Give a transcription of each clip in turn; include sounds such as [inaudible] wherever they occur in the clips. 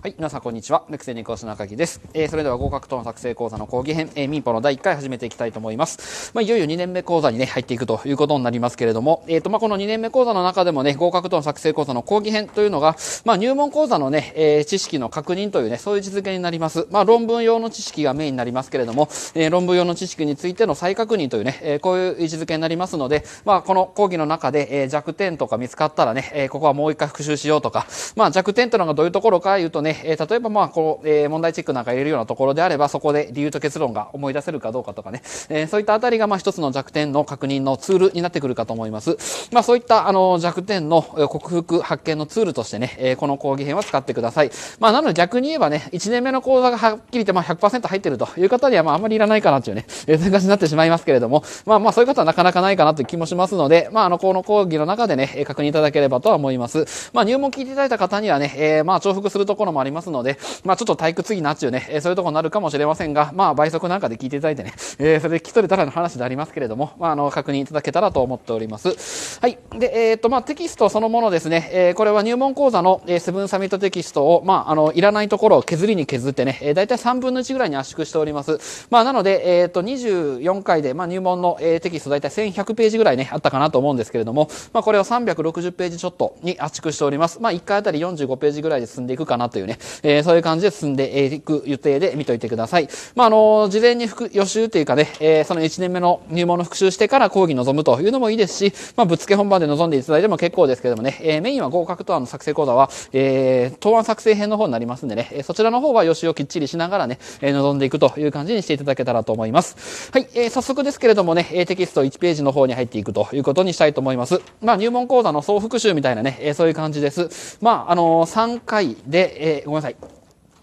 はい、皆さんこんにちは。ネクセニコースの赤木です。えー、それでは合格等の作成講座の講義編、えー、民法の第1回始めていきたいと思います。まあ、いよいよ2年目講座にね、入っていくということになりますけれども、えっ、ー、と、まあ、この2年目講座の中でもね、合格等の作成講座の講義編というのが、まあ、入門講座のね、えー、知識の確認というね、そういう位置づけになります。まあ、論文用の知識がメインになりますけれども、えー、論文用の知識についての再確認というね、えー、こういう位置づけになりますので、まあ、この講義の中で、えー、弱点とか見つかったらね、えー、ここはもう一回復習しようとか、まあ、弱点というのがどういうところか言うとね、ね、えー、例えばまあこう、えー、問題チェックなんか入れるようなところであれば、そこで理由と結論が思い出せるかどうかとかね、えー、そういったあたりがまあ一つの弱点の確認のツールになってくるかと思います。まあそういったあの弱点の克服発見のツールとしてね、えー、この講義編は使ってください。まあなので逆に言えばね、1年目の講座がはっきり言ってまあ100%入ってるという方にはまああんまりいらないかなというね、えー、そういう感じになってしまいますけれども、まあまあそういう方はなかなかないかなという気もしますので、まああのこの講義の中でね、確認いただければとは思います。まあ入門聞いていただいた方にはね、えー、まあ重複するところももありますので、まあちょっと退屈になっちゅうね、えそういうとこになるかもしれませんが、まあ倍速なんかで聞いていただいてね、えそれで聞き取れたらの話でありますけれども、まああの、確認いただけたらと思っております。はい。で、えっ、と、まあテキストそのものですね、えこれは入門講座の、えセブンサミットテキストを、まああの、いらないところを削りに削ってね、えー、大体3分の1ぐらいに圧縮しております。まあなので、えっ、ー、と、24回で、まあ入門の、えテキスト大体1100ページぐらいね、あったかなと思うんですけれども、まあこれを360ページちょっとに圧縮しております。まあ1回あたり45ページぐらいで進んでいくかなというね。えー、そういう感じで進んでいく予定で見といてください。まあ、あの、事前に復予習というかね、えー、その1年目の入門の復習してから講義に臨むというのもいいですし、まあ、ぶつけ本番で臨んでいただいても結構ですけどもね、えー、メインは合格答案の作成講座は、えー、答案作成編の方になりますんでね、えそちらの方は予習をきっちりしながらね、えー、臨んでいくという感じにしていただけたらと思います。はい、えー、早速ですけれどもね、えテキスト1ページの方に入っていくということにしたいと思います。まあ、入門講座の総復習みたいなね、えー、そういう感じです。まあ、あのー、3回で、えーごめんなさい。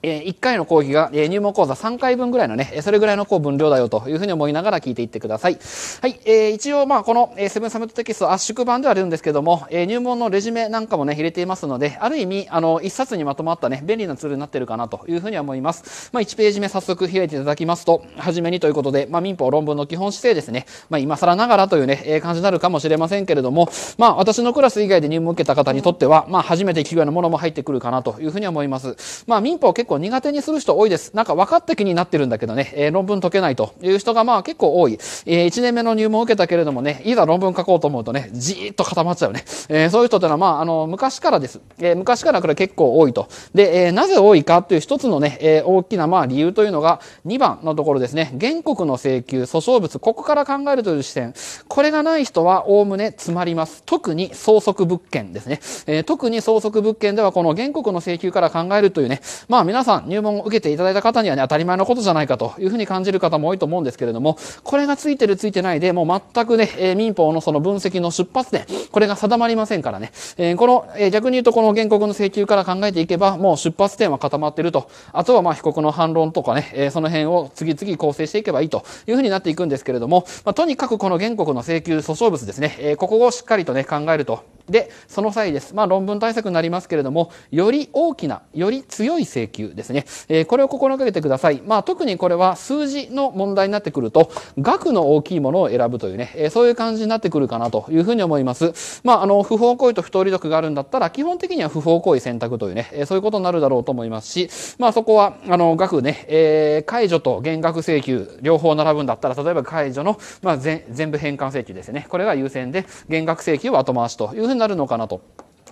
え1回の講義が、え入門講座3回分ぐらいのね、それぐらいのこう分量だよというふうに思いながら聞いていってください。はい、え一応まあこの、えセブンサムットテキスト圧縮版ではあるんですけども、え入門のレジュメなんかもね、入れていますので、ある意味、あの、1冊にまとまったね、便利なツールになってるかなというふうには思います。まあ1ページ目早速開いていただきますと、はじめにということで、まあ民法論文の基本姿勢ですね、まあ今更ながらというね、え感じになるかもしれませんけれども、まあ私のクラス以外で入門を受けた方にとっては、まあ初めて聞くようなものも入ってくるかなというふうには思います。まあ民法結構構苦手にする人多いです。なんか分かった気になってるんだけどね、えー、論文解けないという人がまあ結構多い。えー、1年目の入門を受けたけれどもね、いざ論文書こうと思うとね、じーっと固まっちゃうね。えー、そういう人ってのはまあ、あの、昔からです。えー、昔からこれ結構多いと。で、えー、なぜ多いかという一つのね、えー、大きなまあ理由というのが2番のところですね。原告の請求、訴訟物、ここから考えるという視点。これがない人はおおむね詰まります。特に相続物件ですね。えー、特に相続物件ではこの原告の請求から考えるというね、まあ皆さん、入門を受けていただいた方にはね、当たり前のことじゃないかというふうに感じる方も多いと思うんですけれども、これがついてるついてないで、もう全くね、え民法のその分析の出発点、これが定まりませんからね、えこの、え逆に言うとこの原告の請求から考えていけば、もう出発点は固まってると、あとはまあ被告の反論とかね、えその辺を次々構成していけばいいというふうになっていくんですけれども、まあ、とにかくこの原告の請求訴訟物ですね、えここをしっかりとね、考えると。で、その際です。まあ、論文対策になりますけれども、より大きな、より強い請求ですね。えー、これを心がけてください。まあ、特にこれは数字の問題になってくると、額の大きいものを選ぶというね、えー、そういう感じになってくるかなというふうに思います。まあ、あの、不法行為と不当利得があるんだったら、基本的には不法行為選択というね、えー、そういうことになるだろうと思いますし、まあ、そこは、あの、額ね、えー、解除と減額請求、両方並ぶんだったら、例えば解除の、まあ、全部返還請求ですね。これが優先で、減額請求は後回しというふうになるのかなと。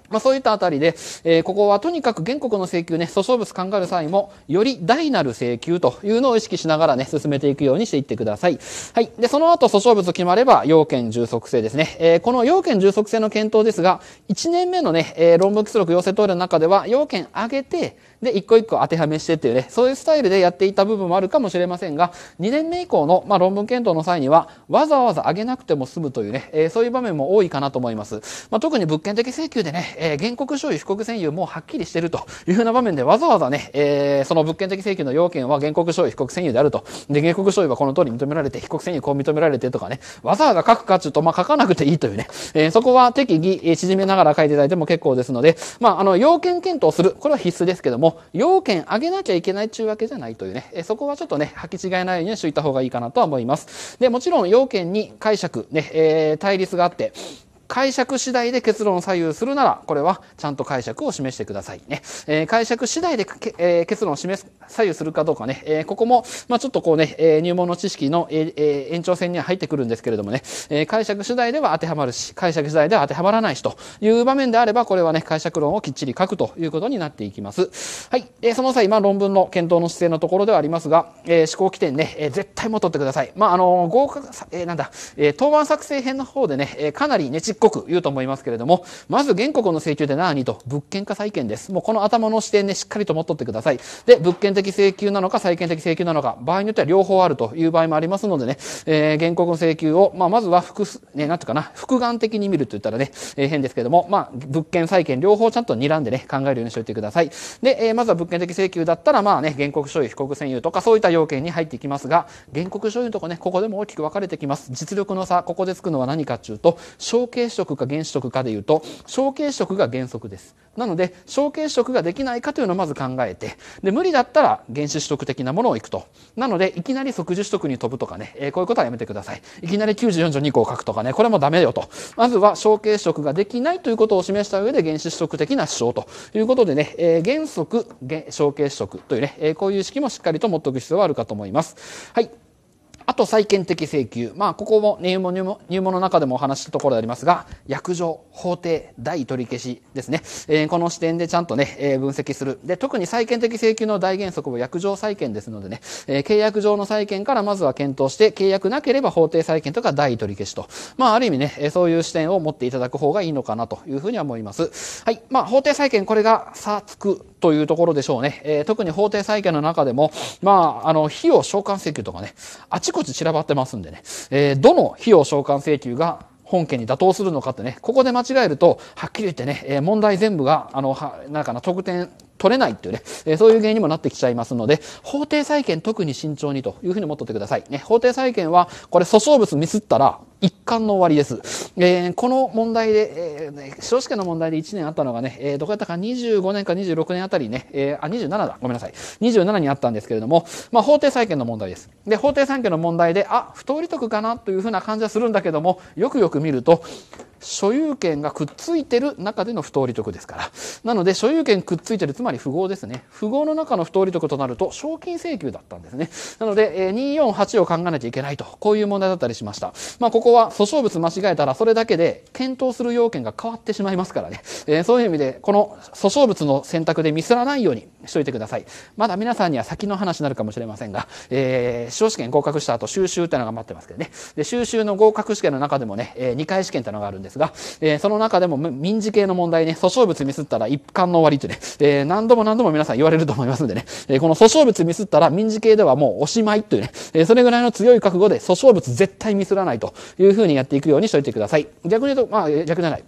まあ、そういったあたりで、えー、ここはとにかく原告の請求ね、訴訟物考える際も、より大なる請求というのを意識しながらね、進めていくようにしていってください。はい。で、その後、訴訟物決まれば、要件充足性ですね。えー、この要件充足性の検討ですが、1年目のね、えー、論文出力要請等の中では、要件上げて、で、一個一個当てはめしてっていうね、そういうスタイルでやっていた部分もあるかもしれませんが、2年目以降の、まあ、論文検討の際には、わざわざ上げなくても済むというね、えー、そういう場面も多いかなと思います。まあ、特に物件的請求でね、えー、原告所有、被告占有もはっきりしてるというふうな場面でわざわざね、えー、その物件的請求の要件は原告所有、被告占有であると。で、原告所有はこの通り認められて、被告占有こう認められてとかね、わざわざ書くかちゅうと、まあ、書かなくていいというね、えー、そこは適宜縮めながら書いていただいても結構ですので、まあ、あの、要件検討する、これは必須ですけども、要件上げなきゃいけないっいうわけじゃないというね、えそこはちょっとね、履き違えないようにしといた方がいいかなとは思います。で、もちろん要件に解釈、ね、えー、対立があって、解釈次第で結論を左右するなら、これはちゃんと解釈を示してくださいね。えー、解釈次第で、えー、結論を示す、左右するかどうかね、えー、ここも、まあ、ちょっとこうね、えー、入門の知識の、えー、延長線には入ってくるんですけれどもね、えー、解釈次第では当てはまるし、解釈次第では当てはまらないしという場面であれば、これはね、解釈論をきっちり書くということになっていきます。はい。えー、その際、まあ、論文の検討の姿勢のところではありますが、えー、思考起点ね、えー、絶対も取ってください。まあ、あのー、合格、えー、なんだ、えー、答案作成編の方でね、えー、かなりねちっごく言うと思いますけれども、まず原告の請求で何と、物件か債権です。もうこの頭の視点ね、しっかりと持っとってください。で、物件的請求なのか債権的請求なのか、場合によっては両方あるという場合もありますのでね、えー、原告の請求を、まあ、まずは複数、ね、なんていうかな、複眼的に見ると言ったらね、えー、変ですけども、まあ、物件債権両方ちゃんと睨んでね、考えるようにしておいてください。で、えー、まずは物件的請求だったら、まあね、原告所有、被告占有とか、そういった要件に入っていきますが、原告所有のとこね、ここでも大きく分かれてきます。実力の差、ここでつくのは何かっていうと、承継形色か原子色かでいうと小形色が原則です。なので小形色ができないかというのをまず考えてで無理だったら原子取得的なものをいくとなのでいきなり即時取得に飛ぶとかね、えー、こういうことはやめてくださいいきなり94条2項を書くとかねこれもダメよとまずは小形色ができないということを示した上で原子取得的な主張ということでね、えー、原則小形色というね、えー、こういう式もしっかりと持っておく必要はあるかと思いますはいあと債権的請求。まあ、ここも入門入門入門の中でもお話したところでありますが、約定、法定、代取り消しですね。えー、この視点でちゃんとね、えー、分析する。で、特に債権的請求の大原則は約定債権ですのでね、えー、契約上の債権からまずは検討して、契約なければ法定債権とか代取り消しと。まあ、ある意味ね、えー、そういう視点を持っていただく方がいいのかなというふうには思います。はい。まあ、法定債権、これが差つくというところでしょうね。えー、特に法定債権の中でも、まあ、あの、費用償還請求とかね、あちこち散らばってますんでね、えー、どの費用償還請求が本件に妥当するのかってね、ここで間違えると、はっきり言ってね、え問題全部が、あの、は、なんかな、得点取れないっていうね、えそういう原因にもなってきちゃいますので、法定債権特に慎重にというふうに思っておいてください。ね、法定債権は、これ訴訟物ミスったら、一貫の終わりです。えー、この問題で、えー、少子化の問題で1年あったのがね、えー、どこやったか25年か26年あたりね、えー、あ、27だ、ごめんなさい。27にあったんですけれども、まあ、法定債権の問題です。で、法定債権の問題で、あ、不当利得かなというふうな感じはするんだけども、よくよく見ると、所有権がくっついてる中での不当利得ですから。なので、所有権くっついてる、つまり符号ですね。符号の中の不当利得となると、賞金請求だったんですね。なので、え248を考えなきゃいけないと、こういう問題だったりしました。まあ、ここは訴訟物間違えたら、それだけで検討する要件が変わってしまいますからね。えー、そういう意味で、この訴訟物の選択でミスらないように、しといてください。まだ皆さんには先の話になるかもしれませんが、えー、司法試験合格した後、収集ってのが待ってますけどね。で、収集の合格試験の中でもね、えー、2回試験ってのがあるんですが、えー、その中でも民事系の問題ね、訴訟物ミスったら一貫の終わりってね、えー、何度も何度も皆さん言われると思いますんでね、えー、この訴訟物ミスったら民事系ではもうおしまいというね、えー、それぐらいの強い覚悟で訴訟物絶対ミスらないというふうにやっていくようにしといてください。逆に言うと、まあ、逆じゃない。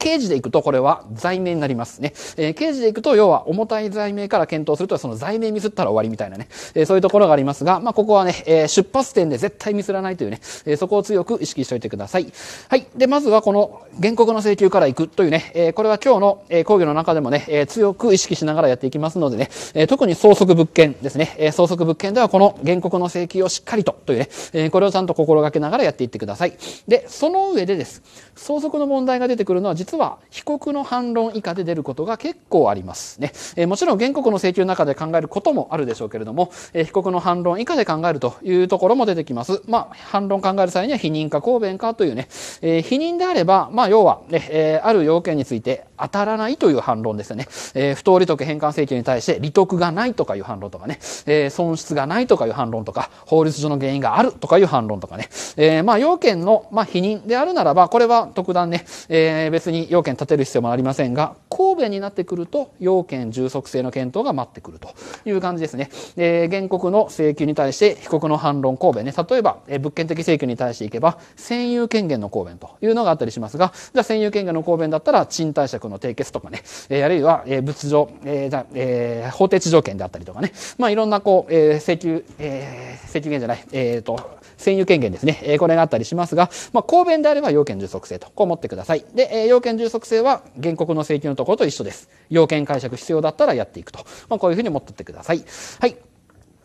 刑事でいくとこれは罪名になりますね。えー、刑事でいくと要は重たい罪名から検討するとその罪名ミスったら終わりみたいなね、えー、そういうところがありますが、まあ、ここはね、えー、出発点で絶対ミスらないというね、えそこを強く意識しておいてください。はい。で、まずはこの原告の請求からいくというね、えこれは今日の、え講義の中でもね、え強く意識しながらやっていきますのでね、え特に相続物件ですね、え相続物件ではこの原告の請求をしっかりとというね、えこれをちゃんと心がけながらやっていってください。で、その上でです。相続の問題が出てくるのは実実は被告の反論以下で出ることが結構ありますね。えもちろん原告の請求の中で考えることもあるでしょうけれども、え被告の反論以下で考えるというところも出てきます。まあ、反論考える際には否認か抗弁かというね、え否認であれば、まあ、要はね、えある要件について当たらないという反論ですよね。え不当利得返還請求に対して利得がないとかいう反論とかね、え損失がないとかいう反論とか、法律上の原因があるとかいう反論とかね、えまあ、要件の、まあ、否認であるならば、これは特段ね、え別に要件立てる必要もありませんが、神戸になってくると、要件充足性の検討が待ってくるという感じですね。えー、原告の請求に対して被告の反論神戸ね、例えば、えー、物件的請求に対していけば、占有権限の公弁というのがあったりしますが、じゃあ占有権限の公弁だったら、賃貸借の締結とかね、えー、あるいは、えー、物上、えー、えー、法定地条件であったりとかね、まあいろんなこう、えー、請求、えー、請求権じゃない、えっ、ー、と、占有権限ですね、えこれがあったりしますが、まあ、公弁であれば要件充足性と、こう思ってください。で、え要件充足性は原告の請求のところと一緒です。要件解釈必要だったらやっていくと。まあ、こういうふうに持ってってください。はい。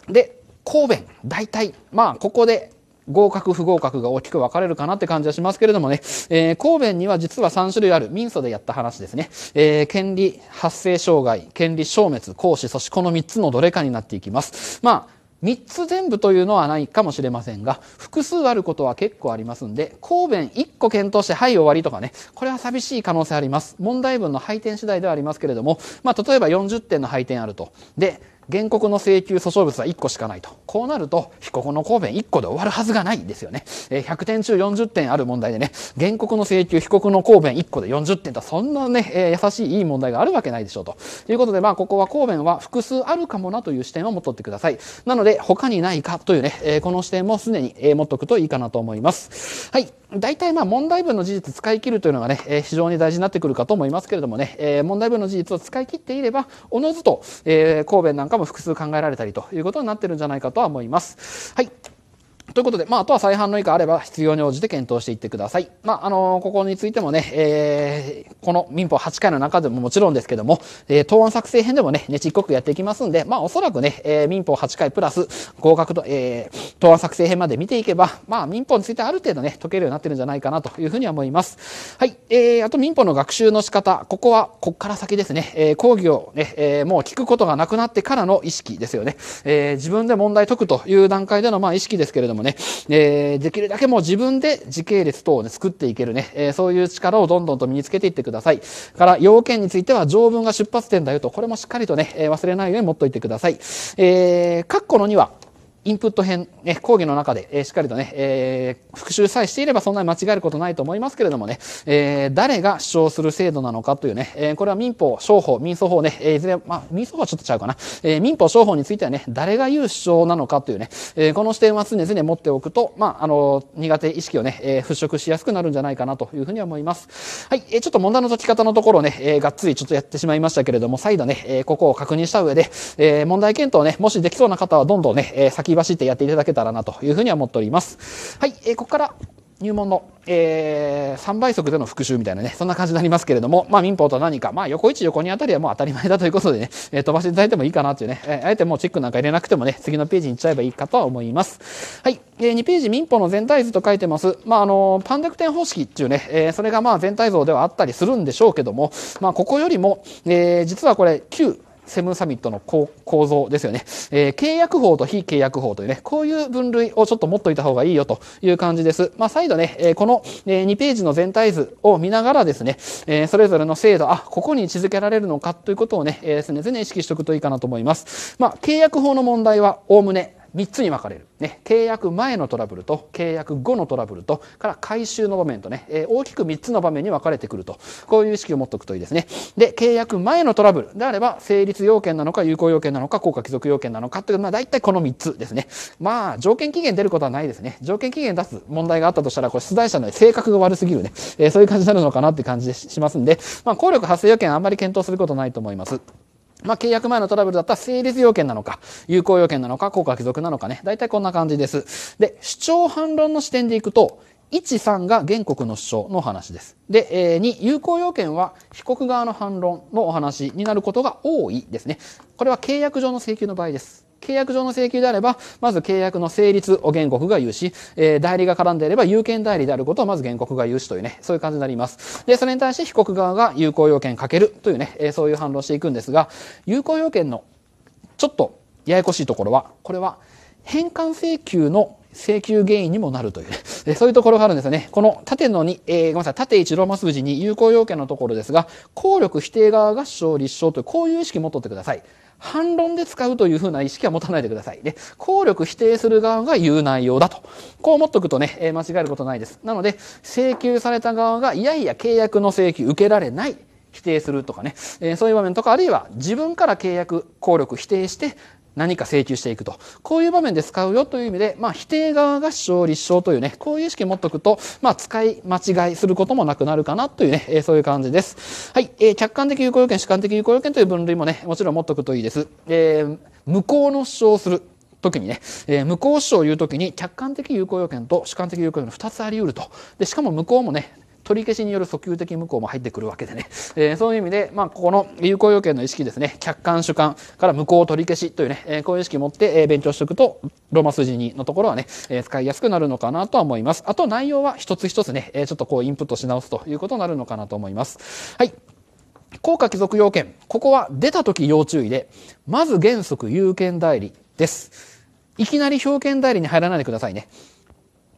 で、公弁、大体、まあ、ここで、合格不合格が大きく分かれるかなって感じはしますけれどもね、えー、公弁には実は3種類ある民訴でやった話ですね、えー、権利発生障害権利消滅行使そしてこの3つのどれかになっていきますまあ3つ全部というのはないかもしれませんが、複数あることは結構ありますんで、公弁1個検討して、はい終わりとかね、これは寂しい可能性あります。問題文の配点次第ではありますけれども、まあ、例えば40点の配点あると。で、原告の請求訴訟物は1個しかないと。こうなると、被告の答弁1個で終わるはずがないですよね。えー、100点中40点ある問題でね、原告の請求、被告の答弁1個で40点と、そんなね、えー、優しいいい問題があるわけないでしょうと。ということで、まあ、ここは答弁は複数あるかもなという視点を持っとってください。なので、他にないかというね、えー、この視点もすでに、えー、持っとくといいかなと思います。はい。大体まあ問題文の事実使い切るというのがね、えー、非常に大事になってくるかと思いますけれどもね、えー、問題文の事実を使い切っていれば、おのずと、えー、答弁なんかかも複数考えられたりということになってるんじゃないかとは思います。はい。ということで、まあ、あとは再販の以下あれば必要に応じて検討していってください。まあ、あのー、ここについてもね、えー、この民法8回の中でももちろんですけども、えー、答案作成編でもね、ねちっこくやっていきますんで、まあ、おそらくね、えー、民法8回プラス合格と、えー、答案作成編まで見ていけば、まあ、民法についてある程度ね、解けるようになってるんじゃないかなというふうには思います。はい。えー、あと民法の学習の仕方、ここは、こっから先ですね、えー、講義をね、えー、もう聞くことがなくなってからの意識ですよね。えー、自分で問題解くという段階での、まあ、意識ですけれども、ねね、えー、できるだけもう自分で時系列等をね、作っていけるね、えー、そういう力をどんどんと身につけていってください。から、要件については条文が出発点だよと、これもしっかりとね、忘れないように持っといてください。えー、括弧の2は、インプット編、ね、講義の中で、えしっかりとね、えー、復習さえしていればそんなに間違えることないと思いますけれどもね、えー、誰が主張する制度なのかというね、えー、これは民法、商法、民訴法ね、えいずれ、まあ、民訴法はちょっとちゃうかな、え民法、商法についてはね、誰が言う主張なのかというね、えこの視点は常々持っておくと、まあ、あの、苦手意識をね、え払拭しやすくなるんじゃないかなというふうには思います。はい、えちょっと問題の解き方のところね、えがっつりちょっとやってしまいましたけれども、再度ね、えここを確認した上で、え問題検討ね、もしできそうな方はどんどんね、え先走ってやっていただけたらなというふうには思っております。はい、えー、ここから入門の、えー、3倍速での復習みたいなね、そんな感じになりますけれども、まあ民法と何か、まあ横一横にあたりはもう当たり前だということでね、えー、飛ばしていただいてもいいかなっていうね、えー、あえてもうチェックなんか入れなくてもね、次のページに行っちゃえばいいかとは思います。はい。えー、2ページ民法の全体図と書いてます。まああの、パンダクテン方式っていうね、えー、それがまあ全体像ではあったりするんでしょうけども、まあここよりも、えー、実はこれ、9、セブンサミットの構造ですよね、えー、契約法と非契約法というね、こういう分類をちょっと持っといた方がいいよという感じです。まあ、再度ね、えー、この、えー、2ページの全体図を見ながらですね、えそれぞれの制度、あ、ここに位置づけられるのかということをね、え常々意識しておくといいかなと思います。まあ、契約法の問題は、おおむね、3つに分かれる、ね、契約前のトラブルと契約後のトラブルとから回収の場面とね、えー、大きく3つの場面に分かれてくるとこういう意識を持っておくといいですねで契約前のトラブルであれば成立要件なのか有効要件なのか効果帰属要件なのかというのは大体この3つですねまあ条件期限出ることはないですね条件期限出す問題があったとしたらこれ出題者の性格が悪すぎるね、えー、そういう感じになるのかなって感じしますんで、まあ、効力発生要件あんまり検討することないと思います。まあ、契約前のトラブルだったら成立要件なのか、有効要件なのか、効果帰属なのかね。大体こんな感じです。で、主張反論の視点でいくと、1、3が原告の主張の話です。で、え2、有効要件は被告側の反論のお話になることが多いですね。これは契約上の請求の場合です。契約上の請求であれば、まず契約の成立を原告が言うし、えー、代理が絡んでいれば有権代理であることをまず原告が言うしというね、そういう感じになります。で、それに対して被告側が有効要件かけるというね、えー、そういう反論していくんですが、有効要件のちょっとややこしいところは、これは返還請求の請求原因にもなるという、ね、そういうところがあるんですよね。この縦の2、えー、ごめんなさい、縦1ローマ数字に有効要件のところですが、効力否定側が主張立証という、こういう意識を持っとってください。反論で使うというふうな意識は持たないでください。で、効力否定する側が言う内容だと。こう思っとくとね、え間違えることないです。なので、請求された側が、いやいや契約の請求受けられない。否定するとかね、えー、そういう場面とか、あるいは自分から契約効力否定して、何か請求していくと。こういう場面で使うよという意味で、まあ、否定側が主張立証というね、こういう意識を持っておくと、まあ、使い間違いすることもなくなるかなというね、えー、そういう感じです。はい、えー、客観的有効要件、主観的有効要件という分類もね、もちろん持っておくといいです。えー、無効の主張をする。時にね、えー、無効主張を言う時に客観的有効要件と主観的有効要件の2つあり得ると。で、しかも無効もね、取り消しによる訴求的無効も入ってくるわけでね、[laughs] えー、そういう意味で、まあ、ここの有効要件の意識ですね、客観主観から無効取り消しというね、えー、こういう意識を持って、えー、勉強しておくと、ローマ数字2のところはね、えー、使いやすくなるのかなとは思います。あと内容は一つ一つね、えー、ちょっとこうインプットし直すということになるのかなと思います。はい。効果帰属要件。ここは出た時要注意で、まず原則有権代理です。いきなり表権代理に入らないでくださいね。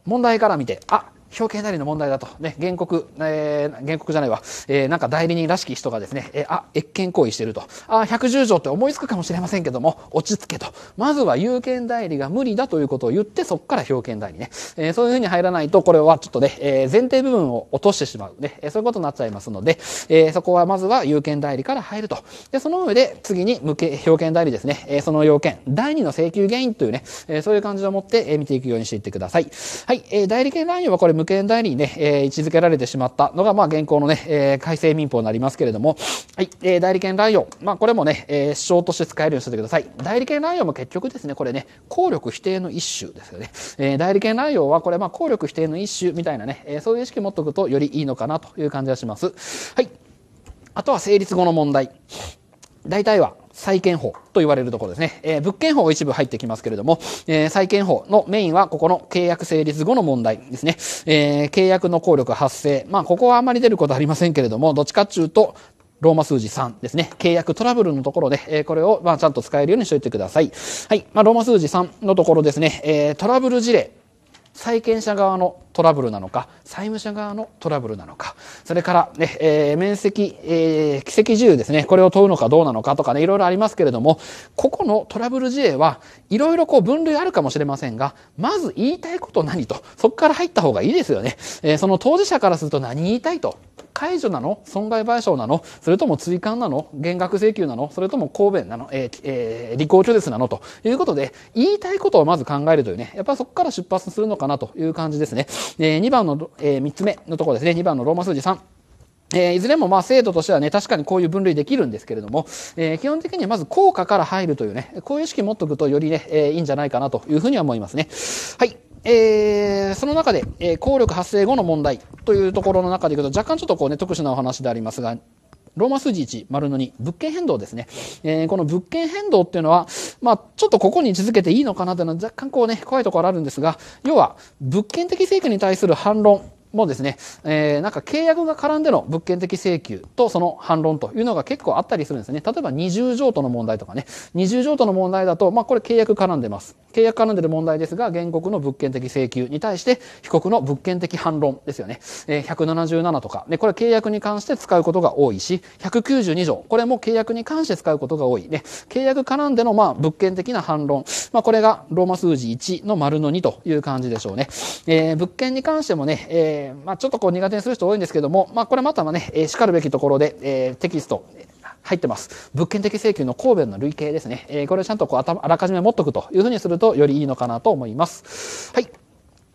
問題から見て、あ、表敬代理の問題だと、ね、原告、えー、原告じゃないわ、えー、なんか代理人らしき人がですね、えー、あ、越権行為してると、あ、110条って思いつくかもしれませんけども、落ち着けと。まずは有権代理が無理だということを言って、そこから表敬代理ね。えー、そういうふうに入らないと、これはちょっとね、えー、前提部分を落としてしまう、ね、えそういうことになっちゃいますので、えー、そこはまずは有権代理から入ると。で、その上で、次に無形、表権代理ですね、えー、その要件、第二の請求原因というね、えー、そういう感じを持って、え見ていくようにしていってください。はい、えー、代理権代理はこれ無権代理にね、えー、位置づけられてしまったのが、まあ、現行のね、えー、改正民法になりますけれども、はい、えー、代理権乱用。まあ、これもね、えー、主張として使えるようにしててください。代理権乱用も結局ですね、これね、効力否定の一種ですよね。えー、代理権乱用は、これ、まあ、効力否定の一種みたいなね、えー、そういう意識を持っておくとよりいいのかなという感じがします。はい。あとは成立後の問題。大体は、債権法と言われるところですね。えー、物件法一部入ってきますけれども、えー、債権法のメインはここの契約成立後の問題ですね。えー、契約の効力発生。まあ、ここはあまり出ることありませんけれども、どっちかっていうと、ローマ数字3ですね。契約トラブルのところで、えー、これを、まあ、ちゃんと使えるようにしといてください。はい。まあ、ローマ数字3のところですね。えー、トラブル事例。債権者側のトラブルなのか、債務者側のトラブルなのか、それからね、えー、面積、えー、奇跡自由ですね、これを問うのかどうなのかとかね、いろいろありますけれども、ここのトラブル事例はいろいろこう分類あるかもしれませんが、まず言いたいこと何と、そこから入った方がいいですよね。えー、その当事者からすると何言いたいと。解除なの損害賠償なのそれとも追加なの減額請求なのそれとも公弁なのえー、えー、履行拒絶なのということで、言いたいことをまず考えるというね、やっぱりそこから出発するのかなという感じですね。えー、2番の、えー、3つ目のところですね。2番のローマ数字3。えー、いずれもまあ制度としてはね、確かにこういう分類できるんですけれども、えー、基本的にはまず効果から入るというね、こういう意識持っとくとよりね、えー、いいんじゃないかなというふうには思いますね。はい。えー、その中で、えー、効力発生後の問題というところの中でいくと、若干ちょっとこうね、特殊なお話でありますが、ローマ数字1、丸の2、物件変動ですね。えー、この物件変動っていうのは、まあ、ちょっとここに位置づけていいのかなというのは若干こうね、怖いところあるんですが、要は、物件的政府に対する反論、もですね、えー、なんか契約が絡んでの物件的請求とその反論というのが結構あったりするんですね。例えば二重譲渡の問題とかね。二重譲渡の問題だと、まあこれ契約絡んでます。契約絡んでる問題ですが、原告の物件的請求に対して被告の物件的反論ですよね。えー、177とか。で、これ契約に関して使うことが多いし、192条。これも契約に関して使うことが多い。ね。契約絡んでのまあ物件的な反論。まあこれがローマ数字1の丸の2という感じでしょうね。えー、物件に関してもね、えーえー、まあ、ちょっとこう苦手にする人多いんですけども、まあ、これまたね、えー、しかるべきところで、えー、テキスト、入ってます。物件的請求の神戸の累計ですね。えー、これをちゃんとこう頭あらかじめ持っとくというふうにするとよりいいのかなと思います。はい。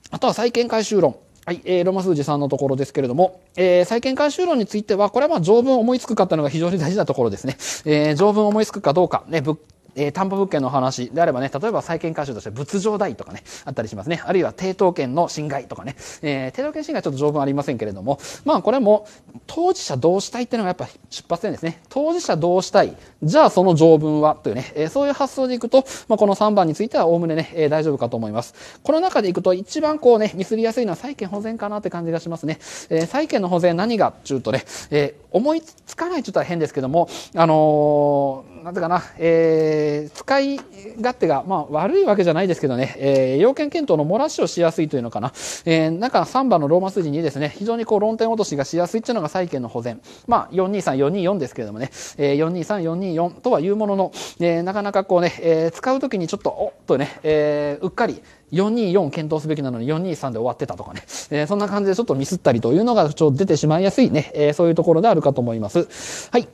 あとは債権回収論。はい、えー、ロマ数字さんのところですけれども、えー、債権回収論については、これはまあ条文思いつくかったのが非常に大事なところですね。えー、条文思いつくかどうか、ね、物えー、担保物件の話であればね、例えば債権回収として仏上代とかね、あったりしますね。あるいは抵当権の侵害とかね、えー、抵当権侵害はちょっと条文ありませんけれども、まあこれも当事者同主体っていうのがやっぱ出発点ですね。当事者同主体、じゃあその条文はというね、えー、そういう発想でいくと、まあこの3番についてはおおむねね、えー、大丈夫かと思います。この中でいくと一番こうね、ミスりやすいのは債権保全かなって感じがしますね。えー、債権の保全何がっちゅうとね、えー、思いつかないちょっとは変ですけども、あのーなんてかな、えー、使い勝手が、まあ、悪いわけじゃないですけどね、えー、要件検討の漏らしをしやすいというのかな、えー、なんか3番のローマ数字にですね、非常にこう論点落としがしやすいっていうのが債権の保全。まあ、423、424ですけれどもね、えー、423、424とは言うものの、えー、なかなかこうね、えー、使うときにちょっと、おっとね、えー、うっかり、424検討すべきなのに423で終わってたとかね、えー、そんな感じでちょっとミスったりというのがちょっと出てしまいやすいね、えー、そういうところであるかと思います。はい。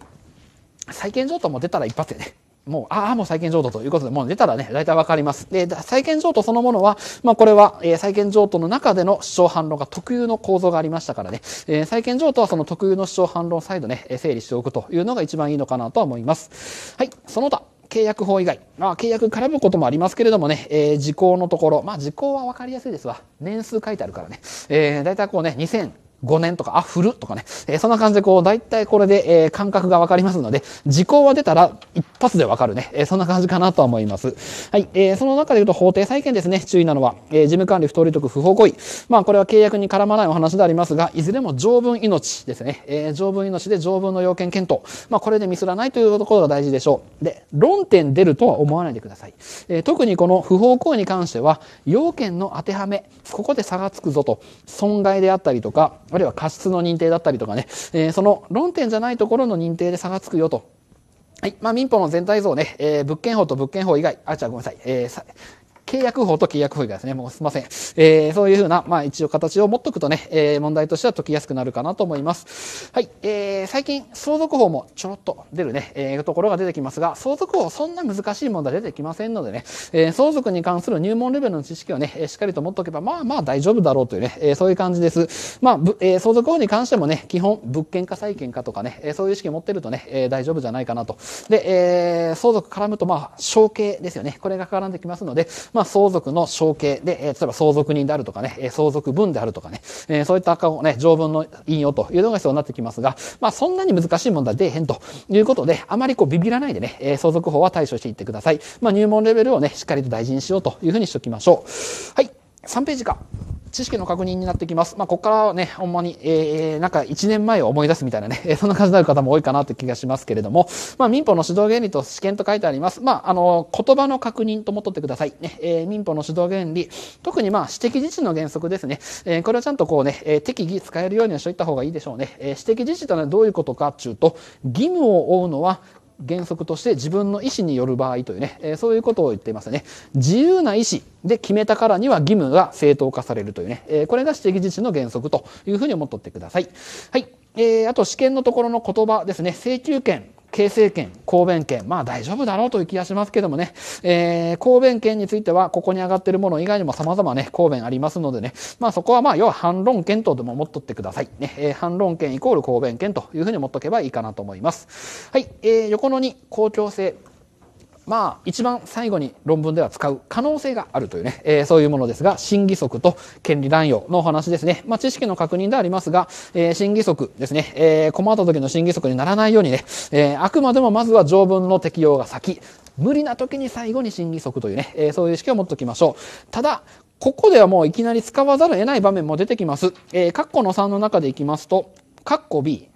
債権譲渡も出たら一発でねもう、ああ、もう債権譲渡ということで、もう出たらね、だいたいわかります。で、債権譲渡そのものは、まあこれは、えー、債権譲渡の中での主張反論が特有の構造がありましたからね、えー、債権譲渡はその特有の主張反論を再度ね、整理しておくというのが一番いいのかなとは思います。はい、その他。契約法以外、まあ、契約絡むこともありますけれどもね、えー、時効のところ、まあ、時効は分かりやすいですわ。年数書いてあるからね。えー、だいたいこうね、2000、5年とか、あ、振るとかね。えー、そんな感じで、こう、大体これで、えー、感覚がわかりますので、時効は出たら一発でわかるね。えー、そんな感じかなと思います。はい。えー、その中で言うと、法定債権ですね。注意なのは、えー、事務管理不当利得不法行為。まあ、これは契約に絡まないお話でありますが、いずれも条文命ですね。えー、条文命で条文の要件検討。まあ、これでミスらないというところが大事でしょう。で、論点出るとは思わないでください。えー、特にこの不法行為に関しては、要件の当てはめ、ここで差がつくぞと、損害であったりとか、あるいは過失の認定だったりとかね、えー、その論点じゃないところの認定で差がつくよとはい。まあ、民法の全体像ね、えー、物件法と物件法以外、あ、ゃあごめんなさい。えー、契約法と契約法以外ですね。もうすいません。えー、そういうふうな、まあ一応形を持っとくとね、えー、問題としては解きやすくなるかなと思います。はい。えー、最近、相続法もちょろっと出るね、えー、ところが出てきますが、相続法そんな難しい問題出てきませんのでね、えー、相続に関する入門レベルの知識をね、しっかりと持っとけば、まあまあ大丈夫だろうというね、えー、そういう感じです。まあ、えー、相続法に関してもね、基本、物件か債権かとかね、えそういう意識を持ってるとね、えー、大丈夫じゃないかなと。で、えー、相続絡むと、まあ、承継ですよね。これが絡んできますので、まあまあ、相続の承継で、え例えば相続人であるとかね、相続分であるとかね、えそういったをね、条文の引用というのが必要になってきますが、まあ、そんなに難しい問題でへんということで、あまりこうビビらないでね、え相続法は対処していってください。まあ、入門レベルをね、しっかりと大事にしようというふうにしておきましょう。はい。3ページか。知識の確認になってきます。まあ、ここからはね、ほんまに、えー、なんか1年前を思い出すみたいなね、[laughs] そんな感じになる方も多いかなって気がしますけれども、まあ、民法の指導原理と試験と書いてあります。まあ、あの、言葉の確認ともとってください。ね、えー、民法の指導原理、特にまあ、私的自治の原則ですね。えー、これはちゃんとこうね、えー、適宜使えるようにはしといた方がいいでしょうね。えー、私的自治とはどういうことかっていうと、義務を負うのは原則として自分の意思による場合というね、えー、そういうことを言っていますね。自由な意思で決めたからには義務が正当化されるというね、えー、これが私的自治の原則というふうに思っておいてください。はい。えー、あと試験のところの言葉ですね、請求権形成権、公弁権。まあ大丈夫だろうという気がしますけどもね、えー、神弁権については、ここに上がってるもの以外にも様々ね、公弁ありますのでね、まあそこはまあ、要は反論権とでも思っとってください。ね、えー、反論権イコール公弁権というふうに持っとけばいいかなと思います。はい、えー、横の2、公共性。まあ一番最後に論文では使う可能性があるというね、えー、そういうものですが、審議則と権利乱用のお話ですね。まあ知識の確認でありますが、えー、審議則ですね、えー、困った時の審議則にならないようにね、えー、あくまでもまずは条文の適用が先、無理な時に最後に審議則というね、えー、そういう意識を持っておきましょう。ただ、ここではもういきなり使わざるを得ない場面も出てきます。えー、括弧の3の中でいきますと、括弧 B、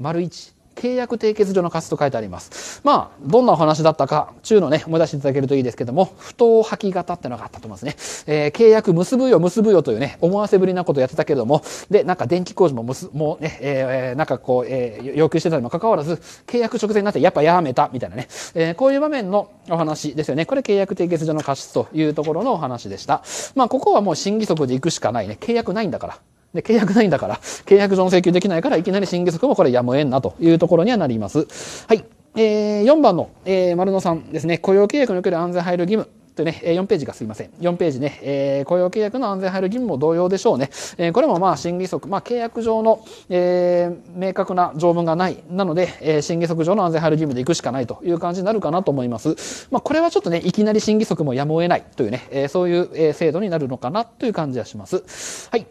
丸1、契約締結上の過失と書いてあります。まあ、どんなお話だったか、中のね、思い出していただけるといいですけども、不当吐き型ってのがあったと思いますね。えー、契約結ぶよ、結ぶよというね、思わせぶりなことをやってたけれども、で、なんか電気工事も結、もうね、えー、なんかこう、えー、要求してたにもかかわらず、契約直前になってやっぱやめた、みたいなね、えー、こういう場面のお話ですよね。これ契約締結上の過失というところのお話でした。まあ、ここはもう新規則で行くしかないね。契約ないんだから。で、契約ないんだから、[laughs] 契約上の請求できないから、いきなり新規則もこれやむをえんなというところにはなります。はい。えー、4番の、えー、丸野さんですね、雇用契約における安全配慮義務。というね、4ページがすいません。4ページね、えー、雇用契約の安全配慮義務も同様でしょうね。えー、これもまあ、審議則、まあ、契約上の、えー、明確な条文がない。なので、えー、審議則上の安全配慮義務で行くしかないという感じになるかなと思います。まあ、これはちょっとね、いきなり審議則もやむを得ないというね、えー、そういう制度になるのかなという感じはします。はい。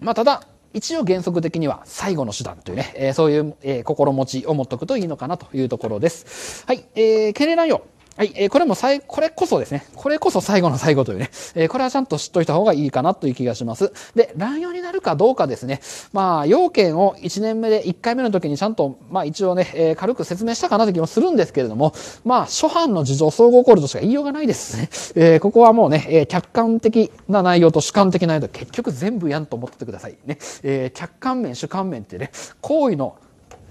まあ、ただ、一応原則的には最後の手段というね、えー、そういう、えー、心持ちを持っとくといいのかなというところです。はい、えー、懸念内容。はい、えー、これも最、これこそですね。これこそ最後の最後というね。えー、これはちゃんと知っといた方がいいかなという気がします。で、乱用になるかどうかですね。まあ、要件を1年目で1回目の時にちゃんと、まあ一応ね、えー、軽く説明したかなという気もするんですけれども、まあ、初版の事情総合コールとしか言いようがないですね。えー、ここはもうね、えー、客観的な内容と主観的な内容、結局全部やんと思っててください。ね。えー、客観面、主観面ってね、行為の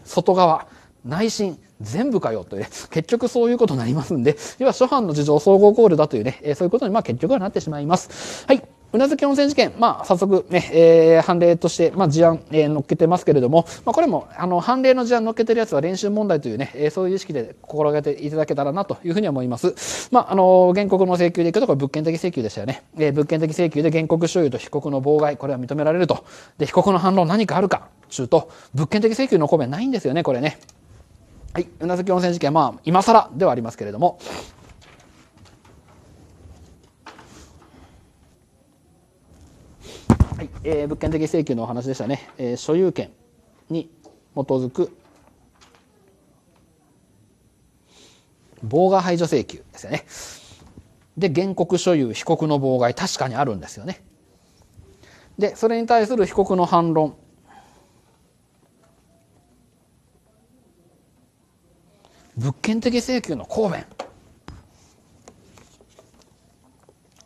外側、内心、全部かよという、ね、[laughs] 結局そういうことになりますんで、要は諸般の事情総合考慮だというね、えそういうことにまあ結局はなってしまいます。はい。うなずき温泉事件、まあ、早速ね、えー、判例として、まあ、事案、えー、乗っけてますけれども、まあ、これも、あの、判例の事案乗っけてるやつは練習問題というね、えー、そういう意識で心がけていただけたらなというふうに思います。まあ、あのー、原告の請求でいくと、これ物件的請求でしたよね。えー、物件的請求で原告所有と被告の妨害、これは認められると。で、被告の反論何かあるか、中と、物件的請求の答弁ないんですよね、これね。はい、宇奈温泉事件まあ今更ではありますけれどもはいえー、物件的請求のお話でしたね、えー、所有権に基づく妨害排除請求ですよね。で、原告所有、被告の妨害、確かにあるんですよね。で、それに対する被告の反論物件的請求の公弁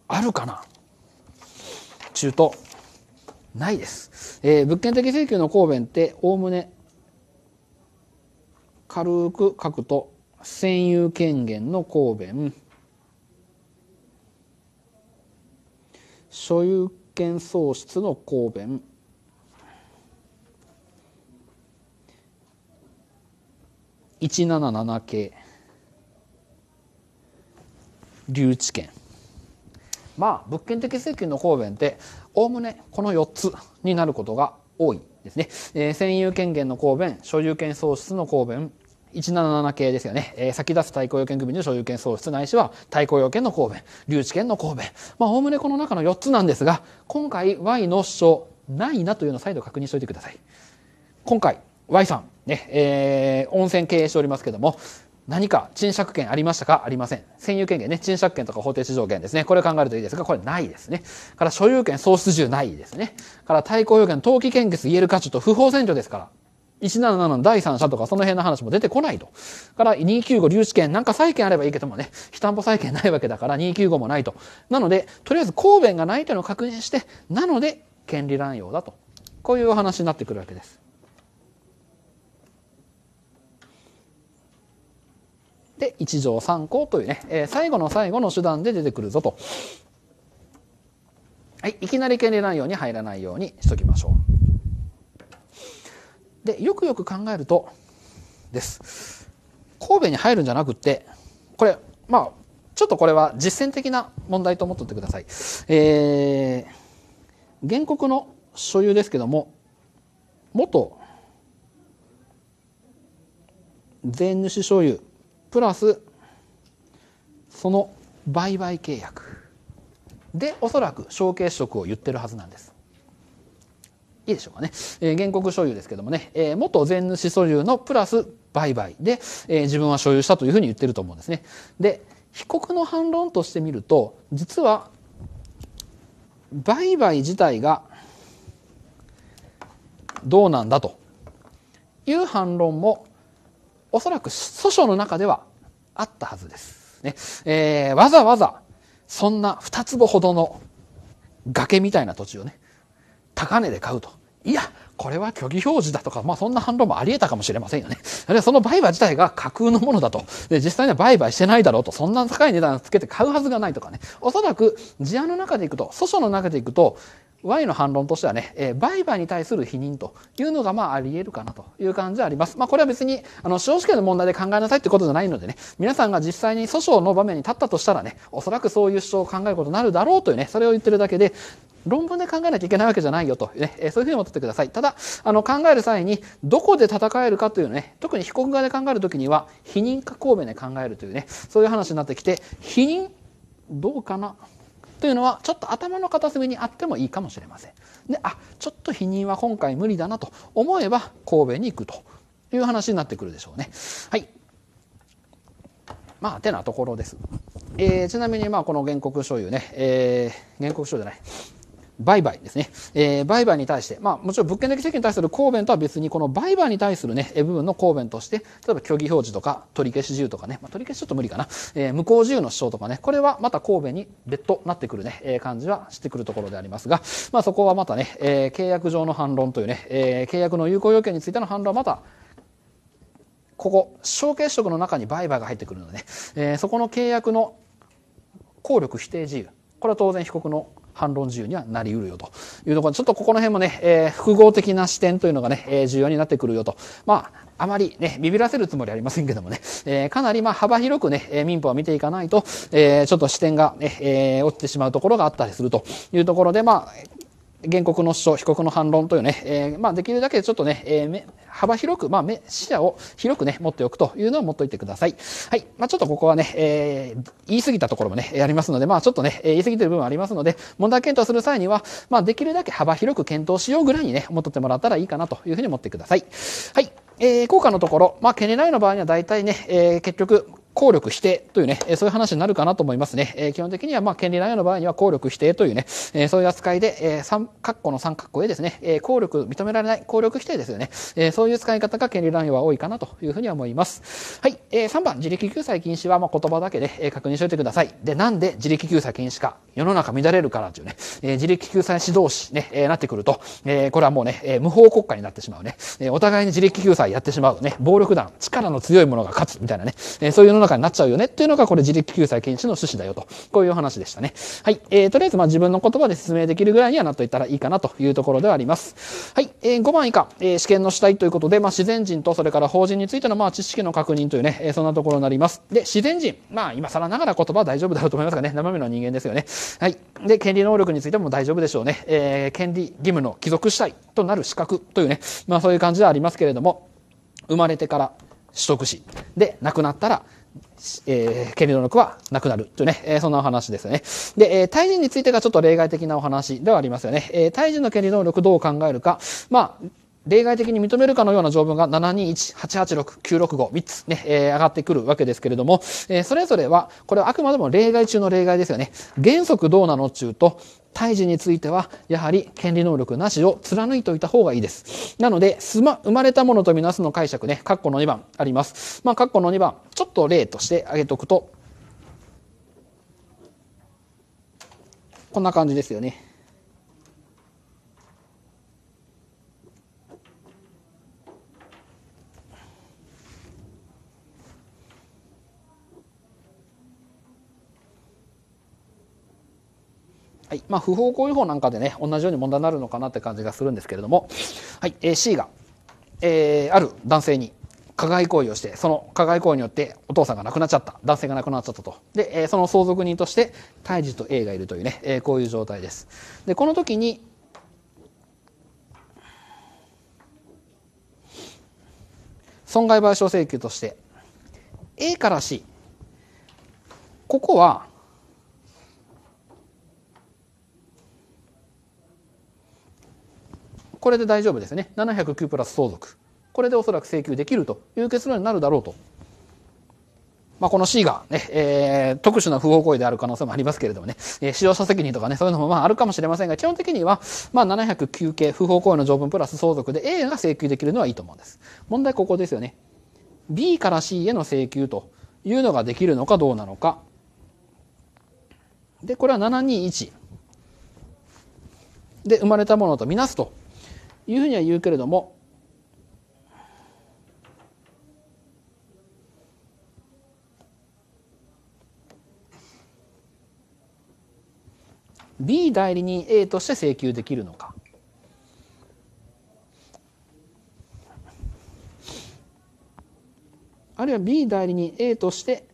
あるかな中途ないです、えー、物件的請求の公弁っておおむね軽く書くと占有権限の公弁所有権喪失の公弁177系留置権まあ物件的請求の方便っておおむねこの4つになることが多いですね、えー、占有権限の公弁所有権喪失の公弁177系ですよね、えー、先出す対抗要件組の所有権喪失ないしは対抗要件の公弁留置権の公弁まあおおむねこの中の4つなんですが今回 Y の主張ないなというのを再度確認しておいてください今回 Y さんね、えー、温泉経営しておりますけども、何か賃借権ありましたかありません。占有権限ね、賃借権とか法定市場権ですね。これを考えるといいですが、これないですね。から所有権喪失中ないですね。から対抗要件、登記献血言える価値と不法占拠ですから。177の第三者とかその辺の話も出てこないと。から295留置権、なんか債権あればいいけどもね、非担保債権ないわけだから295もないと。なので、とりあえず公弁がないというのを確認して、なので権利乱用だと。こういうお話になってくるわけです。で、1条3項というね、えー、最後の最後の手段で出てくるぞと。はい、いきなり権利内容に入らないようにしときましょう。で、よくよく考えると、です。神戸に入るんじゃなくって、これ、まあ、ちょっとこれは実践的な問題と思っておいてください。えー、原告の所有ですけども、元、全主所有プラスその売買契約でおそらく承継職を言ってるはずなんです。いいでしょうかね。えー、原告所有ですけどもね、えー、元前主所有のプラス売買で、えー、自分は所有したというふうに言ってると思うんですね。で、被告の反論としてみると、実は、売買自体がどうなんだという反論もおそらく訴訟の中ではあったはずです。ね。えー、わざわざ、そんな二坪ほどの崖みたいな土地をね、高値で買うと。いや、これは虚偽表示だとか、まあそんな反論もあり得たかもしれませんよね。あるいはその売買自体が架空のものだと。で、実際には売買してないだろうと、そんな高い値段つけて買うはずがないとかね。おそらく事案の中でいくと、訴訟の中でいくと、Y の反論としてはね、えー、売買に対する否認というのがまああり得るかなという感じはあります。まあこれは別に、あの、司法試験の問題で考えなさいってことじゃないのでね、皆さんが実際に訴訟の場面に立ったとしたらね、おそらくそういう主張を考えることになるだろうというね、それを言ってるだけで、論文で考えなきゃいけないわけじゃないよと、ね、えそういうふうに思っててください。ただ、あの、考える際に、どこで戦えるかというね、特に被告側で考えるときには、否認か抗弁で考えるというね、そういう話になってきて、否認、どうかなというのはちょっと頭の片隅にあってもいいかもしれません。であちょっと否認は今回無理だなと思えば神戸に行くという話になってくるでしょうね。はいまあ、てなところです。えー、ちなみに、まあ、この原告所有ね、えー、原告書じゃない、売買ですね。えー、売買に対して、まあもちろん物件的責任に対する公弁とは別に、この売買に対するね、部分の公弁として、例えば虚偽表示とか取り消し自由とかね、まあ、取り消しちょっと無理かな、えー、無効自由の主張とかね、これはまた公弁に別途なってくるね、えー、感じはしてくるところでありますが、まあそこはまたね、えー、契約上の反論というね、えー、契約の有効要件についての反論はまた、ここ、証券職の中に売買が入ってくるので、ね、えー、そこの契約の効力否定自由。これは当然被告の反論自由にはなりうるよというところで、ちょっとここの辺もね、えー、複合的な視点というのがね、えー、重要になってくるよと。まあ、あまりね、ビビらせるつもりはありませんけどもね、えー、かなりまあ幅広くね、え民法を見ていかないと、えー、ちょっと視点がね、えー、落ちてしまうところがあったりするというところで、まあ、原告の主張、被告の反論というね、えー、まあ、できるだけちょっとね、えー、幅広く、まあ、視野を広くね、持っておくというのを持っておいてください。はい。まあ、ちょっとここはね、えー、言い過ぎたところもね、ありますので、まあ、ちょっとね、言い過ぎてる部分はありますので、問題検討する際には、まあ、できるだけ幅広く検討しようぐらいにね、思ってもらったらいいかなというふうに思ってください。はい。えー、効果のところ、まあ、懸念ライの場合には大体ね、えー、結局、効力否定というね、そういう話になるかなと思いますね。えー、基本的には、まあ、権利乱用の場合には効力否定というね、えー、そういう扱いで、えー、三、括弧の三括弧へですね、えー、効力認められない、効力否定ですよね。えー、そういう使い方が権利乱用は多いかなというふうに思います。はい。えー、3番、自力救済禁止は、まあ、言葉だけで、えー、確認しておいてください。で、なんで自力救済禁止か、世の中乱れるからというね、えー、自力救済指導士ね、えー、なってくると、えー、これはもうね、えー、無法国家になってしまうね、えー、お互いに自力救済やってしまうね、暴力団、力の強い者が勝つみたいなね、えー、そういう世の中になっちゃうよねっていうのが、これ自力救済検知の趣旨だよと。こういう話でしたね。はい。えー、とりあえず、まあ自分の言葉で説明できるぐらいにはなっといたらいいかなというところではあります。はい。えー、5番以下、えー、試験の主体ということで、まあ自然人とそれから法人についての、まあ知識の確認というね、えー、そんなところになります。で、自然人。まあ今更ながら言葉は大丈夫だろうと思いますがね、生身の人間ですよね。はい。で、権利能力についても大丈夫でしょうね。えー、権利義務の帰属主体となる資格というね、まあそういう感じではありますけれども、生まれてから取得し、で、亡くなったらえー、権利能力はなくなるというね、えー、そんなお話ですよね。で、えー、対人についてがちょっと例外的なお話ではありますよね。えー、対人の権利能力どう考えるか。まあ、例外的に認めるかのような条文が721、886、965、3つね、えー、上がってくるわけですけれども、えー、それぞれは、これはあくまでも例外中の例外ですよね。原則どうなの中と、胎児については、やはり権利能力なしを貫いておいた方がいいです。なので、すま、生まれたものとみなすの解釈ね、括弧の2番あります。まあ、括弧の2番、ちょっと例として挙げておくと、こんな感じですよね。はい。まあ、不法行為法なんかでね、同じように問題になるのかなって感じがするんですけれども、はい。えー、C が、えー、ある男性に加害行為をして、その加害行為によってお父さんが亡くなっちゃった、男性が亡くなっちゃったと。で、えー、その相続人として、胎児と A がいるというね、えー、こういう状態です。で、この時に、損害賠償請求として A から C ここはこれで大丈夫ですね709プラス相続これでおそらく請求できるという結論になるだろうと。まあ、この C がね、えー、特殊な不法行為である可能性もありますけれどもね、えー、使用者責任とかね、そういうのもまああるかもしれませんが、基本的には、まあ、709系不法行為の条文プラス相続で A が請求できるのはいいと思うんです。問題ここですよね。B から C への請求というのができるのかどうなのか。で、これは721。で、生まれたものとみなすというふうには言うけれども「B 代理人 A として請求できるのか」あるいは B 代理人 A として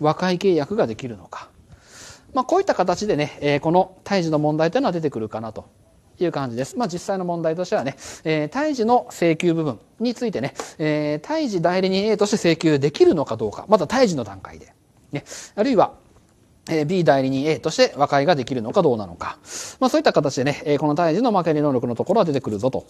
和解契約ができるのかまあ、こういった形でね、えー、この胎児の問題というのは出てくるかなという感じです。まあ、実際の問題としてはね、えー、胎児の請求部分についてね、えー、胎児代理人 A として請求できるのかどうか、また胎児の段階で。ね、あるいは、えー、B 代理人 A として和解ができるのかどうなのか。まあ、そういった形でね、えー、この胎児の負け入能力のところは出てくるぞと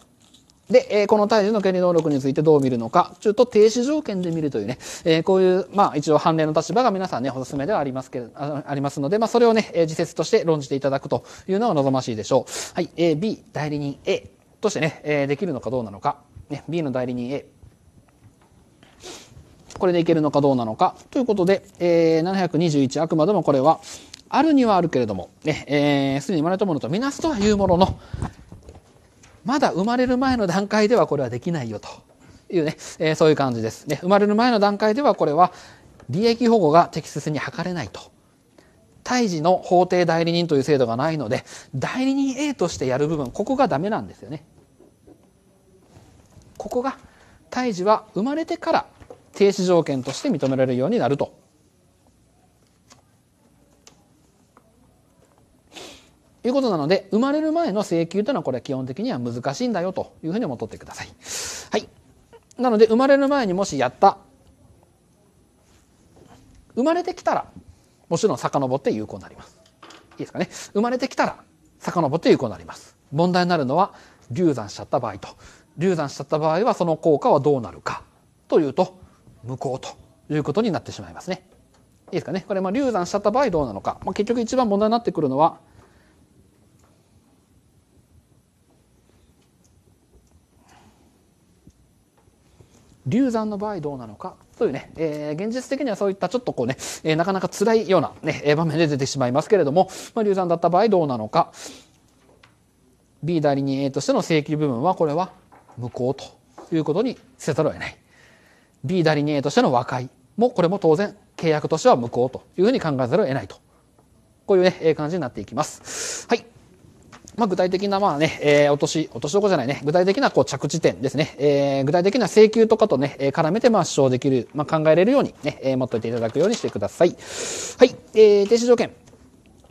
で、えこの対峙の権利能力についてどう見るのか、中途停止条件で見るというね、えこういう、まあ一応判例の立場が皆さんね、おすめではありますけど、あ、ありますので、まあそれをね、え自説として論じていただくというのが望ましいでしょう。はい、A、B、代理人 A としてね、えできるのかどうなのか、ね、B の代理人 A。これでいけるのかどうなのかということで、え721あくまでもこれはあるにはあるけれども、ね、えー、すでに生まれたものとみなすとはいうものの、まだ生まれる前の段階ではこれはできないよというね、えー、そういう感じですね。生まれる前の段階ではこれは利益保護が適切に図れないと。胎児の法定代理人という制度がないので、代理人 A としてやる部分、ここがダメなんですよね。ここが胎児は生まれてから停止条件として認められるようになるということなので、生まれる前の請求というのはこれは基本的には難しいんだよというふうに思っってください。はい。なので、生まれる前にもしやった。生まれてきたら、もちろん遡って有効になります。いいですかね。生まれてきたら、遡って有効になります。問題になるのは、流産しちゃった場合と。流産しちゃった場合は、その効果はどうなるか。というと、無効ということになってしまいますね。いいですかね。これ、まあ、流産しちゃった場合どうなのか。まあ、結局一番問題になってくるのは、流産の場合どうなのかというね、えー、現実的にはそういったちょっとこうね、えー、なかなか辛いような、ね、場面で出てしまいますけれども、まあ、流産だった場合どうなのか B 代理人 A としての請求部分はこれは無効ということにせざるを得ない B 代理人 A としての和解もこれも当然契約としては無効というふうに考えざるを得ないとこういうね感じになっていきます。はいまあ、具体的な、まあね、えー、落とし、落としどころじゃないね、具体的なこう着地点ですね、えー、具体的な請求とかとね、えー、絡めて、まあ、主張できる、まあ、考えれるようにね、えー、持っといていただくようにしてください。はい、えー、停止条件。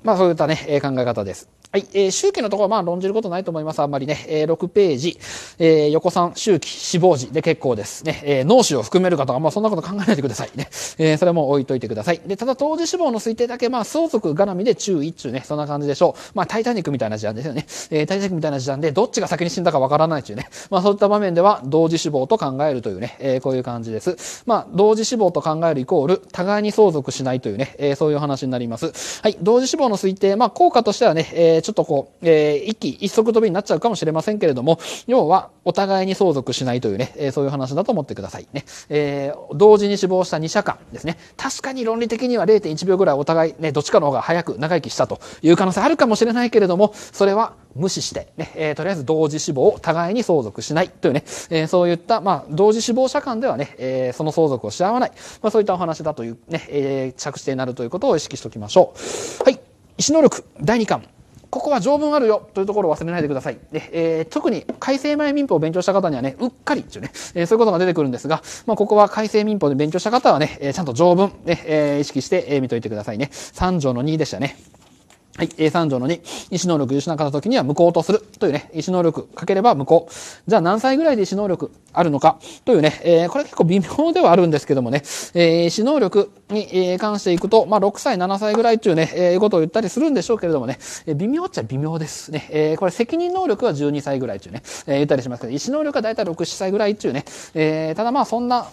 まあ、そういったね、えー、考え方です。はい、えー、周期のところはまあ論じることないと思います。あんまりね。えー、6ページ、えー、横3、周期、死亡時で結構ですね。えー、脳死を含めるかとか、まあそんなこと考えないでくださいね。えー、それも置いといてください。で、ただ当時死亡の推定だけ、まあ相続絡みで注意中ね。そんな感じでしょう。まあタイタニックみたいな時案ですよね。えー、タイタニックみたいな時案で、どっちが先に死んだかわからない中うね。まあそういった場面では、同時死亡と考えるというね。えー、こういう感じです。まあ、同時死亡と考えるイコール、互いに相続しないというね。えー、そういう話になります。はい、同時死亡の推定、まあ効果としてはね、えーちょっとこう、えー、一気一足飛びになっちゃうかもしれませんけれども、要は、お互いに相続しないというね、えそういう話だと思ってください。ね。えー、同時に死亡した2者間ですね。確かに論理的には0.1秒ぐらいお互い、ね、どっちかの方が早く長生きしたという可能性あるかもしれないけれども、それは無視してね、えー、とりあえず同時死亡を互いに相続しないというね、えー、そういった、まあ、同時死亡者間ではね、えー、その相続をし合わない、まあ、そういったお話だというね、え着地点になるということを意識しておきましょう。はい。意思能力第2巻。ここは条文あるよというところを忘れないでください。で、えー、特に改正前民法を勉強した方にはね、うっかりっていうね、えー、そういうことが出てくるんですが、まあ、ここは改正民法で勉強した方はね、えー、ちゃんと条文、ね、えー、意識して、えー、見といてくださいね。3条の2でしたね。はい。A3 条の2。意思能力有しなった時には無効とする。というね。意思能力かければ無効。じゃあ何歳ぐらいで意思能力あるのか。というね。えー、これ結構微妙ではあるんですけどもね。えー、意思能力に、え関していくと、まあ、6歳、7歳ぐらいというね、えー、ことを言ったりするんでしょうけれどもね。えー、微妙っちゃ微妙ですね。えー、これ責任能力は12歳ぐらいというね。えー、言ったりしますけど、意思能力はだいたい6、7歳ぐらいというね。えー、ただまあそんな、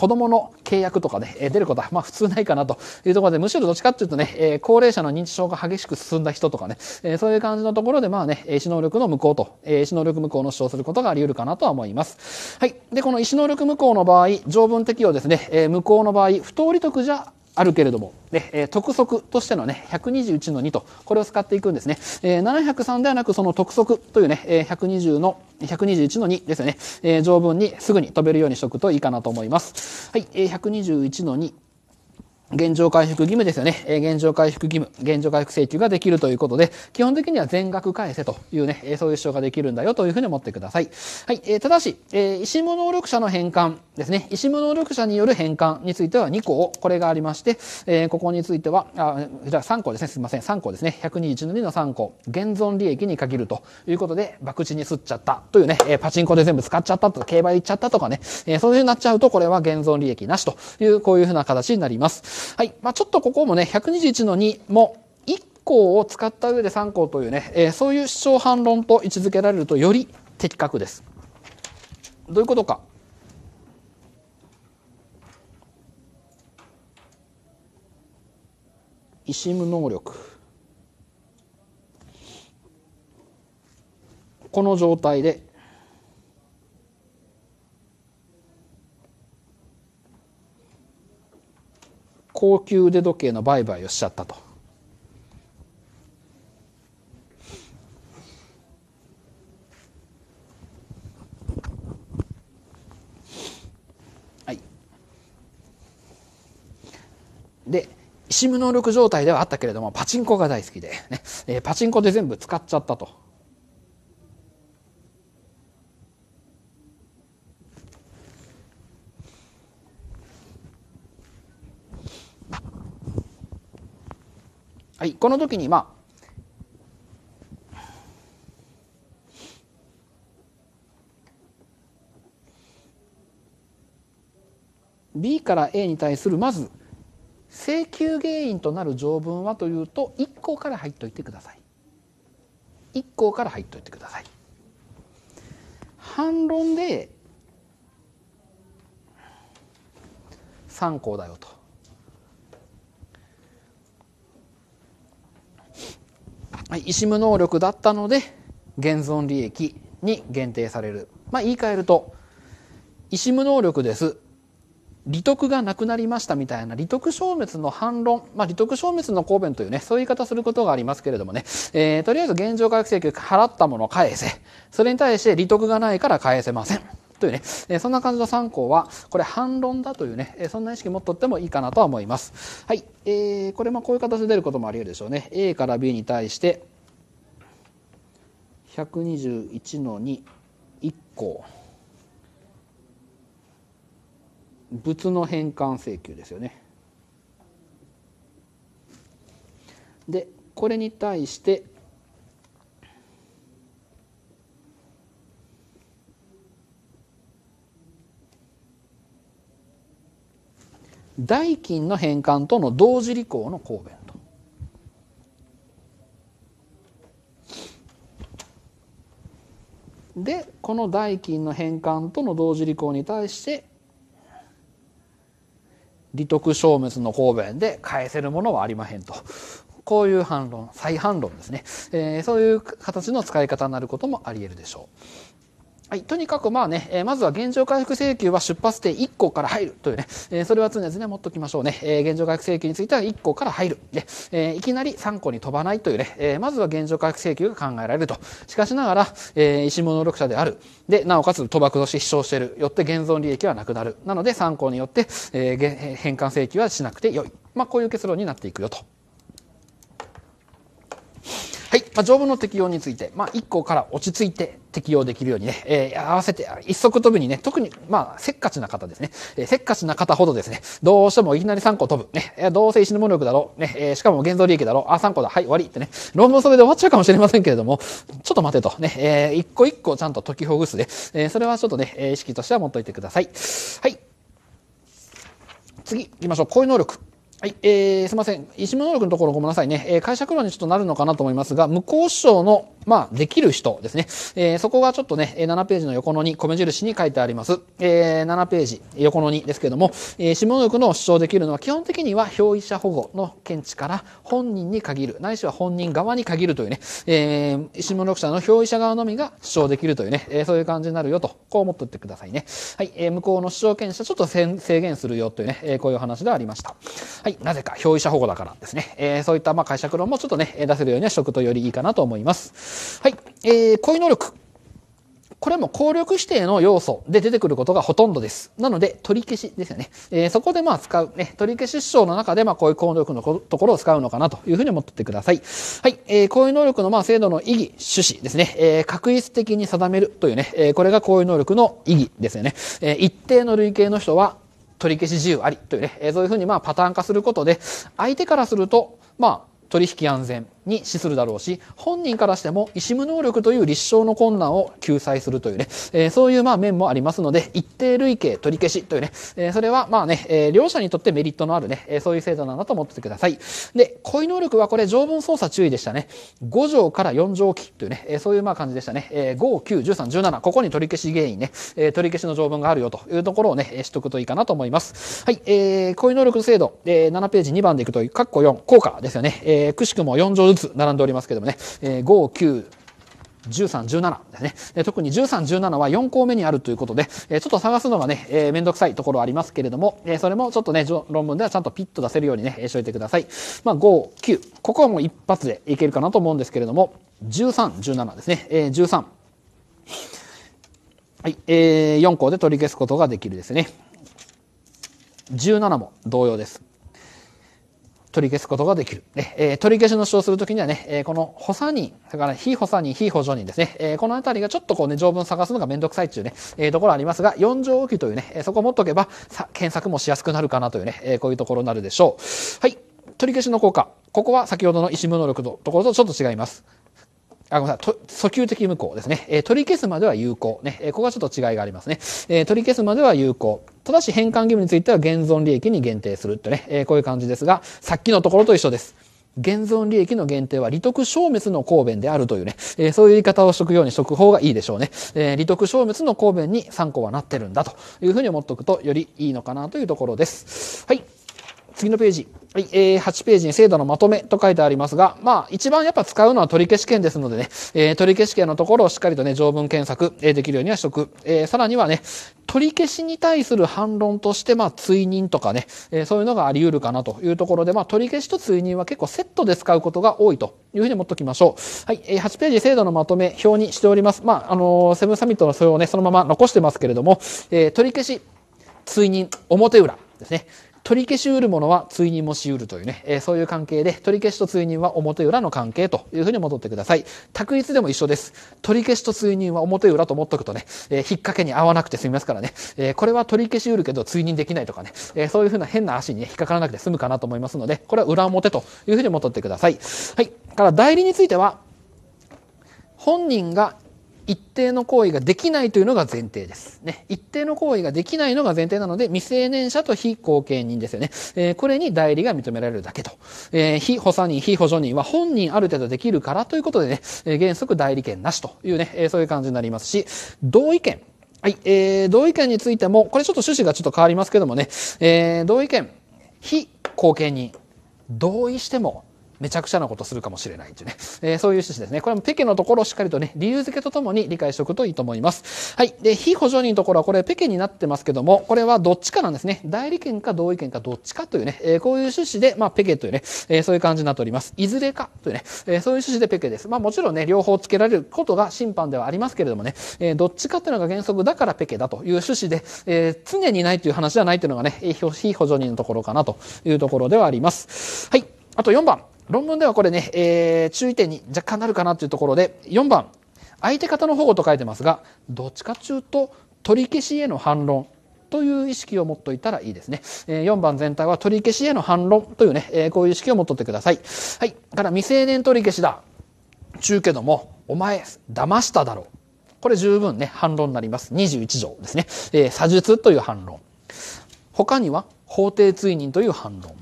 子供の契約とかね、え出ることはまあ普通ないかなというところで、むしろどっちかっていうとね、え高齢者の認知症が激しく進んだ人とかね、えそういう感じのところで、まあね、意思能力の無効と、え意思能力無効の主張することがあり得るかなとは思います。はい。で、この意思能力無効の場合、条文適用ですね、え無効の場合、不当利得じゃあるけれども、で、えー、特則としてのね、121の2と、これを使っていくんですね。えー、703ではなく、その特則というね、えー、120の、121の2ですよね。えー、条文にすぐに飛べるようにしとくといいかなと思います。はい、えー、121の2。現状回復義務ですよね。え現状回復義務、現状回復請求ができるということで、基本的には全額返せというね、えそういう主張ができるんだよというふうに思ってください。はい。えただし、えー、医師無能力者の返還ですね。医師無能力者による返還については2項、これがありまして、えここについては、あ、じゃあ3項ですね。すいません。3項ですね。121の2の3項。現存利益に限るということで、博打にすっちゃったというね、えパチンコで全部使っちゃったとか、競馬行っちゃったとかね、えそういうふうになっちゃうと、これは現存利益なしという、こういうふうな形になります。はい。まあ、ちょっとここもね、121の2も、1項を使った上で3項というね、えー、そういう主張反論と位置づけられるとより的確です。どういうことか。維新能力。この状態で高級腕時計の売買をしちゃったと。はい、でシム能力状態ではあったけれどもパチンコが大好きでね、ねえー、パチンコで全部使っちゃったとはい、この時にまあ「B から A に対するまず請求原因となる条文はというと1項から入っておいてください。1項から入っておいてください。反論で3項だよと。意思無能力だったので現存利益に限定される、まあ、言い換えると意思無能力です利得がなくなりましたみたいな利得消滅の反論、まあ、利得消滅の公弁というね、そういう言い方することがありますけれどもね、えー、とりあえず現状回復請求払ったものを返せ。それに対して利得がないから返せません。というね、えそんな感じの3項は、これ反論だというね、えそんな意識持っとってもいいかなとは思います。はい。えー、これもこういう形で出ることもあり得るでしょうね。A から B に対して、121の2、1項。物の返還請求ですよね。でこれに対して代金の返還との同時履行の公弁と。でこの代金の返還との同時履行に対して利得消滅の公弁で返せるものはありまへんとこういう反論再反論ですね、えー、そういう形の使い方になることもありえるでしょう。はい、とにかくまあね、えまずは現状回復請求は出発点1個から入るというね、えそれは常々持っときましょうね。え現状回復請求については1個から入る。ねえいきなり3個に飛ばないというね、えまずは現状回復請求が考えられると。しかしながら、えー、医能力者である。で、なおかつ賭博として主張している。よって現存利益はなくなる。なので参考によって、え返還請求はしなくてよい。まあ、こういう結論になっていくよと。はい。まあ、条文の適用について、まあ、1個から落ち着いて適用できるようにね、えー、合わせて、一足飛ぶにね、特に、まあ、せっかちな方ですね。えー、せっかちな方ほどですね、どうしてもいきなり3個飛ぶ。ね、えー、どうせ石の能力だろう。ね、えー、しかも現像利益だろう。あ、3個だ。はい、終わりってね、論文それで終わっちゃうかもしれませんけれども、ちょっと待てと。ね、えー、一個一個ちゃんと解きほぐすで、えー、それはちょっとね、意識としては持っといてください。はい。次、行きましょう。こういう能力。はい、えー、すいません。医師能力のところごめんなさいね。えー、解釈論にちょっとなるのかなと思いますが、無効主のまあ、できる人ですね。えー、そこがちょっとね、7ページの横の2、米印に書いてあります。えー、7ページ、横の2ですけども、えー、下の句の主張できるのは基本的には表意者保護の見地から本人に限る、ないしは本人側に限るというね、えー、下の句者の表意者側のみが主張できるというね、えー、そういう感じになるよと、こう思っていてくださいね。はい、えー、向こうの主張権者ちょっと制限するよというね、えー、こういう話がありました。はい、なぜか表意者保護だからですね。えー、そういったまあ解釈論もちょっとね、出せるようにはしとくとよりいいかなと思います。はい。えー、こういう能力。これも効力指定の要素で出てくることがほとんどです。なので、取り消しですよね。えー、そこでまあ使う、ね、取り消し主張の中でまあこういう効力のところを使うのかなというふうに思っててください。はい。えー、こういう能力のまあ制度の意義、趣旨ですね。えー、確率的に定めるというね、えー、これがこういう能力の意義ですよね。えー、一定の類型の人は取り消し自由ありというね、えー、そういうふうにまあパターン化することで、相手からすると、まあ、取引安全。に資するだろうし、本人からしても、医師無能力という立証の困難を救済するというね、えー、そういうまあ面もありますので、一定類型取り消しというね、えー、それはまあね、えー、両者にとってメリットのあるね、えそういう制度なんだと思っててください。で、故意能力はこれ、条文操作注意でしたね。5条から4条期というね、えそういうまあ感じでしたね。え5、9、13、17、ここに取り消し原因ね、え取り消しの条文があるよというところをね、えー、とくといいかなと思います。はい、えー、故意能力制度、え7ページ2番でいくと、いう、括弧4、効果ですよね。えくしくも4条ずつつ並んでおりますけどもね、えー、5、9、13、17ですね。特に13、17は4項目にあるということで、ちょっと探すのがね、えー、めんどくさいところありますけれども、えー、それもちょっとね、論文ではちゃんとピッと出せるようにね、しといてください。まあ、5、9。ここはもう一発でいけるかなと思うんですけれども、13、17ですね。えー、13。はい、えー、4項で取り消すことができるですね。17も同様です。取り消すことができる。えー、取り消しの主張するときにはね、えー、この補佐人、それから非補佐人、非補助人ですね、えー、このあたりがちょっとこうね、条文探すのがめんどくさいっていうね、えー、ところありますが、4条置きというね、そこを持っとけば、さ、検索もしやすくなるかなというね、えー、こういうところになるでしょう。はい。取り消しの効果。ここは先ほどの思無能力のところとちょっと違います。あ、ごめんなさい。訴求的無効ですね。えー、取り消すまでは有効。ね。えー、ここがちょっと違いがありますね。えー、取り消すまでは有効。ただし返還義務については現存利益に限定するってね。えこういう感じですが、さっきのところと一緒です。現存利益の限定は利得消滅の公弁であるというね、えー、そういう言い方をしとくようにしとく方がいいでしょうね。えー、利得消滅の公弁に参考はなってるんだというふうに思っておくとよりいいのかなというところです。はい。次のページ。はい、えー、8ページに制度のまとめと書いてありますが、まあ、一番やっぱ使うのは取消権ですのでね、えー、取消権のところをしっかりとね、条文検索、えー、できるようにはしとく。えー、さらにはね、取り消しに対する反論として、まあ、追認とかね、えー、そういうのがあり得るかなというところで、まあ、取り消しと追認は結構セットで使うことが多いというふうに持っておきましょう。はい、えー、8ページ制度のまとめ表にしております。まあ、あのー、セブンサミットのそれをね、そのまま残してますけれども、えー、取り消し、追認、表裏ですね。取り消しうるものは追認もしうるというね、えー、そういう関係で、取り消しと追認は表裏の関係というふうに戻ってください。択一でも一緒です。取り消しと追認は表裏と思っとくとね、えー、引っ掛けに合わなくて済みますからね、えー、これは取り消しうるけど追認できないとかね、えそういうふうな変な足に、ね、引っかからなくて済むかなと思いますので、これは裏表というふうに戻ってください。はい。から代理については、本人が一定の行為ができないというのが前提です。ね、一定の行為ができないのが前提なので、未成年者と非後見人ですよね。えー、これに代理が認められるだけと。えー、非補佐人、非補助人は本人ある程度できるからということでね、えー、原則代理権なしというね、えー、そういう感じになりますし、同意見。はい、えー、同意見についても、これちょっと趣旨がちょっと変わりますけどもね、えー、同意見、非後見人、同意してもめちゃくちゃなことするかもしれないっていうね、[laughs] えー、そういう趣旨ですね。これもペケのところをしっかりとね、理由付けとともに理解しておくといいと思います。はい。で、非補助人のところはこれペケになってますけども、これはどっちかなんですね。代理権か同意権かどっちかというね、えー、こういう趣旨で、まあ、ペケというね、えー、そういう感じになっております。いずれかというね、えー、そういう趣旨でペケです。まあ、もちろんね、両方付けられることが審判ではありますけれどもね、えー、どっちかというのが原則だからペケだという趣旨で、えー、常にないという話じゃないというのがね、非補助人のところかなというところではあります。はい。あと4番。論文ではこれね、えー、注意点に若干なるかなというところで4番相手方の保護と書いてますがどっちか中と取り消しへの反論という意識を持っておいたらいいですね。4番全体は取り消しへの反論というね、こういう意識を持っとってください。はい。から未成年取り消しだ。ちゅうけども、お前、騙しただろ。う。これ十分ね、反論になります。21条ですね。えー、左述という反論。他には、法定追認という反論。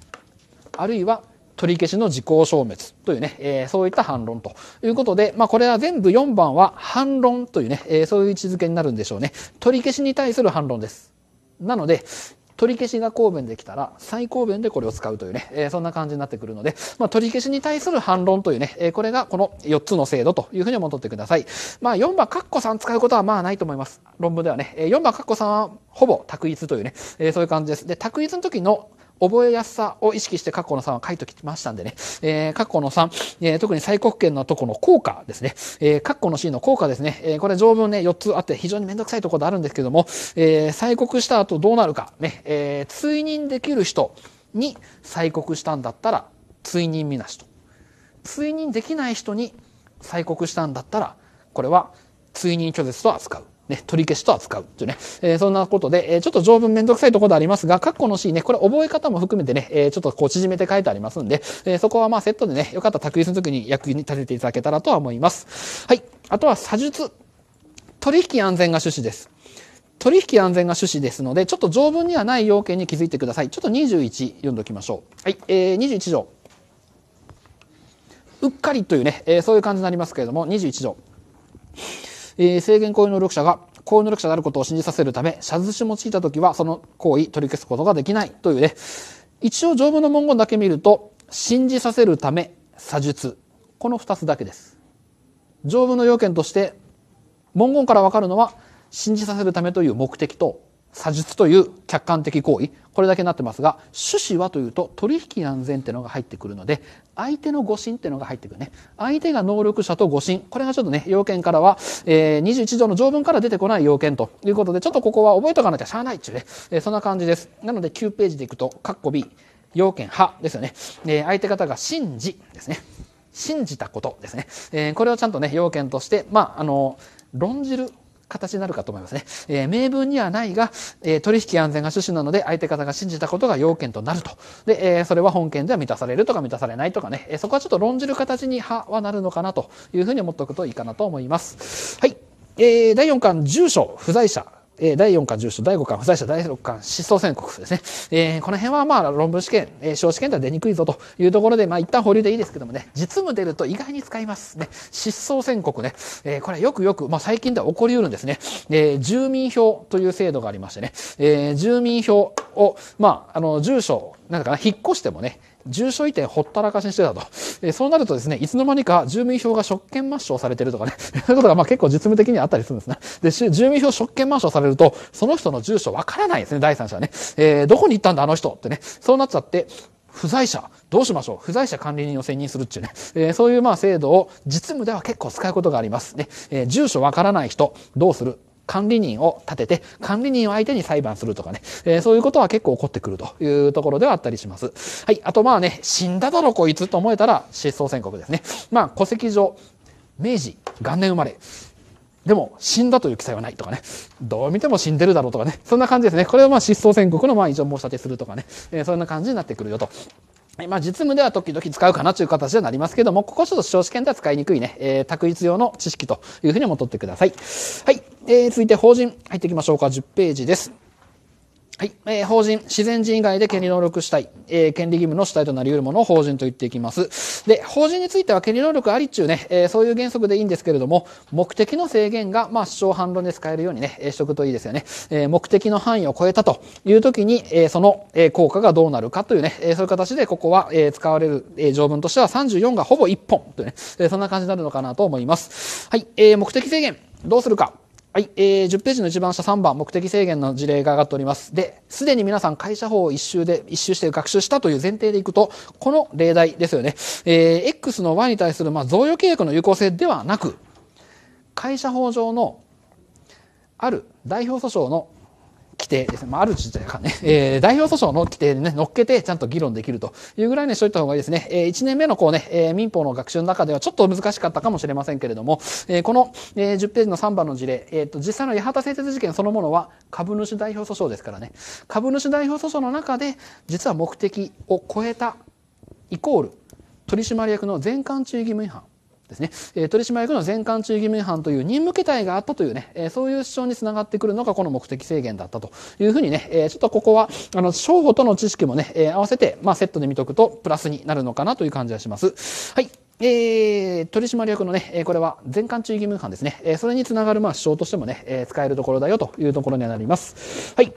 あるいは、取り消しの時効消滅というね、えー、そういった反論ということで、まあ、これは全部4番は反論というね、えー、そういう位置づけになるんでしょうね。取り消しに対する反論です。なので、取り消しが公弁できたら、最公弁でこれを使うというね、えー、そんな感じになってくるので、まあ、取り消しに対する反論というね、えー、これがこの4つの制度というふうに思っおいてください。まあ、4番カッコ3使うことはまあないと思います。論文ではね、えー、4番カッコ3はほぼ択一というね、えそういう感じです。で、択一の時の覚えやすさを意識して過去の3は書いときましたんでね、えー、括の3、えー、特に最国権のとこの効果ですね、えー、括弧の C の効果ですね、えー、これ条文ね、4つあって非常にめんどくさいところであるんですけども、えー、再国した後どうなるか、ね、えー、追認できる人に再国したんだったら、追認みなしと。追認できない人に再国したんだったら、これは追認拒絶と扱う。ね、取り消しと扱うというね、えー、そんなことで、えー、ちょっと条文めんどくさいところでありますが、カッコのンね、これ覚え方も含めてね、えー、ちょっとこう縮めて書いてありますんで、えー、そこはまあセットでね、よかったら卓一の時に役に立てていただけたらとは思います。はい。あとは、査術。取引安全が趣旨です。取引安全が趣旨ですので、ちょっと条文にはない要件に気づいてください。ちょっと21読んでおきましょう。はい、えー、21条。うっかりというね、えー、そういう感じになりますけれども、21条。えー、制限行為能力者が行為能力者であることを信じさせるため、写図し用いたときはその行為取り消すことができないというね、一応条文の文言だけ見ると、信じさせるため、写術。この2つだけです。条文の要件として、文言からわかるのは、信じさせるためという目的と、詐術という客観的行為これだけになってますが趣旨はというと取引安全っていうのが入ってくるので相手の誤信っていうのが入ってくるね相手が能力者と誤信これがちょっとね要件からは、えー、21条の条文から出てこない要件ということでちょっとここは覚えとかなきゃしゃあないっちゅうね、えー、そんな感じですなので9ページでいくと括弧 B 要件派ですよね、えー、相手方が信じですね信じたことですね、えー、これをちゃんとね要件としてまああの論じる形になるかと思いますね。えー、名文にはないが、えー、取引安全が趣旨なので、相手方が信じたことが要件となると。で、えー、それは本件では満たされるとか満たされないとかね、えそこはちょっと論じる形に派はなるのかなというふうに思っておくといいかなと思います。はい。えー、第4巻、住所、不在者え第4巻重所、第5巻不在者、第6巻失踪宣告ですね。えー、この辺はまあ論文試験、えー、小試験では出にくいぞというところで、まあ一旦保留でいいですけどもね、実務出ると意外に使いますね。失踪宣告ね。えー、これよくよく、まあ最近では起こり得るんですね。え住民票という制度がありましてね、え住民票を、まあ、あの、住所、なんだかな、引っ越してもね、住所移転ほったらかしにしてたと。[laughs] えそうなるとですね、いつの間にか住民票が職権抹消されてるとかね、[laughs] そういうことがまあ結構実務的にあったりするんですね。で、住民票職権抹消されると、その人の住所わからないですね、第三者はね。えー、どこに行ったんだ、あの人ってね。そうなっちゃって、不在者、どうしましょう不在者管理人を選任するっていうね、えー、そういうまあ制度を実務では結構使うことがあります。ね、えー、住所わからない人、どうする管理人を立てて、管理人を相手に裁判するとかね、えー、そういうことは結構起こってくるというところではあったりします。はい。あとまあね、死んだだろこいつと思えたら失踪宣告ですね。まあ、戸籍上、明治、元年生まれ。でも、死んだという記載はないとかね。どう見ても死んでるだろうとかね。そんな感じですね。これはまあ失踪宣告のまあ一応申し立てするとかね。えー、そんな感じになってくるよと。まあ、実務では時々使うかなという形になりますけども、ここちょっと少試験では使いにくいね、えー、択一用の知識というふうにもとってください。はい。えー、続いて法人入っていきましょうか。10ページです。はい。えー、法人、自然人以外で権利能力主体、えー、権利義務の主体となり得るものを法人と言っていきます。で、法人については権利能力ありっちゅうね、えー、そういう原則でいいんですけれども、目的の制限が、まあ、主張反論で使えるようにね、えー、しとくといいですよね。えー、目的の範囲を超えたというときに、えー、その、えー、効果がどうなるかというね、えー、そういう形でここは、えー、使われる、えー、条文としては34がほぼ1本というね、えー、そんな感じになるのかなと思います。はい。えー、目的制限、どうするか。はい、えー、10ページの一番下3番、目的制限の事例が上がっております。で、すでに皆さん会社法を一周で、一周して学習したという前提でいくと、この例題ですよね。えー、X の Y に対する、まあ、贈与契約の有効性ではなく、会社法上の、ある代表訴訟の規定ですね。まあ、ある自治体かね、[laughs] えー、代表訴訟の規定にね、乗っけてちゃんと議論できるというぐらいにしといた方がいいですね。えー、1年目のこうね、えー、民法の学習の中ではちょっと難しかったかもしれませんけれども、えー、この、えー、10ページの3番の事例、えっ、ー、と、実際の八幡製鉄事件そのものは株主代表訴訟ですからね。株主代表訴訟の中で、実は目的を超えた、イコール、取締役の全館注意義務違反。ですね、え取締役の全館注意義務違反という任務形態があったというね、えそういう主張につながってくるのがこの目的制限だったというふうにね、えちょっとここは、あの、商法との知識もね、え合わせて、まあ、セットで見とくとプラスになるのかなという感じがします。はい。えー、取締役のね、えこれは全館注意義務違反ですね。えそれにつながる、まあ、主張としてもね、え使えるところだよというところにはなります。はい。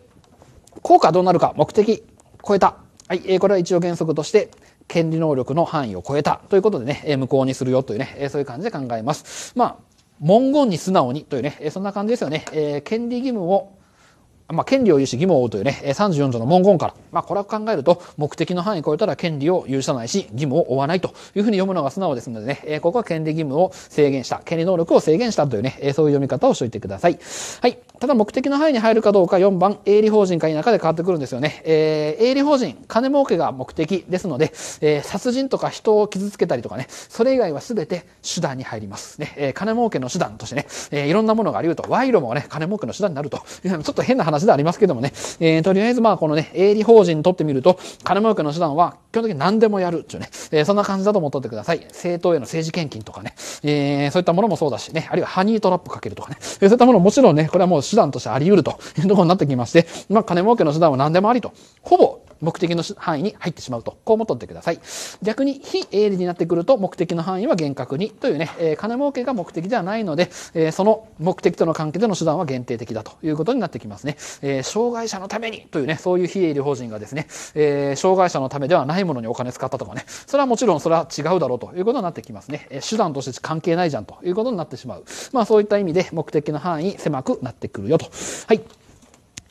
効果どうなるか、目的、超えた。はい、えこれは一応原則として、権利能力の範囲を超えたということでね、無効にするよというね、そういう感じで考えます。まあ、文言に素直にというね、そんな感じですよね。え権利義務をまあ、権利を有し義務を負うというね、34条の文言から、まあ、これを考えると、目的の範囲を超えたら権利を有さないし、義務を負わないというふうに読むのが素直ですのでね、えここは権利義務を制限した、権利能力を制限したというね、えそういう読み方をしておいてください。はい。ただ目的の範囲に入るかどうか4番、営利法人か否かで変わってくるんですよね。えー、営利法人、金儲けが目的ですので、えー、殺人とか人を傷つけたりとかね、それ以外は全て手段に入ります。ね、えー、金儲けの手段としてね、えー、いろんなものがあり得ると、賄賂もね、金儲けの手段になるという、ちょっと変な話でありますけどもね、えー、とりあえずまあこのね、営利法人にとってみると、金儲けの手段は基本的に何でもやるっていうね、えー、そんな感じだと思っておいてください。政党への政治献金とかね、えー、そういったものもそうだしね、あるいはハニートラップかけるとかね、えー、そういったものももちろんね、これはもう手段としてあり得るというところになってきまして、まあ金儲けの手段は何でもありと、ほぼ目的の範囲に入ってしまうと。こうも取ってください。逆に非営利になってくると目的の範囲は厳格にというね、えー、金儲けが目的ではないので、えー、その目的との関係での手段は限定的だということになってきますね。えー、障害者のためにというね、そういう非営利法人がですね、え障害者のためではないものにお金使ったとかね、それはもちろんそれは違うだろうということになってきますね。え手段として関係ないじゃんということになってしまう。まあそういった意味で目的の範囲狭くなってくるよと。はい。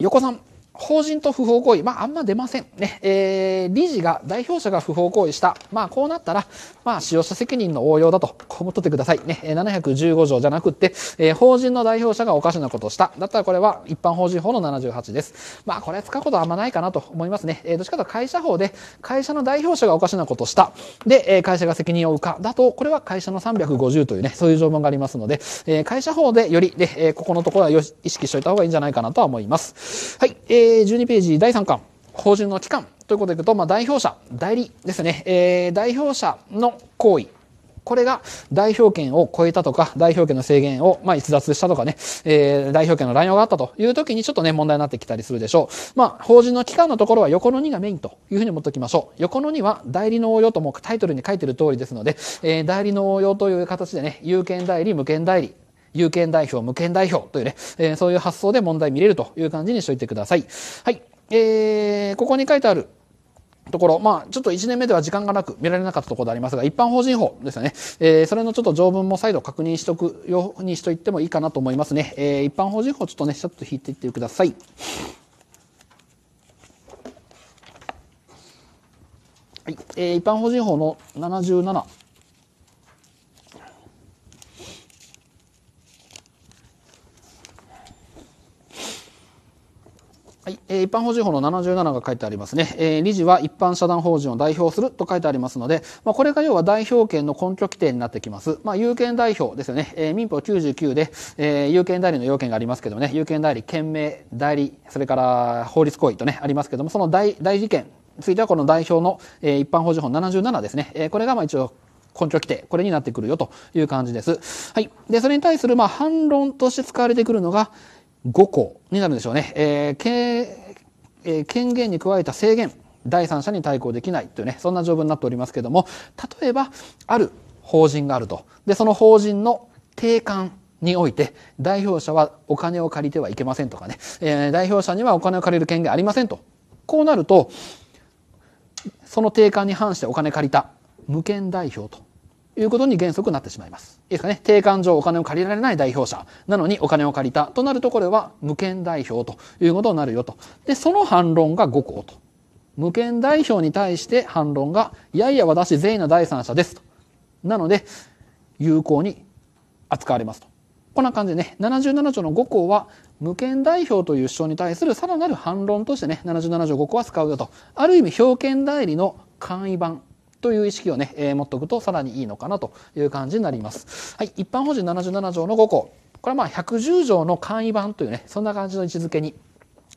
横さん、法人と不法行為、まあ、あんま出ません。ね、えー、理事が、代表者が不法行為した。まあ、こうなったら、まあ、使用者責任の応用だと、こうっとってください。ね、715条じゃなくって、えー、法人の代表者がおかしなことをした。だったらこれは、一般法人法の78です。まあ、これ使うことあんまないかなと思いますね。えー、どっちかというと会社法で、会社の代表者がおかしなことをした。で、え会社が責任を負うか。だと、これは会社の350というね、そういう条文がありますので、え会社法でより、で、えここのところはよし意識しといた方がいいんじゃないかなとは思います。はい。えーえ12ページ第3巻、法人の期間ということでいくと、まあ、代表者、代理ですね、えー、代表者の行為、これが代表権を超えたとか、代表権の制限を、まあ、逸脱したとかね、えー、代表権の乱用があったという時にちょっとね、問題になってきたりするでしょう。まあ、法人の期間のところは横の2がメインというふうに持っておきましょう。横の2は代理の応用ともタイトルに書いてる通りですので、えー、代理の応用という形でね、有権代理、無権代理、有権代表、無権代表というね、えー、そういう発想で問題見れるという感じにしといてください。はい。えー、ここに書いてあるところ、まあ、ちょっと1年目では時間がなく見られなかったところでありますが、一般法人法ですよね。えー、それのちょっと条文も再度確認しとくようにしといてもいいかなと思いますね。えー、一般法人法ちょっとね、ちょっと引いていってください。はい。えー、一般法人法の77。はい、え一般法人法の77が書いてありますね、え理事は一般社団法人を代表すると書いてありますので、まあ、これが要は代表権の根拠規定になってきます、まあ、有権代表ですよね、え民法99で、え有権代理の要件がありますけどもね有権代理県名代理それから法律行為とねありますけどもその代代事件についてはこの代表の、え一般法人法77ですね、えこれがまあ一応根拠規定、これになってくるよという感じです。はい。で、それに対する、まあ、反論として使われてくるのが、5項になるでしょうね。えー、けえー、権限に加えた制限、第三者に対抗できないというね、そんな条文になっておりますけども、例えば、ある法人があると。で、その法人の定款において、代表者はお金を借りてはいけませんとかね、えー、代表者にはお金を借りる権限ありませんと。こうなると、その定款に反してお金借りた無権代表ということに原則なってしまいます。いいですかね。定款上お金を借りられない代表者なのにお金を借りたとなるとこれは無権代表ということになるよと。で、その反論が5項と。無権代表に対して反論が、いやいや私善意の第三者ですと。なので、有効に扱われますと。こんな感じでね、77条の5項は、無権代表という主張に対するさらなる反論としてね、77条5項は使うよと。ある意味、表権代理の簡易版という意識をね、えー、持っておくとさらにいいのかなという感じになります。はい、一般法人77条の5項。これはまあ110条の簡易版というね、そんな感じの位置づけに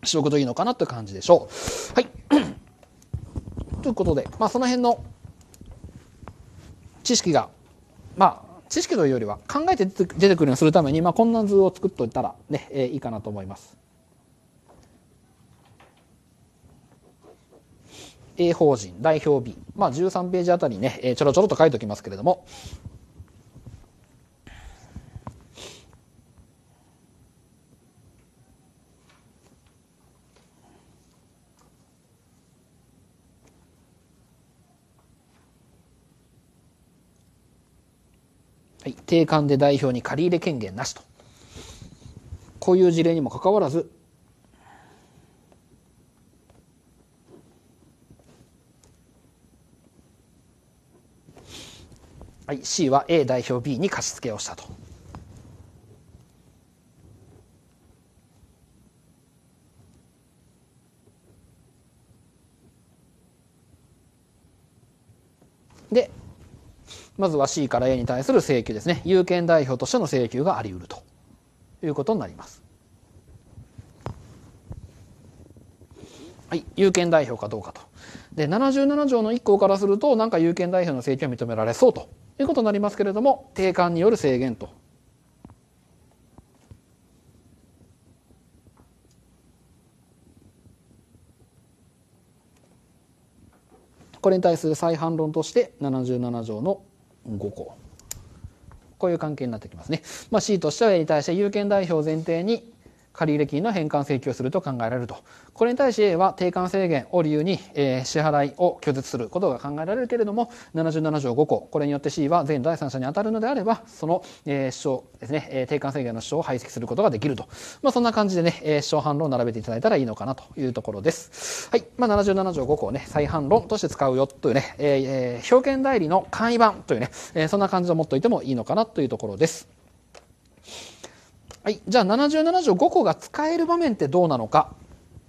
しておくといいのかなという感じでしょう。はい。[clears throat] ということで、まあ、その辺の知識が、まあ、知識というよりは考えて出てくるようにするために、まあ、こんな図を作っておいたらね、えー、いいかなと思います。A 法人代表 B、まあ、13ページあたりね、えちょろちょろと書いておきますけれども、はい、定款で代表に借入権限なしと。こういう事例にもかかわらず、はい、C は A 代表 B に貸し付けをしたと。でまずは C から A に対する請求ですね有権代表としての請求があり得るということになります。はい、有権代表かどうかと。で77条の1項からするとなんか有権代表の請求は認められそうということになりますけれども定款による制限と。これに対する再反論として77条の5項こういう関係になってきますね。まあ、C としては A に対して有権代表前提に借入金の返還請求をすると考えられると。これに対し A は定款制限を理由に、えー、支払いを拒絶することが考えられるけれども、77条5項、これによって C は全第三者に当たるのであれば、その、えー、主張ですね、えー、定款制限の主張を排斥することができると。まあ、そんな感じでね、えー、主張反論を並べていただいたらいいのかなというところです。はい。まあ、77条5項ね、再反論として使うよというね、えー、表現代理の簡易版というね、えー、そんな感じを持っておいてもいいのかなというところです。はい、じゃあ77条5個が使える場面ってどうなのか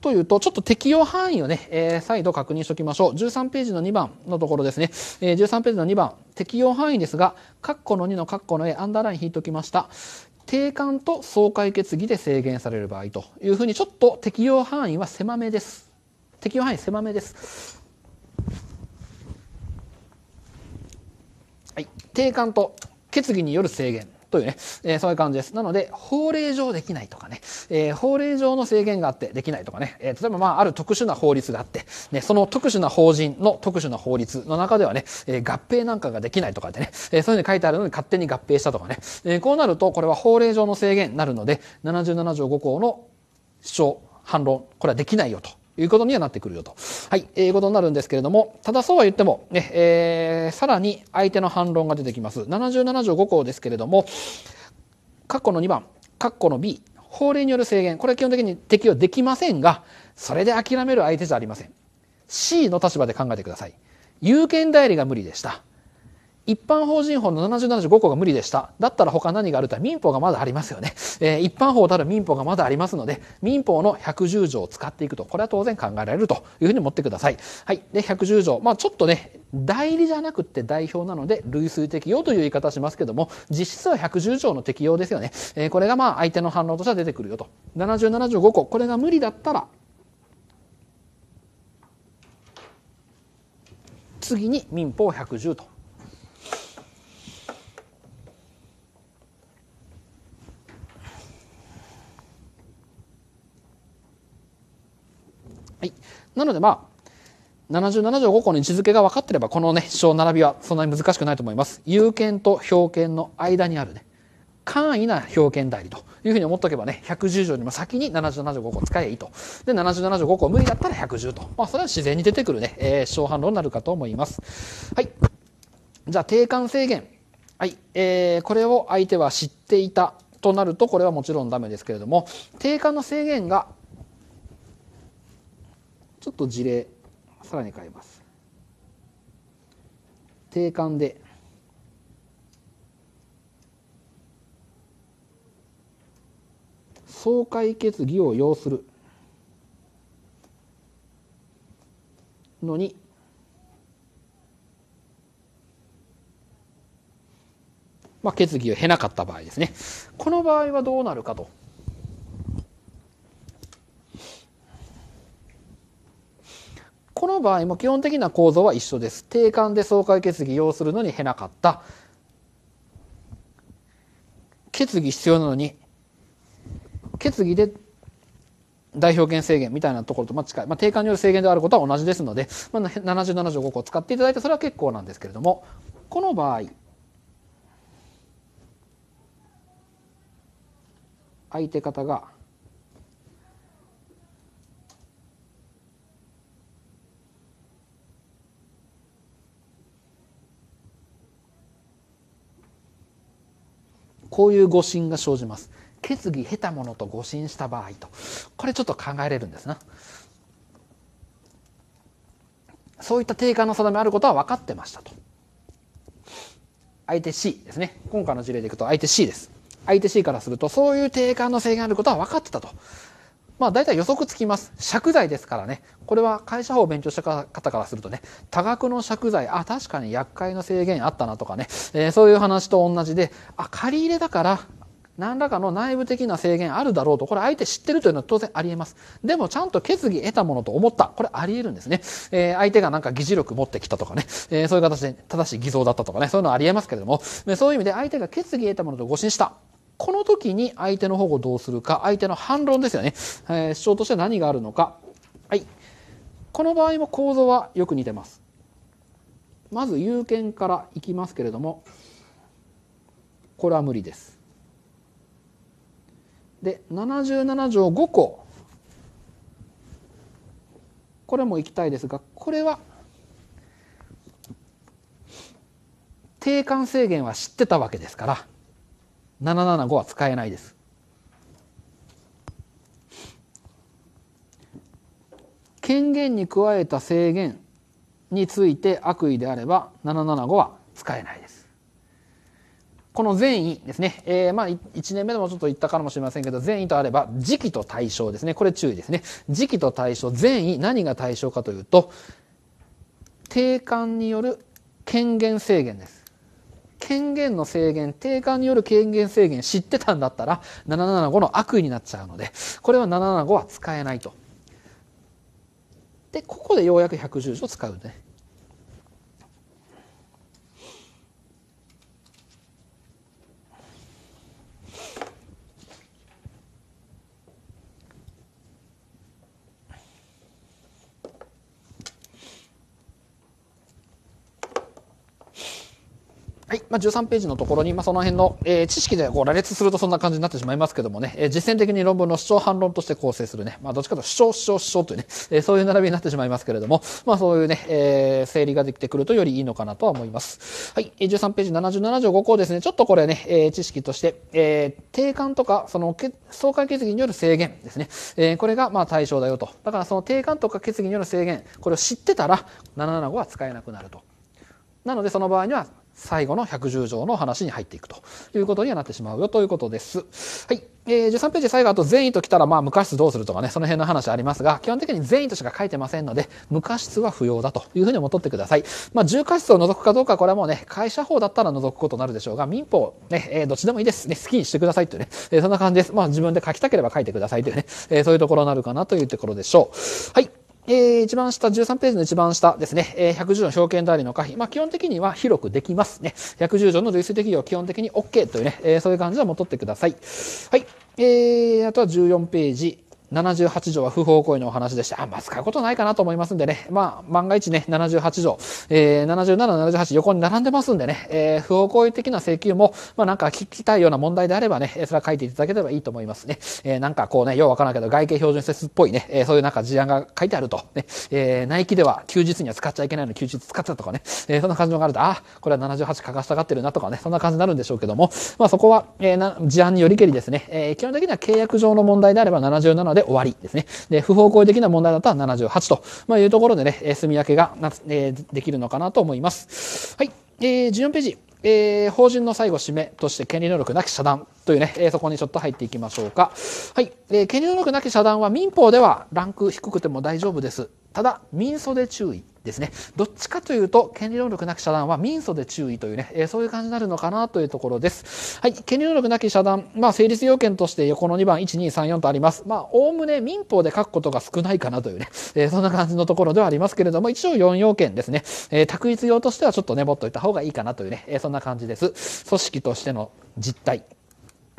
というと、ちょっと適用範囲をね、えー、再度確認しておきましょう。13ページの2番のところですね。えー、13ページの2番、適用範囲ですが、括弧の2の括弧の A、アンダーライン引いておきました。定款と総会決議で制限される場合というふうに、ちょっと適用範囲は狭めです。適用範囲狭めです。はい、定款と決議による制限。というね、えー、そういう感じです。なので、法令上できないとかね、えー、法令上の制限があってできないとかね、えー、例えばまあ、ある特殊な法律があって、ね、その特殊な法人の特殊な法律の中ではね、え合併なんかができないとかってね、えそういうふうに書いてあるのに勝手に合併したとかね、えこうなると、これは法令上の制限になるので、77条5項の主張、反論、これはできないよということにはなってくるよと、はい、えー、ことになるんですけれども、ただそうは言っても、ね、えー、さらに相手の反論が出てきます。7 7条5項ですけれども、括弧の2番、括弧の B、法令による制限、これは基本的に適用できませんが、それで諦める相手じゃありません。C の立場で考えてください。有権代理が無理でした。一般法人法の7075項が無理でした。だったら他何があるとは民法がまだありますよね。えー、一般法たる民法がまだありますので、民法の110条を使っていくと、これは当然考えられるというふうに思ってください。はい。で、110条。まあちょっとね、代理じゃなくて代表なので、類推適用という言い方しますけども、実質は110条の適用ですよね。えー、これがまあ相手の反論としては出てくるよと。70、75項、これが無理だったら、次に民法110と。なのでまあ、7 7条5項の位置づけが分かってれば、このね、小並びはそんなに難しくないと思います。有権と表権の間にあるね、簡易な表権代理というふうに思っておけばね、110条にも先に7 7条5項使えばいいと。で、7 7条5項無理だったら110と。まあ、それは自然に出てくるね、えー、小反論になるかと思います。はい。じゃあ、定款制限。はい。えー、これを相手は知っていたとなると、これはもちろんダメですけれども、定款の制限がちょっと事例さらに変えます定款で総会決議を要するのにまあ、決議を経なかった場合ですね。この場合はどうなるかとこの場合も基本的な構造は一緒です。定款で総会決議要するのに減なかった。決議必要なのに、決議で代表権制限みたいなところとま近い。まあ、定款による制限であることは同じですので、まあ、70、75を使っていただいてそれは結構なんですけれども、この場合、相手方がこういう誤信が生じます決議下手者と誤信した場合とこれちょっと考えれるんですなそういった定価の定めあることは分かってましたと相手 C ですね今回の事例でいくと相手 C です相手 C からするとそういう定価の制限あることは分かってたとまあ大体予測つきます。借財ですからね。これは会社法を勉強した方からするとね、多額の借財、あ、確かに厄介の制限あったなとかね、えー、そういう話と同じで、あ、借り入れだから、何らかの内部的な制限あるだろうと、これ相手知ってるというのは当然あり得ます。でもちゃんと決議得たものと思った。これあり得るんですね。えー、相手がなんか議事力持ってきたとかね、えー、そういう形で正しい偽造だったとかね、そういうのはあり得ますけれども、そういう意味で相手が決議得たものと誤信した。この時に相手の保護どうするか、相手の反論ですよね。えー、主張としては何があるのか。はい。この場合も構造はよく似てます。まず有権からいきますけれども、これは無理です。で、77条5項。これも行きたいですが、これは定款制限は知ってたわけですから775は使えないです。権限に加えた制限について悪意であれば775は使えないです。この善意ですね。えー、まあ、1年目でもちょっと言ったかもしれませんけど、善意とあれば、時期と対象ですね。これ注意ですね。時期と対象、善意、何が対象かというと、定款による権限制限です。権限の制限、定価による権限制限知ってたんだったら、775の悪意になっちゃうので、これは775は使えないと。で、ここでようやく110条使うね。はいまあ、13ページのところに、まあ、その辺の、えー、知識でこう羅列するとそんな感じになってしまいますけどもね、えー、実践的に論文の主張反論として構成するね、まあ、どっちかというと主張主張主張というね、[laughs] えー、そういう並びになってしまいますけれども、[laughs] まあ、そういうね、えー、整理ができてくるとよりいいのかなとは思います。はい、13ページ77条5項ですね、ちょっとこれね、えー、知識として、えー、定款とかその総会決議による制限ですね、えー、これがまあ対象だよと。だからその定款とか決議による制限、これを知ってたら775は使えなくなると。なのでその場合には最後の110条の話に入っていくということにはなってしまうよということです。はい。えー、13ページ最後あと善意ときたら、まあ、無過失どうするとかね、その辺の話ありますが、基本的に善意としか書いてませんので、無過失は不要だというふうにっとってください。まあ、重過失を除くかどうか、これはもうね、会社法だったら除くことになるでしょうが、民法、ね、えー、どっちでもいいです。ね、好きにしてくださいというね、えー、そんな感じです。まあ、自分で書きたければ書いてくださいというね、えー、そういうところになるかなというところでしょう。はい。えー、一番下、13ページの一番下ですね、えー、110条の表券代理の可否。まあ、基本的には広くできますね。110条の類推適用、基本的に OK というね、えー、そういう感じは戻ってください。はい。えー、あとは14ページ。78条は不法行為のお話でして、あんま使うことないかなと思いますんでね。まあ、万が一ね、78条、えー、77、78横に並んでますんでね、えー、不法行為的な請求も、まあなんか聞きたいような問題であればね、それは書いていただければいいと思いますね。えー、なんかこうね、ようわからんけど、外形標準施設っぽいね、えー、そういうなんか事案が書いてあると。ね、えー、内規では休日には使っちゃいけないの休日使ったとかね、えー、そんな感じのがあると、あ、これは78書かしたがってるなとかね、そんな感じになるんでしょうけども、まあそこは、えー、な事案によりけりですね、えー、基本的には契約上の問題であれば77で終わりですね。で、不法行為的な問題だったら78と、まあ、いうところでね、住み分けがな、えできるのかなと思います。はい。えー、14ページ。えー、法人の最後、締めとして権利能力なき遮断というね、えー、そこにちょっと入っていきましょうか。はい、えー、権利能力なき遮断は民法ではランク低くても大丈夫です。ただ、民訴で注意。ですね。どっちかというと、権利能力なき遮断は民訴で注意というね、えー、そういう感じになるのかなというところです。はい、権利能力なき遮断、まあ、成立要件として横の2番、1234とあります。まあ、おおむね民法で書くことが少ないかなというね、えー、そんな感じのところではありますけれども、一応4要件ですね、えー、択一用としてはちょっとね、持っといた方がいいかなというね、えー、そんな感じです。組織としての実態、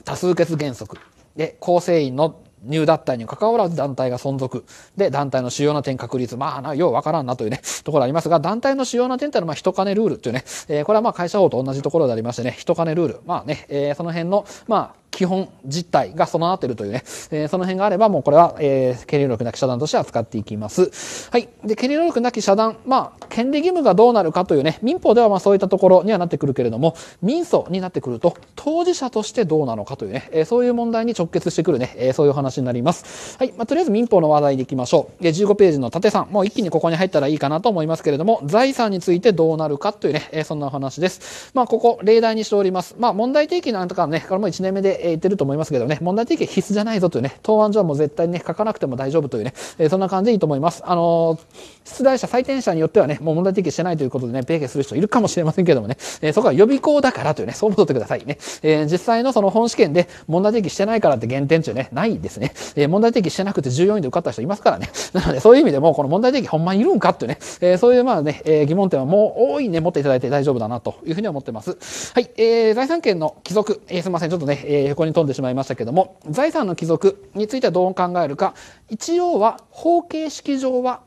多数決原則、で構成員の入脱退に関わらず団体が存続。で、団体の主要な点確立。まあ、な、ようわからんなというね、ところありますが、団体の主要な点ってのは、まあ、人金ルールっていうね、えー、これはまあ、会社法と同じところでありましてね、人金ルール。まあね、えー、その辺の、まあ、基本実態が備わってるというね、えー、その辺があれば、もうこれは、えー、権利能力なき遮断として扱っていきます。はい。で、権利能力なき遮断、まあ、権利義務がどうなるかというね、民法ではまあそういったところにはなってくるけれども、民訴になってくると、当事者としてどうなのかというね、えー、そういう問題に直結してくるね、えー、そういう話になります。はい。まあ、とりあえず民法の話題でいきましょう。で、15ページの縦さん、もう一気にここに入ったらいいかなと思いますけれども、財産についてどうなるかというね、えー、そんなお話です。まあ、ここ、例題にしております。まあ、問題提起なんとかね、これも1年目でえ言ってると思いますけどね、問題提起必須じゃないぞというね、答案はも絶対にね、書かなくても大丈夫というね、えそんな感じでいいと思います。あの出題者、採点者によってはね、もう問題提起してないということでね、ペーケする人いるかもしれませんけどもね、えそこは予備校だからというね、そう思ってくださいね。え実際のその本試験で問題提起してないからって減点中ね、ないですね。え問題提起してなくて14位で受かった人いますからね。なので、そういう意味でも、この問題提起ほんまにいるんかっていうね、えそういうまあね、え疑問点はもう多いね、持っていただいて大丈夫だなというふうに思ってます。はい、えー、財産権の帰属、えー、すいません、ちょっとね、えー横に飛んでしまいましたけども、財産の帰属についてはどう考えるか、一応は方形式上は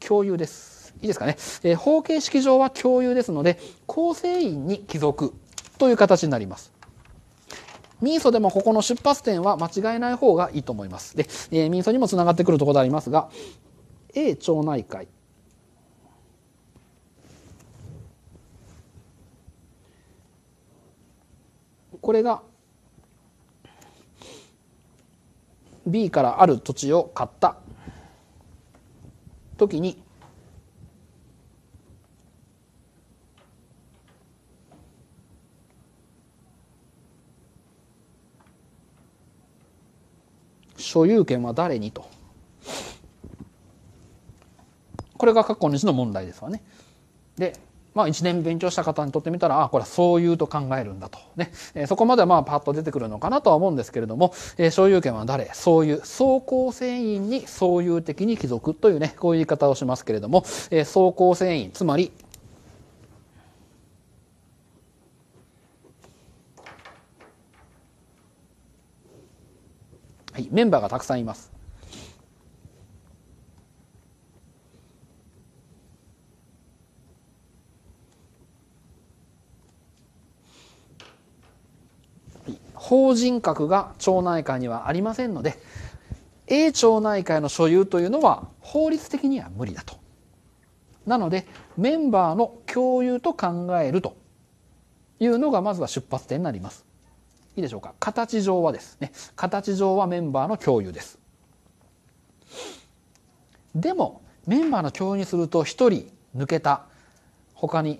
共有です。いいですかね。えー、法形式上は共有ですので、構成員に帰属という形になります。民訴でもここの出発点は間違えない方がいいと思います。で、えー、民訴にもつながってくるところでありますが、A 町内会。これが B からある土地を買った時に所有権は誰にとこれが過去日の問題ですわねでまあ、1年勉強した方にとってみたら、ああ、これはそういうと考えるんだと。ね。えー、そこまではまあ、パッと出てくるのかなとは思うんですけれども、えー、所有権は誰そういう、総構船員に総有的に帰属というね、こういう言い方をしますけれども、えー、総構成員、つまり、はい、メンバーがたくさんいます。法人格が町内会にはありませんので A 町内会の所有というのは法律的には無理だと。なのでメンバーの共有と考えるというのがまずは出発点になります。いいでしょうか形上はですね形上はメンバーの共有です。でもメンバーの共有にすると1人抜けた他に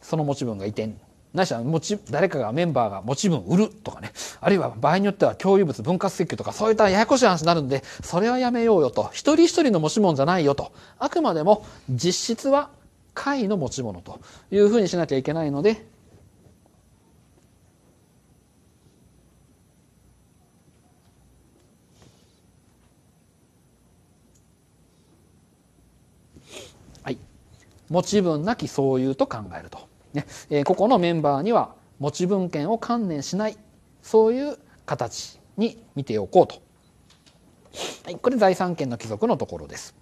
その持ち分が移転ないしは持ち誰かがメンバーが持ち分売るとかねあるいは場合によっては共有物分割請求とかそういったややこしい話になるんでそれはやめようよと一人一人の持ち物じゃないよとあくまでも実質は会の持ち物というふうにしなきゃいけないので持ち分なきそういうと考えると。ねえ個々のメンバーには持ち分権を観念しないそういう形に見ておこうと、はい、これ財産権の帰属のところです。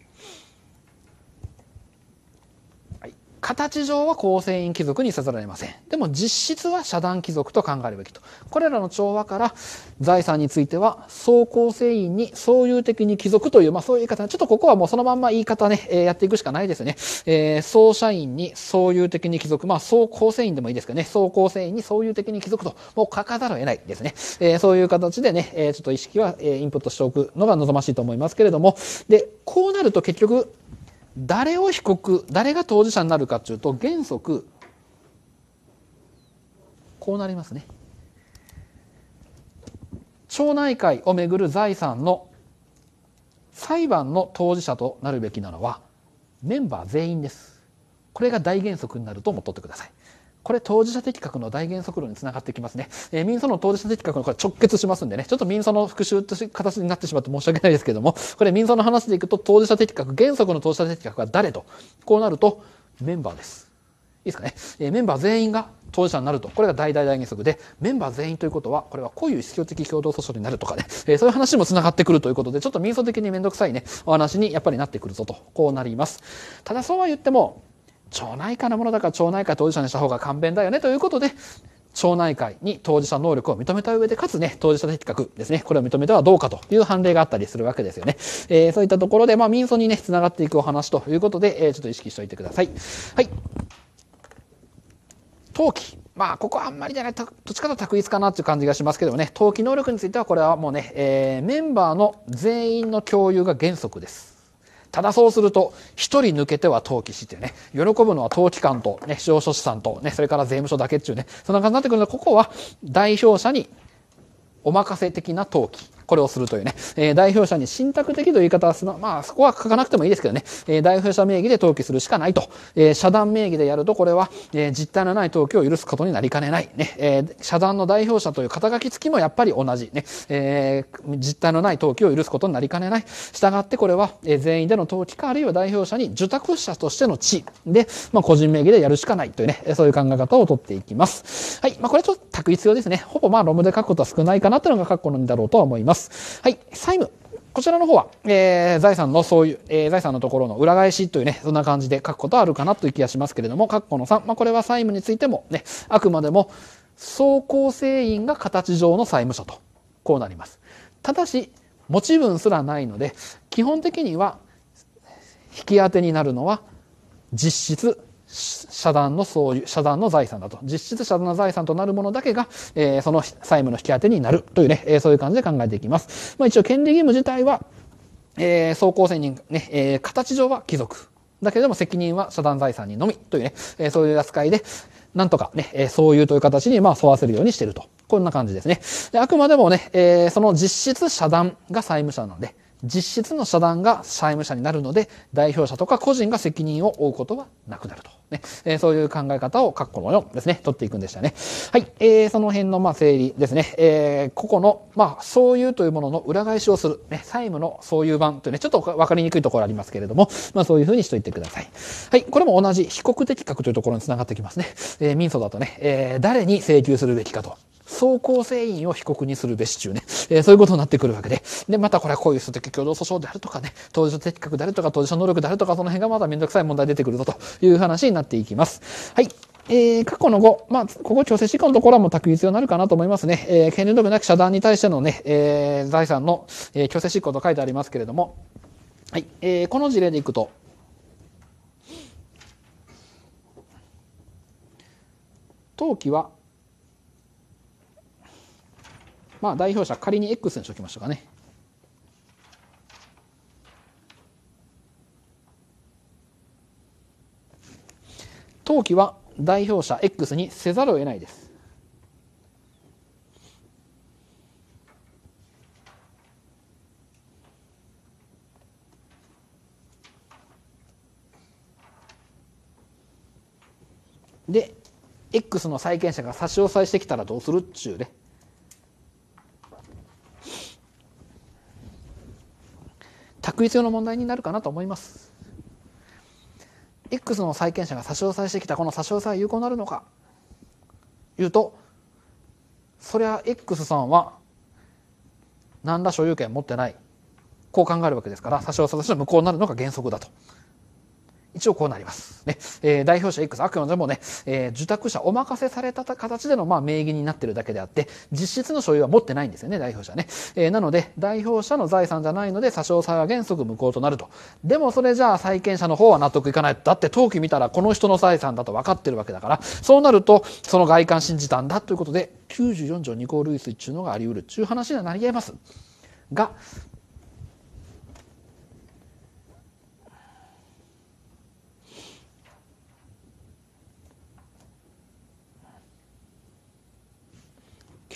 形上は構成員貴族にせざられません。でも実質は社団貴族と考えるべきと。これらの調和から財産については総構成員に総有的に貴族という、まあそういう言い方、ちょっとここはもうそのまんま言い方ね、えー、やっていくしかないですね。えー、総社員に総有的に貴族、まあ総構成員でもいいですけどね、総構成員に総有的に貴族と、もう書かざるを得ないですね。えー、そういう形でね、えー、ちょっと意識は、えー、インプットしておくのが望ましいと思いますけれども、で、こうなると結局、誰を被告誰が当事者になるかというと原則こうなりますね。町内会をめぐる財産の裁判の当事者となるべきなのはメンバー全員です。これが大原則になると思っとってください。これ当事者的確の大原則論につながってきますね。えー、民訴の当事者的確のこれ直結しますんでね、ちょっと民訴の復習という形になってしまって申し訳ないですけども、これ民訴の話でいくと当事者的確、原則の当事者的確は誰と、こうなるとメンバーです。いいですかね。えー、メンバー全員が当事者になると。これが大大大原則で、メンバー全員ということは、これはこういう指標的共同訴訟になるとかね、えー、そういう話にも繋がってくるということで、ちょっと民訴的にめんどくさいね、お話にやっぱりなってくるぞと、こうなります。ただそうは言っても、町内会のものだから町内会当事者にした方が簡便だよねということで、町内会に当事者能力を認めた上で、かつね、当事者的確ですね、これを認めてはどうかという判例があったりするわけですよね。えー、そういったところで、まあ、民訴にね、繋がっていくお話ということで、えー、ちょっと意識しておいてください。はい。登記。まあ、ここはあんまりじゃない、どっちかと択一かなっていう感じがしますけどもね、登記能力についてはこれはもうね、えー、メンバーの全員の共有が原則です。ただそうすると、一人抜けては登記してね、喜ぶのは登記官と、ね、司法書士さんと、ね、それから税務署だけっていうね、そんな感じになってくるので、ここは代表者にお任せ的な登記これをするというね、えー、代表者に信託的という言い方はすま、まあ、そこは書かなくてもいいですけどね、えー、代表者名義で登記するしかないと、えー、社団名義でやると、これは、えー、実態のない登記を許すことになりかねない、ね、えー、社団の代表者という肩書き付きもやっぱり同じ、ね、えー、実態のない登記を許すことになりかねない。従って、これは、えー、全員での登記か、あるいは代表者に受託者としての地で、まあ、個人名義でやるしかないというね、そういう考え方をとっていきます。はい。まあ、これちょっと択一用ですね。ほぼまあ、ロムで書くことは少ないかなというのが括弧のだろうとは思います。。はい、債務。こちらの方は、えー、財産のそういう、えー、財産のところの裏返しというね、そんな感じで書くことあるかなという気がしますけれども、括弧の3。まあ、これは債務についてもね、あくまでも、総構成員が形状の債務者と、こうなります。ただし、持ち分すらないので、基本的には、引き当てになるのは、実質社団のそういう、社団の財産だと。実質社団の財産となるものだけが、えー、その債務の引き当てになるというね、えー、そういう感じで考えていきます。まあ一応権利義務自体は、えー、総構成人、ね、えー、形上は貴族。だけれども責任は社団財産にのみというね、えー、そういう扱いで、なんとかね、えー、そういうという形に、まあ、沿わせるようにしてると。こんな感じですね。であくまでもね、えー、その実質社団が債務者なので、実質の社団が債務者になるので、代表者とか個人が責任を負うことはなくなると。ね、えー、そういう考え方を括弧の4ですね、取っていくんでしたね。はい、えー、その辺のまあ整理ですね、えー、ここのまあそういうというものの裏返しをする、ね、債務のそういう版というね、ちょっと分かりにくいところありますけれども、まあそういうふうにしといてください。はい、これも同じ被告的格というところにつながってきますね。えー、民訴だとね、えー、誰に請求するべきかと。総構成員を被告にするべし中ね、えー、そういうことになってくるわけで、で、またこれはこういう素的共同訴訟であるとかね、当事者的確であるとか、当事者能力であるとか、その辺がまためんどくさい問題出てくるぞという話になっていきます。はい。えー、過去の後、まあ、ここ強制執行のところはもう択一になるかなと思いますね。えー、権利力なき遮断に対してのね、えー、財産の、えー、強制執行と書いてありますけれども、はい、えー、この事例でいくと、登記は、まあ、代表者仮に X にしときましょうかね。登記は代表者 X にせざるを得ないです。で X の債権者が差し押さえしてきたらどうするっちゅうね。択一用の問題になるかなと思います。X の債権者が差し押さえしてきたこの差し押さえ有効になるのか言うとそりゃ X さんは何ら所有権持ってないこう考えるわけですから差し押さえとしては無効になるのが原則だと。一応こうなります。ね。えー、代表者 X、あくまでもね、えー、受託者お任せされた形での、まあ、名義になってるだけであって、実質の所有は持ってないんですよね、代表者ね。えー、なので、代表者の財産じゃないので、差し押さえは原則無効となると。でも、それじゃあ、債権者の方は納得いかない。だって、登記見たら、この人の財産だと分かってるわけだから、そうなると、その外観信じたんだということで、94条2項類推っていうのがあり得るっていう話にはなり得ます。が、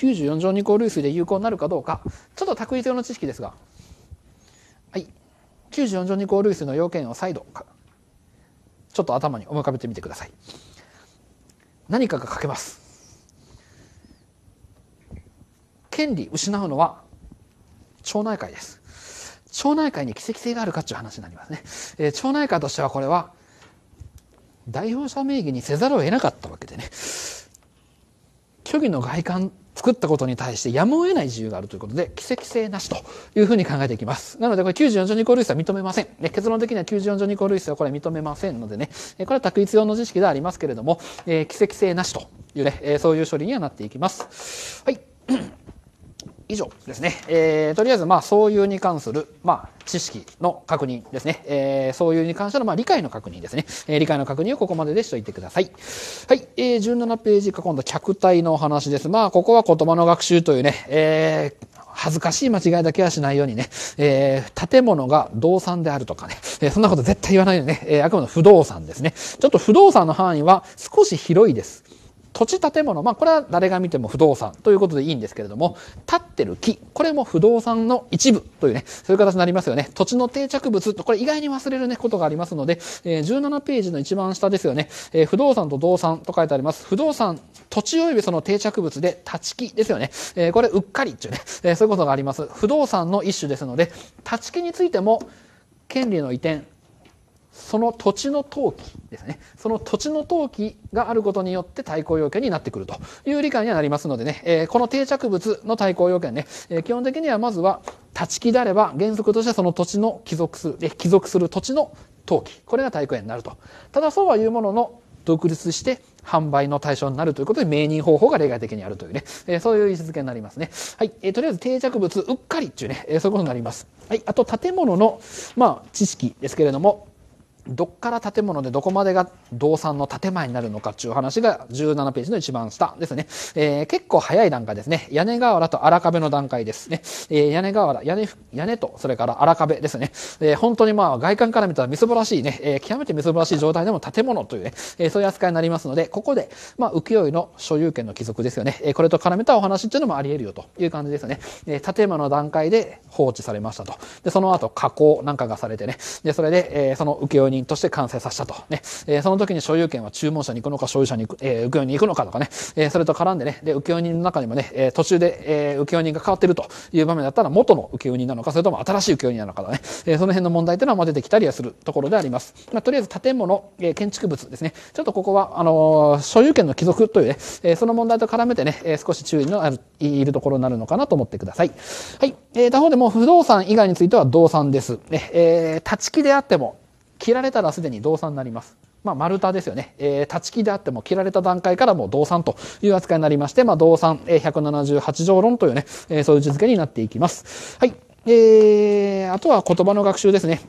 94乗二項類推で有効になるかどうか、ちょっと択一用の知識ですが、はい。94乗二項類推の要件を再度、ちょっと頭に思い浮かべてみてください。何かが書けます。権利失うのは町内会です。町内会に奇跡性があるかっていう話になりますね。えー、町内会としてはこれは代表者名義にせざるを得なかったわけでね。虚偽の外観作ったことに対してやむを得ない自由があるということで、奇跡性なしというふうに考えていきます。なので、これ94条二項類スは認めません。で結論的には94条二項類スはこれ認めませんのでね、これは択一用の知識ではありますけれども、えー、奇跡性なしというね、そういう処理にはなっていきます。はい。以上ですね、えー、とりあえずまあそういうに関する、まあ、知識の確認ですね、えー、そういうに関してのまあ理解の確認ですね、えー、理解の確認をここまででしといてください。はい、えー、17ページか今度客体のお話です。まあここは言葉の学習というね、えー、恥ずかしい間違いだけはしないようにね、えー、建物が動産であるとかね、えー、そんなこと絶対言わないでね、えー、あくまで不動産ですね。ちょっと不動産の範囲は少し広いです。土地建物、まあ、これは誰が見ても不動産ということでいいんですけれども、立ってる木、これも不動産の一部というね、そういう形になりますよね。土地の定着物と、これ意外に忘れるね、ことがありますので、えー、17ページの一番下ですよね、えー、不動産と動産と書いてあります。不動産、土地及びその定着物で立ち木ですよね。えー、これうっかりっていうね、えそういうことがあります。不動産の一種ですので、立ち木についても、権利の移転、その土地の登記ですね。その土地の登記があることによって対抗要件になってくるという理解にはなりますのでね、えー、この定着物の対抗要件ね、えー、基本的にはまずは立ち木であれば原則としてその土地の帰属する、え帰属する土地の登記。これが対抗要件になると。ただそうは言うものの、独立して販売の対象になるということで、名人方法が例外的にあるというね、えー、そういう位置づけになりますね。はい、えー、とりあえず定着物、うっかりっていうね、えー、そういうことになります。はい、あと建物の、まあ、知識ですけれども、どっから建物でどこまでが動産の建前になるのかっていう話が17ページの一番下ですね。えー、結構早い段階ですね。屋根瓦と荒壁の段階ですね。えー、屋根瓦、屋根、屋根と、それから荒壁ですね。えー、本当にまあ外観から見たらみすぼらしいね、えー、極めてみすぼらしい状態でも建物というね、えー、そういう扱いになりますので、ここで、まあ浮世絵の所有権の帰属ですよね。えー、これと絡めたお話っていうのもあり得るよという感じですね。えー、建物の段階で放置されましたと。で、その後加工なんかがされてね。で、それで、えー、その浮世絵にとして完成させたと。ね。えその時に所有権は注文者に行くのか、所有者に行く、え請負人に行くのかとかね。えそれと絡んでね、で、請負人の中にもね、え途中で、え請負人が変わってるという場面だったら、元の請負人なのか、それとも新しい請負人なのかだね。えその辺の問題というのは出てきたりはするところであります。まあ、とりあえず建物、え建築物ですね。ちょっとここは、あの所有権の帰属というね、えその問題と絡めてね、え少し注意のある、いるところになるのかなと思ってください。はい。え他方でも不動産以外については動産です。ね、えー、立ち木であっても、切られたらすでに動産になります。まあ、丸太ですよね。えー、断ち切であっても切られた段階からもう動産という扱いになりまして、まあ、動産、えー、178条論というね、えー、そういう字付けになっていきます。はい。えー、あとは言葉の学習ですね。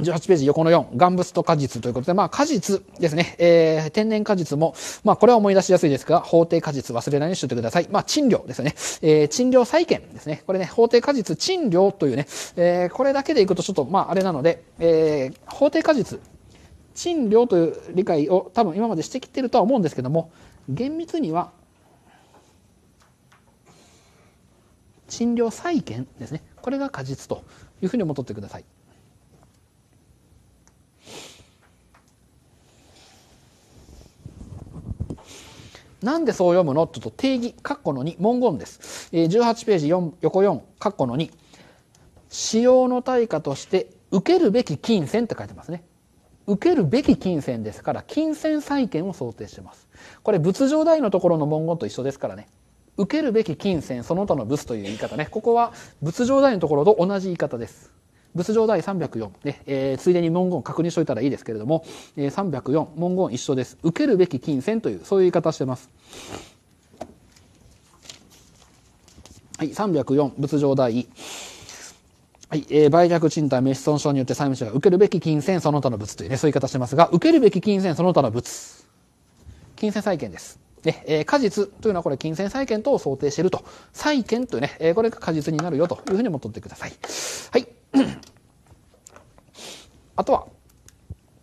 18ページ横の4、岩物と果実ということで、まあ果実ですね。えー、天然果実も、まあこれは思い出しやすいですが、法定果実忘れないようにしておいてください。まあ賃料ですね。えー、賃料債権ですね。これね、法定果実賃料というね、えー、これだけでいくとちょっと、まああれなので、えー、法定果実、賃料という理解を多分今までしてきてるとは思うんですけども、厳密には、賃料債権ですね。これが果実というふうに思っおってください。なんでそう読むのとと定義、括弧の2、文言です。え18ページ4横4、括弧の2。使用の対価として受けるべき金銭って書いてますね。受けるべき金銭ですから、金銭債権を想定してます。これ仏上代のところの文言と一緒ですからね。受けるべき金銭、その他の仏という言い方ね。ここは仏上代のところと同じ言い方です。仏上第304、ねえー、ついでに文言確認しといたらいいですけれども、えー、304文言一緒です受けるべき金銭というそういう言い方してます。はい、304仏上第はい、えー、売却賃貸、名刺損傷によって債務者が受けるべき金銭その他の物というね、そういう言い方してますが、受けるべき金銭その他の物。金銭債権です。ね、えー、果実というのはこれ金銭債権とを想定していると。債権というね、えー、これが果実になるよというふうにも取ってください。はい。あとは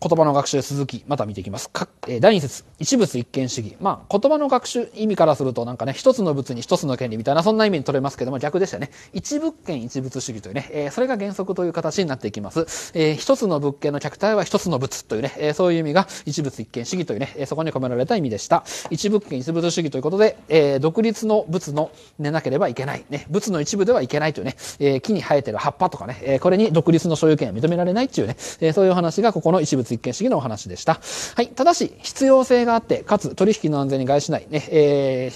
言葉の学習続き、また見ていきます。かえー、第2節、一物一見主義。まあ、言葉の学習、意味からするとなんかね、一つの物に一つの権利みたいな、そんな意味に取れますけども、逆でしたね。一物件一物主義というね、えー、それが原則という形になっていきます。えー、一つの物件の客体は一つの物というね、えー、そういう意味が一物一見主義というね、えー、そこに込められた意味でした。一物件一物主義ということで、えー、独立の物の寝なければいけない。ね、物の一部ではいけないというね、えー、木に生えてる葉っぱとかね、えー、これに独立の所有権は認められないっていうね、えー、そういう話がここの一物実権主義のお話でした。はい。ただし、必要性があって、かつ取引の安全に害しない、ね、え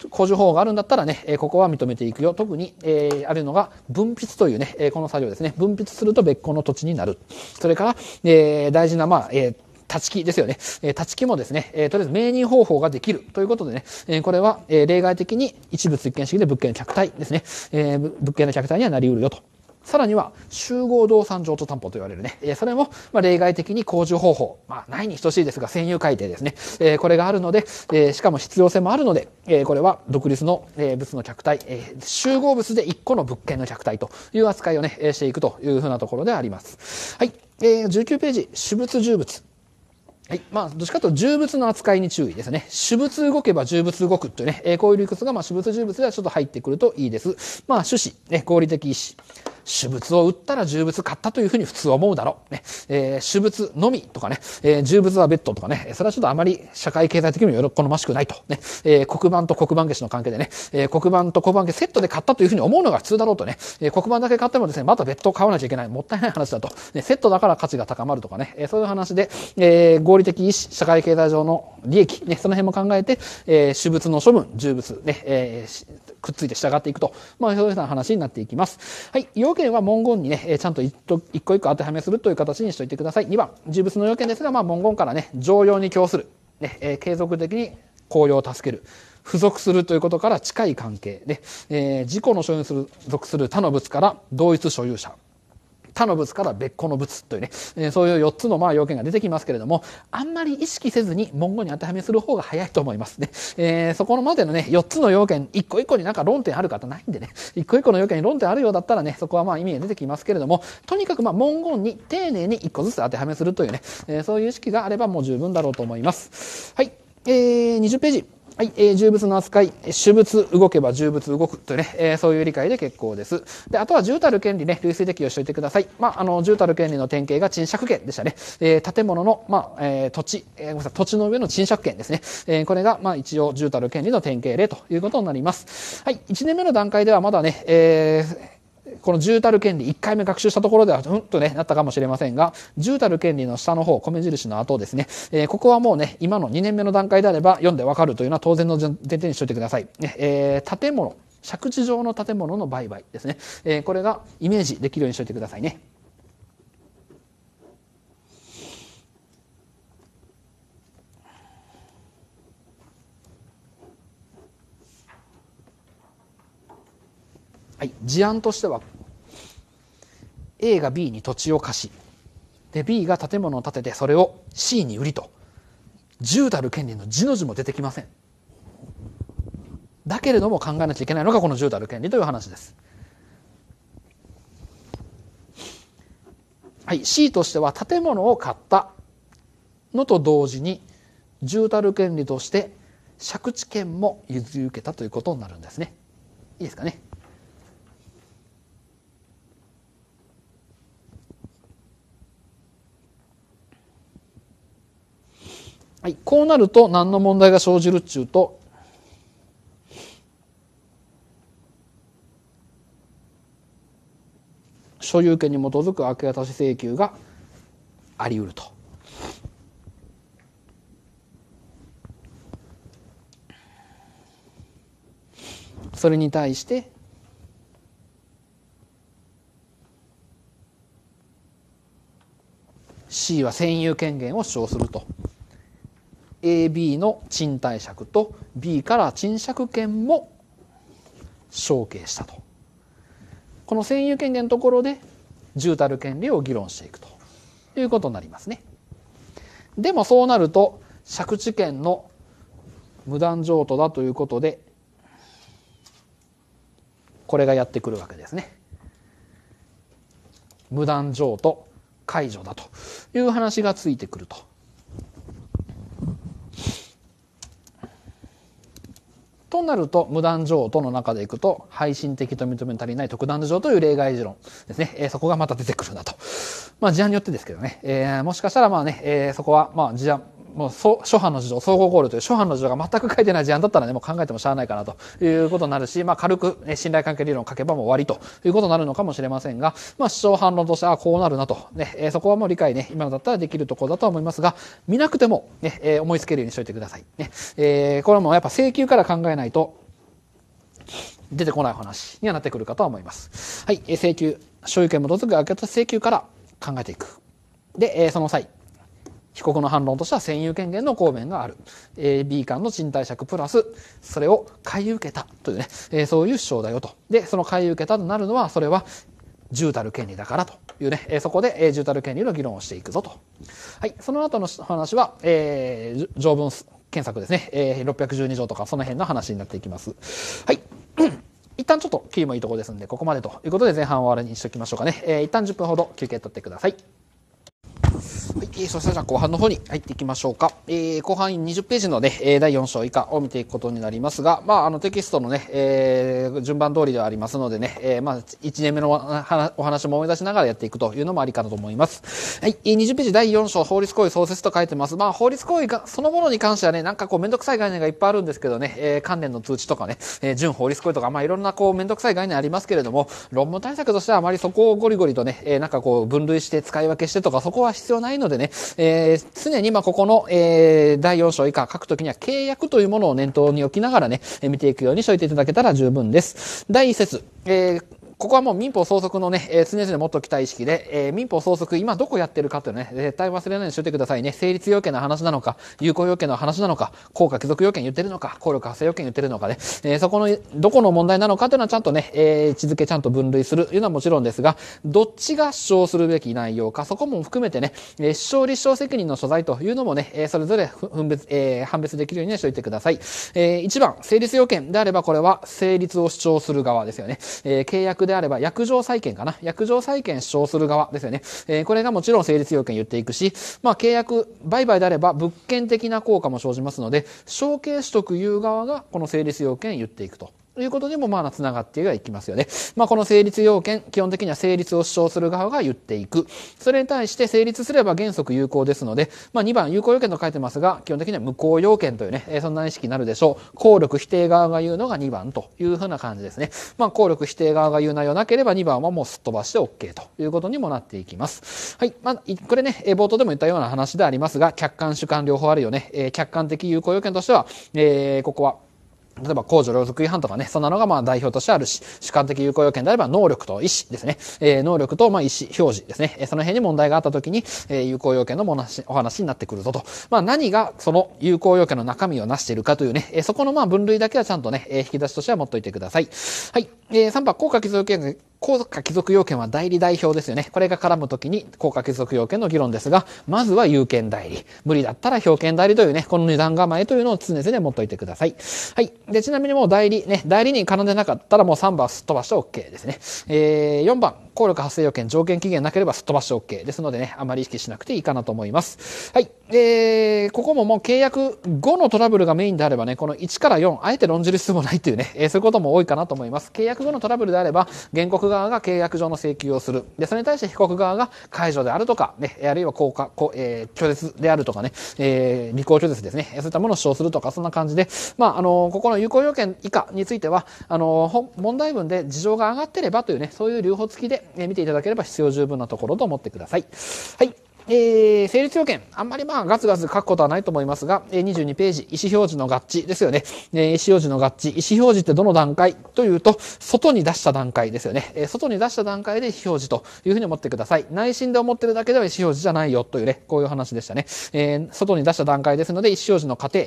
ー、工事法があるんだったらね、ここは認めていくよ。特に、えー、あるのが、分泌というね、この作業ですね。分泌すると別個の土地になる。それから、えー、大事な、まあ、えー立ち木ですよね。えー、立ち木もですね、えー、とりあえず命任方法ができるということでね、えー、これは、え例外的に一部実験主義で物件の客体ですね、え物件の客体にはなりうるよと。さらには集合動産譲渡担保と言われるね、えそれも、ま例外的に工事方法、まあ、ないに等しいですが、占有改定ですね、えこれがあるので、えしかも必要性もあるので、えこれは独立の、え物の客体、え集合物で1個の物件の客体という扱いをね、していくというふうなところであります。はい。え19ページ、私物重物。はい。まあ、どっちかというと、重物の扱いに注意ですね。私物動けば重物動くというね、えこういう理屈が、まあ、私物重物ではちょっと入ってくるといいです。まあ、趣旨、ね、合理的意思。主物を売ったら重物買ったというふうに普通思うだろう。ね。えー、主物のみとかね、えー、重物は別途とかね、それはちょっとあまり社会経済的にも喜ましくないと。ね。えー、黒板と黒板消しの関係でね、えー、黒板と黒板消しセットで買ったというふうに思うのが普通だろうとね、えー、黒板だけ買ってもですね、また別途買わなきゃいけない。もったいない話だと。ね、セットだから価値が高まるとかね、えー、そういう話で、えー、合理的意思、社会経済上の利益、ね、その辺も考えて、えー、私物の処分、重物、ね、えー、くっついて従っていくと、まあ、そういうふうな話になっていきます。はい。要件は文言にね、ちゃんと一個一個当てはめするという形にしておいてください。2番、事物の要件ですが、まあ、文言からね、常用に供する。ね、えー、継続的に紅用を助ける。付属するということから近い関係で、えー、自己の所有する、属する他の物から同一所有者。他の物から別個の物というね、えそういう4つのまあ要件が出てきますけれども、あんまり意識せずに文言に当てはめする方が早いと思いますね。えー、そこのまでのね、4つの要件、1個1個になんか論点ある方ないんでね、1個1個の要件に論点あるようだったらね、そこはまあ意味が出てきますけれども、とにかくまあ文言に丁寧に1個ずつ当てはめするというね、えー、そういう意識があればもう十分だろうと思います。はい。えー、20ページ。はい、えー、重物の扱い、主物動けば重物動くというね、えー、そういう理解で結構です。で、あとは重たる権利ね、流水適用しておいてください。まあ、あの、重たる権利の典型が賃借権でしたね。えー、建物の、まあ、えー、土地、えー、ごめんなさい、土地の上の賃借権ですね。えー、これが、まあ、一応、重たる権利の典型例ということになります。はい、1年目の段階ではまだね、えー、この10たる権利、1回目学習したところでは、うんとね、なったかもしれませんが、10たる権利の下の方、米印の後ですね、えー、ここはもうね、今の2年目の段階であれば読んでわかるというのは当然の前提にしといてください。ね、えー、建物、借地上の建物の売買ですね。えー、これがイメージできるようにしといてくださいね。はい、事案としては A が B に土地を貸しで B が建物を建ててそれを C に売りと重たる権利の字の字も出てきませんだけれども考えなきゃいけないのがこの重たる権利という話ですはい、C としては建物を買ったのと同時に住たる権利として借地権も譲り受けたということになるんですね。いいですかね。はい、こうなると何の問題が生じるっちゅうと、所有権に基づく明け渡し請求があり得ると。それに対して「C は占有権限を主張する」と。AB の賃貸借と B から賃借権も承継したとこの占有権限のところで住宅権利を議論していくということになりますねでもそうなると借地権の無断譲渡だということでこれがやってくるわけですね無断譲渡解除だという話がついてくるととなると、無断譲との中でいくと、配信的と認め足りない特段譲という例外事論ですね。えー、そこがまた出てくるなと。まあ、事案によってですけどね。えー、もしかしたらまあね、えー、そこは、まあ、事案、もう初版の事情、総合考慮という初版の事情が全く書いてない事案だったらね、もう考えてもしゃあないかなということになるし、まあ軽く、ね、信頼関係理論を書けばもう終わりということになるのかもしれませんが、まあ主張反論として、ああ、こうなるなと、ね、えー、そこはもう理解ね、今のだったらできるところだとは思いますが、見なくてもね、えー、思いつけるようにしといてください。ね、えー、これもやっぱ請求から考えないと、出てこない話にはなってくるかとは思います。はい、えー、請求、所有権もどつく明けと請求から考えていく。で、えー、その際、被告の反論としては占有権限の公弁がある。え B 間の賃貸借プラス、それを買い受けたというね、えそういう主張だよと。で、その買い受けたとなるのは、それは重たる権利だからというね、えそこで、え重たる権利の議論をしていくぞと。はい、その後の話は、えー、条文検索ですね、えー、612条とかその辺の話になっていきます。はい。[coughs] 一旦ちょっとキーもいいとこですんで、ここまでということで前半終わりにしておきましょうかね。えー、一旦10分ほど休憩取ってください。はい、えー、そしたら後半の方に入っていきましょうか。えー、後半20ページのね、えー、第4章以下を見ていくことになりますが、まあ、あのテキストのね、えー、順番通りではありますのでね、えー、まあ、1年目のお話も思い出しながらやっていくというのもありかなと思います。はい、え20ページ第4章、法律行為創設と書いてます。まあ、法律行為が、そのものに関してはね、なんかこう、めんどくさい概念がいっぱいあるんですけどね、えー、関連の通知とかね、えー、準法律行為とか、まあ、いろんなこう、めんどくさい概念ありますけれども、論文対策としてはあまりそこをゴリゴリとね、えー、なんかこう、分類して使い分けしてとか、そこは必要ないののでね、えー、常にまあここの、えー、第4章以下書くときには契約というものを念頭に置きながらね、見ていくようにしといていただけたら十分です。第1節、えーここはもう民法総則のね、え常々持っておきたい意識で、えー、民法総則、今どこやってるかというのね、絶対忘れないようにしておいてくださいね。成立要件の話なのか、有効要件の話なのか、効果帰属要件言ってるのか、効力発生要件言ってるのかね、えー、そこの、どこの問題なのかというのはちゃんとね、えー、地づけちゃんと分類するというのはもちろんですが、どっちが主張するべき内容か、そこも含めてね、えー、主張立証責任の所在というのもね、えそれぞれ分別、え判別できるようにしておいてください。え1番、成立要件であればこれは成立を主張する側ですよね。え契約でであれば、役場債権かな。役場債権主張する側ですよね。えー、これがもちろん成立要件言っていくし、まあ、契約、売買であれば物件的な効果も生じますので、承継取得有側がこの成立要件言っていくと。ということにもまあつながってはいきますよね。まあ、この成立要件、基本的には成立を主張する側が言っていく。それに対して成立すれば原則有効ですので、まあ、2番有効要件と書いてますが、基本的には無効要件というね、えそんな意識になるでしょう。効力否定側が言うのが2番というふうな感じですね。まあ、効力否定側が言う内容なければ2番はもうすっ飛ばして OK ということにもなっていきます。はい。まあ、これね、冒頭でも言ったような話でありますが、客観主観両方あるよね。え客観的有効要件としては、えー、ここは、例えば、公序良俗違反とかね、そんなのがまあ代表としてあるし、主観的有効要件であれば、能力と意思ですね。えー、能力とまあ意思表示ですね。えー、その辺に問題があった時に、えー、有効要件のお話になってくるぞと。まあ何がその有効要件の中身をなしているかというね、えー、そこのまあ分類だけはちゃんとね、えー、引き出しとしては持っといてください。はい。えー、3番、効果基礎要件効果帰属要件は代理代表ですよね。これが絡むときに効果帰属要件の議論ですが、まずは有権代理。無理だったら表権代理というね、この値段構えというのを常々持っといてください。はい。で、ちなみにもう代理ね、代理に絡んでなかったらもう3番すっ飛ばして OK ですね。えー、4番。効力発生要件、条件期限なければすっ飛ばして OK。ですのでね、あまり意識しなくていいかなと思います。はい。えー、ここももう契約後のトラブルがメインであればね、この1から4、あえて論じる必要もないっていうね、えー、そういうことも多いかなと思います。契約後のトラブルであれば、原告側が契約上の請求をする。で、それに対して被告側が解除であるとか、ね、あるいは効果、こえー、拒絶であるとかね、えー、履行拒絶ですね、そういったものを主張するとか、そんな感じで、まあ、あのー、ここの有効要件以下については、あのー、問題文で事情が上がってればというね、そういう留保付きで、見ていただければ必要十分なところと思ってください。はい。えー、成立要件。あんまりまあガツガツ書くことはないと思いますが、えー、22ページ、意思表示の合致ですよね。えー、意思表示の合致。意思表示ってどの段階というと、外に出した段階ですよね。えー、外に出した段階で意思表示というふうに思ってください。内心で思ってるだけでは意思表示じゃないよというね、こういう話でしたね。えー、外に出した段階ですので、意思表示の過程、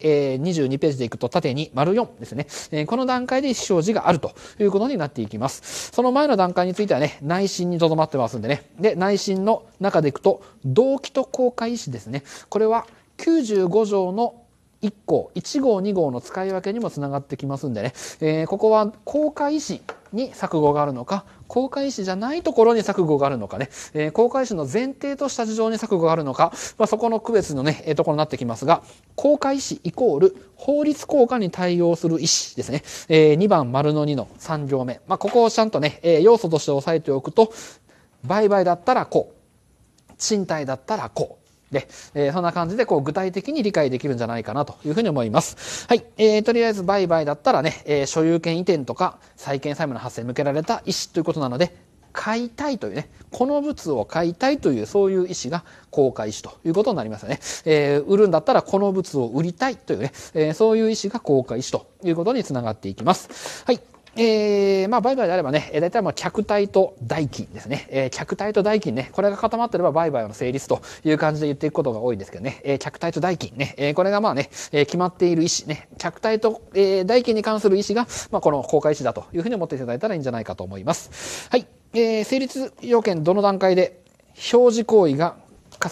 えー、22ページでいくと縦に丸4ですね。えー、この段階で意思表示があるということになっていきます。その前の段階についてはね、内心に留まってますんでね。で、内心の中でいくと、動機と公開意思ですねこれは95条の1項1号2号の使い分けにもつながってきますんでね、えー、ここは公開意思に錯誤があるのか公開意思じゃないところに錯誤があるのかね、えー、公開意思の前提とした事情に錯誤があるのか、まあ、そこの区別のね、えー、ところになってきますが公開意思イコール法律効果に対応する意思ですね、えー、2番丸の2の3行目、まあ、ここをちゃんとね、えー、要素として押さえておくと売買だったらこう賃貸だったらこう。で、えー、そんな感じでこう具体的に理解できるんじゃないかなというふうに思います。はい。えー、とりあえず売買だったらね、えー、所有権移転とか債権債務の発生に向けられた意思ということなので、買いたいというね、この物を買いたいというそういう意思が公開意思ということになりますよね。えー、売るんだったらこの物を売りたいというね、えー、そういう意思が公開意思ということにつながっていきます。はい。えー、まあ、売買であればね、大体もう客体と代金ですね。えー、客体と代金ね、これが固まってれば売買の成立という感じで言っていくことが多いんですけどね、えー、客体と代金ね、えこれがまあね、え決まっている意思ね、客体と、え代金に関する意思が、まあ、この公開意思だというふうに思っていただいたらいいんじゃないかと思います。はい。え成立要件どの段階で表示行為が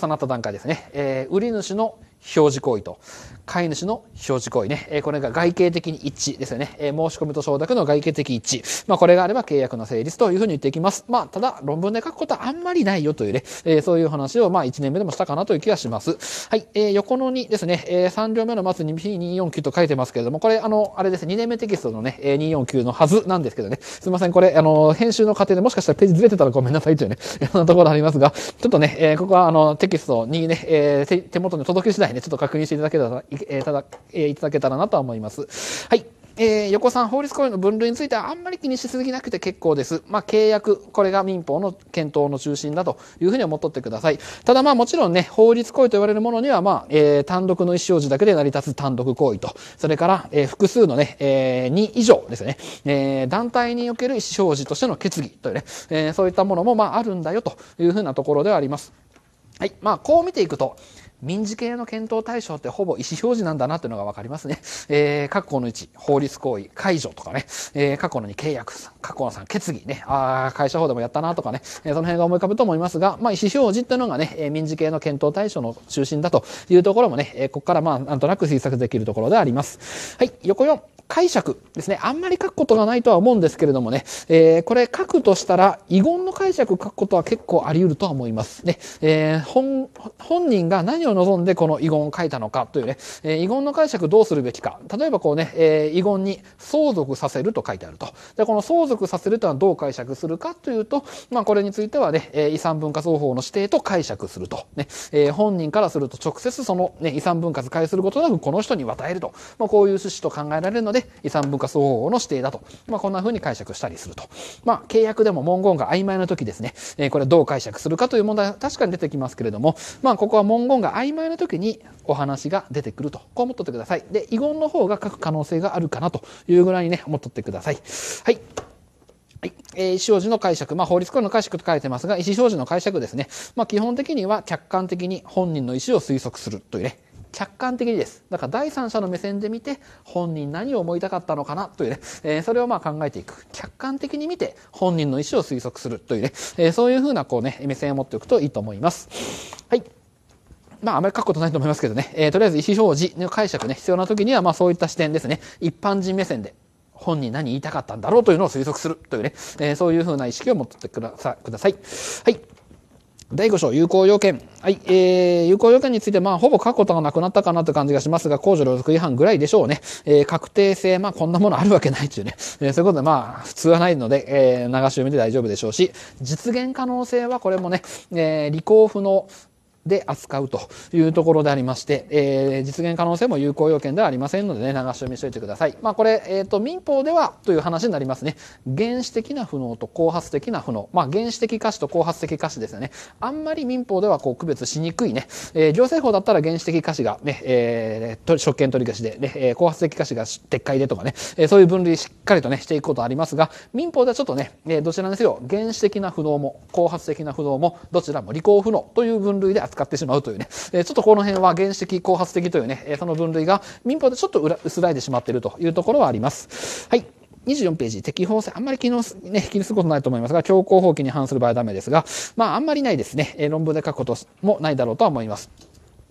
重なった段階ですね。え売り主の表示行為と、飼い主の表示行為ね、えこれが外形的に一致ですよね、え申し込みと承諾の外形的一致。まあ、これがあれば契約の成立というふうに言っていきます。まあ、ただ、論文で書くことはあんまりないよというね、えそういう話を、まあ、1年目でもしたかなという気がします。はい、え横の2ですね、え3両目の末に P249 と書いてますけれども、これ、あの、あれですね、2年目テキストのね、え249のはずなんですけどね、すいません、これ、あの、編集の過程でもしかしたらページずれてたらごめんなさいというね、そ [laughs] んなところありますが、ちょっとね、えここは、あの、テキストにね、え手元に届け次第ね、ちょっと確認していただけたらえー、ただ、えー、いただけたらなと思います。はい。えー、横さん、法律行為の分類についてはあんまり気にしすぎなくて結構です。まあ、契約、これが民法の検討の中心だというふうに思っとってください。ただまあ、もちろんね、法律行為と言われるものには、まあ、えー、単独の意思表示だけで成り立つ単独行為と、それから、えー、複数のね、えー、2以上ですね、えー、団体における意思表示としての決議というね、えー、そういったものもまあ、あるんだよというふうなところではあります。はい。まあ、こう見ていくと、民事系の検討対象ってほぼ意思表示なんだなていうのが分かりますね。[laughs] えー、各項の1、法律行為、解除とかね、えー、過去の2、契約、過去の3、決議ね、ああ、会社法でもやったなとかね、えー、その辺が思い浮かぶと思いますが、まあ、意思表示っていうのがね、えー、民事系の検討対象の中心だというところもね、えー、ここからまあ、なんとなく推測できるところであります。はい、横4。解釈ですね。あんまり書くことがないとは思うんですけれどもね、えー、これ書くとしたら、遺言の解釈書くことは結構あり得るとは思います。ね、えー、本、本人が何を望んでこの遺言を書いたのかというね、えー、遺言の解釈どうするべきか。例えばこうね、え遺言に相続させると書いてあると。で、この相続させるというのはどう解釈するかというと、まあこれについてはね、え遺産分割方法の指定と解釈すると。ね、え本人からすると直接その、ね、遺産分割解することなくこの人に与えると。まあこういう趣旨と考えられるので、で、遺産分割方法の指定だと、まあ、こんな風に解釈したりすると。まあ、契約でも文言が曖昧な時ですね、えー、これどう解釈するかという問題は確かに出てきますけれども、まあ、ここは文言が曖昧な時にお話が出てくると、こう思っとってください。で、遺言の方が書く可能性があるかなというぐらいにね、思っとってください。はい。はい。えー、意思表示の解釈。まあ、法律家の解釈と書いてますが、意思表示の解釈ですね。まあ、基本的には客観的に本人の意思を推測するというね、客観的にです。だから第三者の目線で見て、本人何を思いたかったのかなというね、えー、それをまあ考えていく。客観的に見て、本人の意思を推測するというね、えー、そういうふうなこうね、目線を持っておくといいと思います。はい。まあ、あまり書くことないと思いますけどね、えー、とりあえず意思表示の解釈ね、必要な時には、まあそういった視点ですね。一般人目線で本人何言いたかったんだろうというのを推測するというね、えー、そういうふうな意識を持ってくださください。はい。第5章、有効要件。はい。えー、有効要件について、まあ、ほぼ書くことがなくなったかなという感じがしますが、控除の続違反ぐらいでしょうね。えー、確定性、まあ、こんなものあるわけないっていうね。えー、そういうことで、まあ、普通はないので、えー、流し読みで大丈夫でしょうし、実現可能性はこれもね、えー、履行不能、で扱うというところでありまして、えー、実現可能性も有効要件ではありませんのでね、流し読みしといてください。まあこれ、えっ、ー、と、民法ではという話になりますね。原始的な不能と後発的な不能。まあ原始的瑕疵と後発的瑕疵ですよね。あんまり民法ではこう区別しにくいね。えー、行政法だったら原始的瑕疵がね、えー、職権取り消しで、ね、え後発的瑕疵が撤回でとかね、えそういう分類しっかりとね、していくことありますが、民法ではちょっとね、えどちらにせよ、原始的な不能も後発的な不能もどちらも履行不能という分類で扱使ってしまうというね、えー、ちょっとこの辺は原始的、後発的というね、えー、その分類が民法でちょっと薄らいでしまっているというところはあります。はい。24ページ、適法性、あんまり気の、ね、気にすることないと思いますが、強行法規に反する場合はダメですが、まあ、あんまりないですね。えー、論文で書くこともないだろうとは思います。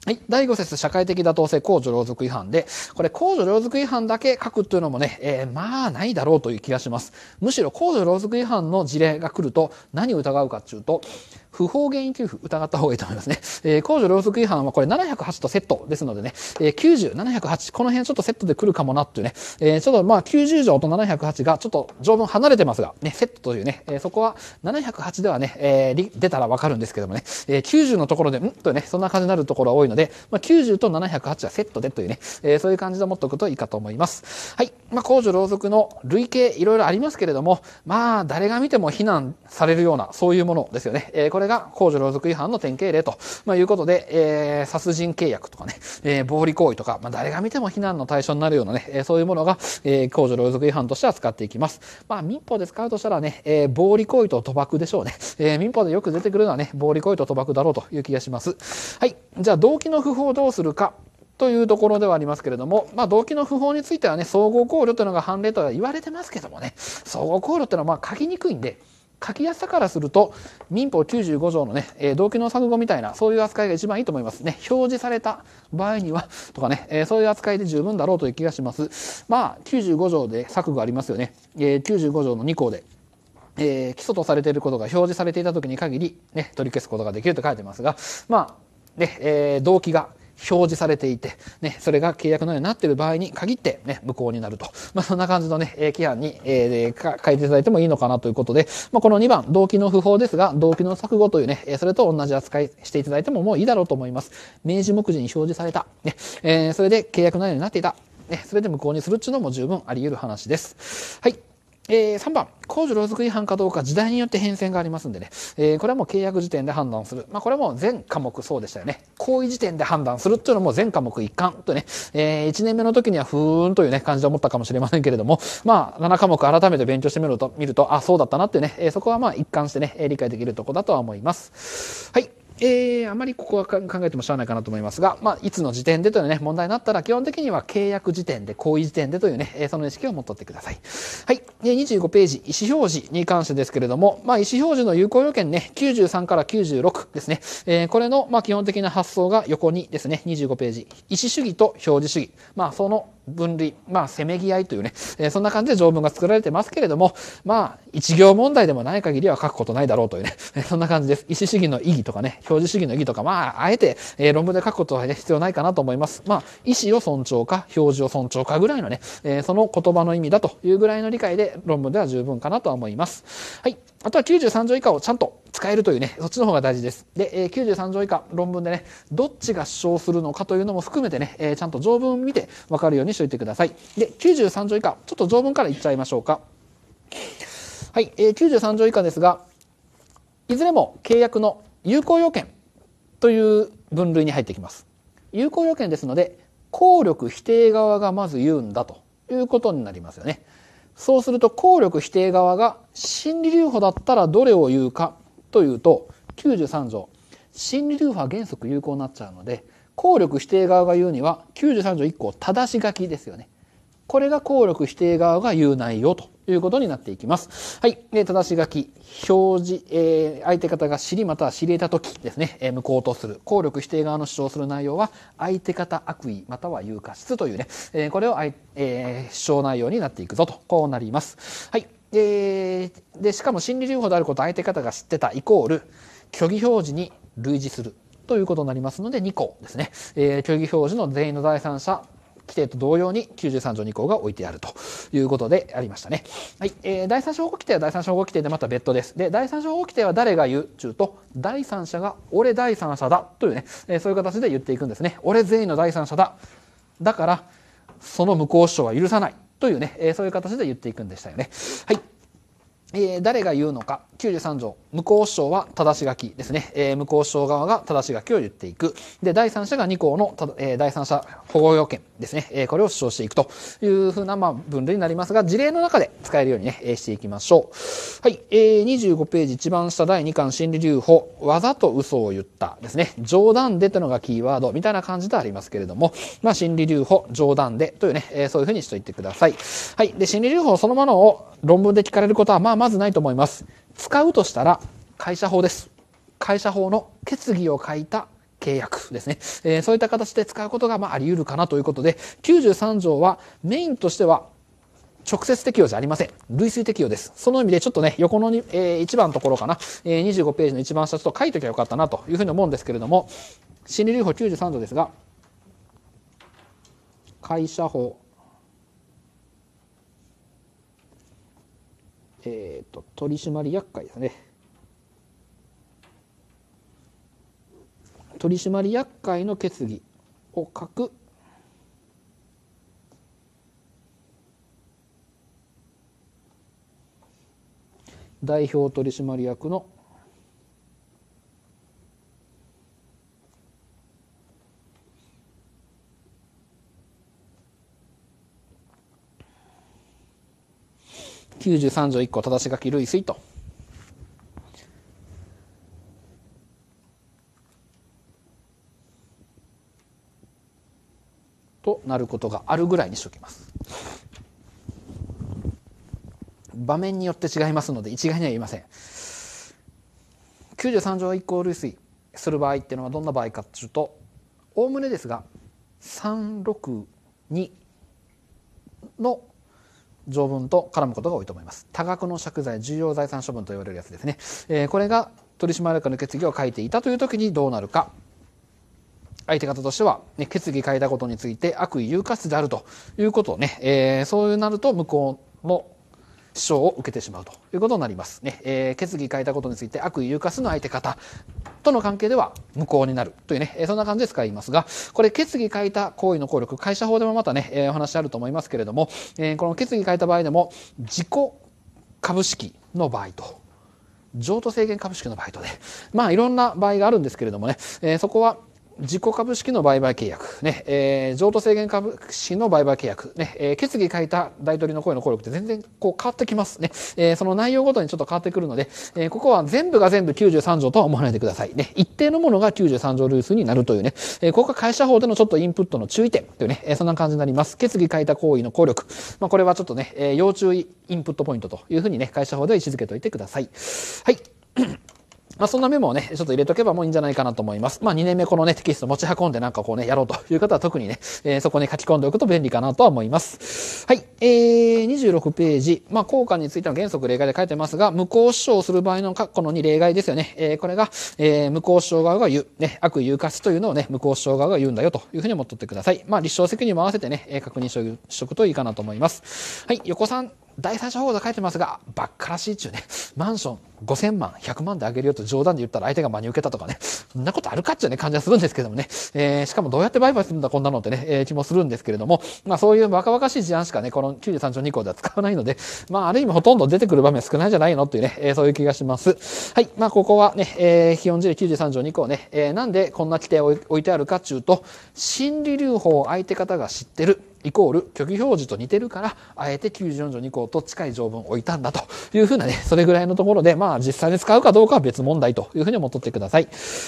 はい。第5節、社会的妥当性、公助良俗違反で、これ、公序良俗違反だけ書くというのもね、えー、まあ、ないだろうという気がします。むしろ、公序良俗違反の事例が来ると、何を疑うかっいうと、不法原因給付疑った方がいいと思いますね。えー、公序良俗違反はこれ708とセットですのでね、えー、90、708、この辺ちょっとセットで来るかもなっていうね、えー、ちょっとまあ90条と708がちょっと条文離れてますが、ね、セットというね、えー、そこは708ではね、えー、出たらわかるんですけどもね、えー、90のところで、んとね、そんな感じになるところが多いので、まあ、90と708はセットでというね、えー、そういう感じで持っておくといいかと思います。はい。まあ、公序良俗の類型いろいろありますけれども、まあ、誰が見ても非難されるような、そういうものですよね。えー、これれが公序良俗違反の典型例と、まあ、いうことで、えー、殺人契約とかね、えー、暴利行為とか、まあ、誰が見ても非難の対象になるようなね、えー、そういうものが、えー、公序良俗違反として扱っていきます。まあ、民法で使うとしたらね、えー、暴利行為と賭博でしょうね。えー、民法でよく出てくるのはね、暴利行為と賭博だろうという気がします。はい。じゃあ、動機の不法をどうするか。というところではありますけれども、まあ、動機の不法についてはね、総合考慮というのが判例とは言われてますけどもね、総合考慮というのはまあ書きにくいんで、書きやすさからすると民法95条のね、えー、動機の錯誤みたいなそういう扱いが一番いいと思いますね表示された場合にはとかね、えー、そういう扱いで十分だろうという気がしますまあ95条で錯誤ありますよね、えー、95条の2項でえー、基礎とされていることが表示されていた時に限り、ね、取り消すことができると書いてますが、まあ、ね、えー、動機が表示されていて、ね、それが契約のようになっている場合に限って、ね、無効になると。まあ、そんな感じのね、規範に、えー、書いていただいてもいいのかなということで、まあ、この2番、動機の不法ですが、動機の錯誤というね、それと同じ扱いしていただいてももういいだろうと思います。明示目次に表示された。ね、えー、それで契約のようになっていた。ね、それで無効にするっていうのも十分あり得る話です。はい。えー、3番、工事労俗違反かどうか時代によって変遷がありますんでね、えー、これはもう契約時点で判断する。まあ、これも全科目そうでしたよね。行為時点で判断するっていうのも全科目一貫とね、えー、1年目の時にはふーんというね、感じで思ったかもしれませんけれども、まあ、7科目改めて勉強してみると、見ると、あ、そうだったなっていうね、えそこはまあ一貫してね、理解できるとこだとは思います。はい。えー、あまりここは考えてもしゃあないかなと思いますが、まあ、いつの時点でというね、問題になったら、基本的には契約時点で、行為時点でというね、えー、その意識を持っとってください。はい。で、25ページ、意思表示に関してですけれども、まあ、意思表示の有効要件ね、93から96ですね。えー、これの、まあ、基本的な発想が横にですね、25ページ、意思主義と表示主義。まあ、その分離、まあ、せめぎ合いというね、えー、そんな感じで条文が作られてますけれども、まあ、一行問題でもない限りは書くことないだろうというね、そんな感じです。意思主義の意義とかね、表示主義の意義とか、まあ、あえて、えー、論文で書くことは、ね、必要ないかなと思います。まあ、意思を尊重か、表示を尊重かぐらいのね、えー、その言葉の意味だというぐらいの理解で論文では十分かなとは思います。はい。あとは93条以下をちゃんと使えるというね、そっちの方が大事です。で、えー、93条以下論文でね、どっちが主張するのかというのも含めてね、えー、ちゃんと条文見て分かるようにしておいてください。で、93条以下、ちょっと条文からいっちゃいましょうか。はい、えー、93条以下ですが、いずれも契約の有効要件という分類に入ってきます。有効要件ですので、効力否定側がまず言うんだということになりますよね。そうすると効力否定側が心理流派だったらどれを言うかというと93条心理流派は原則有効になっちゃうので効力否定側が言うには93条1個、正し書きですよね。これが効力否定側が言う内容ということになっていきます。はい。で、正し書き、表示、えー、相手方が知りまたは知り得た時ですね、えー、無効とする。効力否定側の主張する内容は、相手方悪意または有価質というね、えー、これを、え主張内容になっていくぞと、こうなります。はい。で、でしかも心理留保であること相手方が知ってたイコール、虚偽表示に類似する。ということになりますので、2項ですね。え虚偽表示の全員の第三者規定と同様に93条2項が置いてあるということでありましたね。はい、えー、第三章法規定は第三章法規定でまた別途です。で、第三章法規定は誰が言うちゅうと、第三者が俺第三者だというね、えー、そういう形で言っていくんですね。俺全員の第三者だ。だから、その無効主張は許さない。というね、えー、そういう形で言っていくんでしたよね。はい。えー、誰が言うのか93条無効主張は正し書きですね、えー、無効主張側が正し書きを言っていくで第三者が2項のえー、第三者保護要件ですね、えー、これを主張していくというふうな、まあ、分類になりますが事例の中で使えるようにね、えー、していきましょうはい、えー、25ページ一番下第2巻心理留保わざと嘘を言ったですね冗談でというのがキーワードみたいな感じでありますけれども、まあ、心理留保冗談でというね、えー、そういうふうにしといてくださいはいで心理留保そのものを論文で聞かれることはまあまずないと思います。使うとしたら、会社法です。会社法の決議を書いた契約ですね。えー、そういった形で使うことがまああり得るかなということで、93条はメインとしては直接適用じゃありません。類推適用です。その意味でちょっとね、横のに、えー、1番のところかな、えー、25ページの一番下ちょっと書いときゃよかったなというふうに思うんですけれども、心理留保93条ですが、会社法、えっ、ー、と、取締役会ですね。取締役会の決議を書く代表取締役の93条1項正し書き類推と。となることがあるぐらいにしときます。場面によって違いますので一概には言いません。93条以項類推する場合っていうのはどんな場合かっていうとおおむねですが362の条文と絡むことが多いと思います。多額の借財、重要財産処分と言われるやつですね。えー、これが取締役の決議を書いていたという時にどうなるか。相手方としては、ね、決議書いたことについて悪意有価値であるということをね、えー、そうなると向こうも支障を受けてしまうということになりますね。えー、決議変えたことについて悪意誘すの相手方との関係では無効になるというね、えー、そんな感じで使いますが、これ決議変えた行為の効力、会社法でもまたね、えー、お話あると思いますけれども、えー、この決議変えた場合でも、自己株式の場合と、譲渡制限株式の場合とで、まあいろんな場合があるんですけれどもね、えー、そこは自己株式の売買契約、ね、えー、譲渡制限株式の売買契約、ね、えー、決議書いた大統領の声の効力って全然こう変わってきますね。えー、その内容ごとにちょっと変わってくるので、えー、ここは全部が全部93条とは思わないでください。ね、一定のものが93条ルースになるというね、えー、ここが会社法でのちょっとインプットの注意点というね、えー、そんな感じになります。決議書いた行為の効力。まあ、これはちょっとね、えー、要注意インプットポイントというふうにね、会社法では位置づけておいてください。はい。まあ、そんなメモをね、ちょっと入れとけばもういいんじゃないかなと思います。まあ、2年目このね、テキスト持ち運んでなんかこうね、やろうという方は特にね、えー、そこに書き込んでおくと便利かなとは思います。はい。えー、26ページ。まあ、効果についての原則例外で書いてますが、無効主張する場合の括弧の2例外ですよね。えー、これが、えー、無効主張側が言う、ね、悪有価値というのをね、無効主張側が言うんだよというふうに思っとってください。まあ、立証責任も合わせてね、確認しておくといいかなと思います。はい。横さん第三者報道書いてますが、ばっからしいっちゅうね、マンション5000万、100万であげるよと冗談で言ったら相手が真に受けたとかね、そんなことあるかっちゅうね、感じはするんですけどもね、えー、しかもどうやって売買するんだこんなのってね、えー、気もするんですけれども、まあそういう若々しい事案しかね、この93条2項では使わないので、まあある意味ほとんど出てくる場面少ないんじゃないのっていうね、えー、そういう気がします。はい、まあここはね、えー、基本事例93条2項ね、えー、なんでこんな規定を置いてあるかっちゅうと、心理留保を相手方が知ってる。イコール虚偽表示と似てるから、あえて94条2項と近い条文を置いたんだというふうなね、それぐらいのところで、まあ実際に使うかどうかは別問題というふうに思っとってください。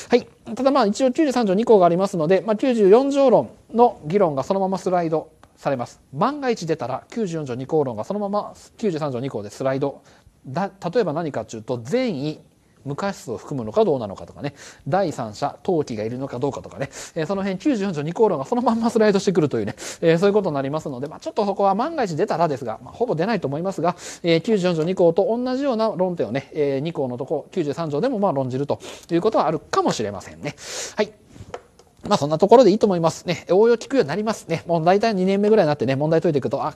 はい。ただまあ一応93条2項がありますので、まあ94条論の議論がそのままスライドされます。万が一出たら94条2項論がそのまま93条2項でスライド。だ例えば何かというと、善意、無過失を含むのかどうなのかとかね、第三者、登記がいるのかどうかとかね、えー、その辺94条2項論がそのまんまスライドしてくるというね、えー、そういうことになりますので、まあ、ちょっとそこは万が一出たらですが、まあ、ほぼ出ないと思いますが、えー、94条2項と同じような論点をね、えー、2項のとこ、93条でもまあ論じるということはあるかもしれませんね。はい。まあそんなところでいいと思いますね。応用聞くようになりますね。もう大体2年目ぐらいになってね、問題解いていくと、あ、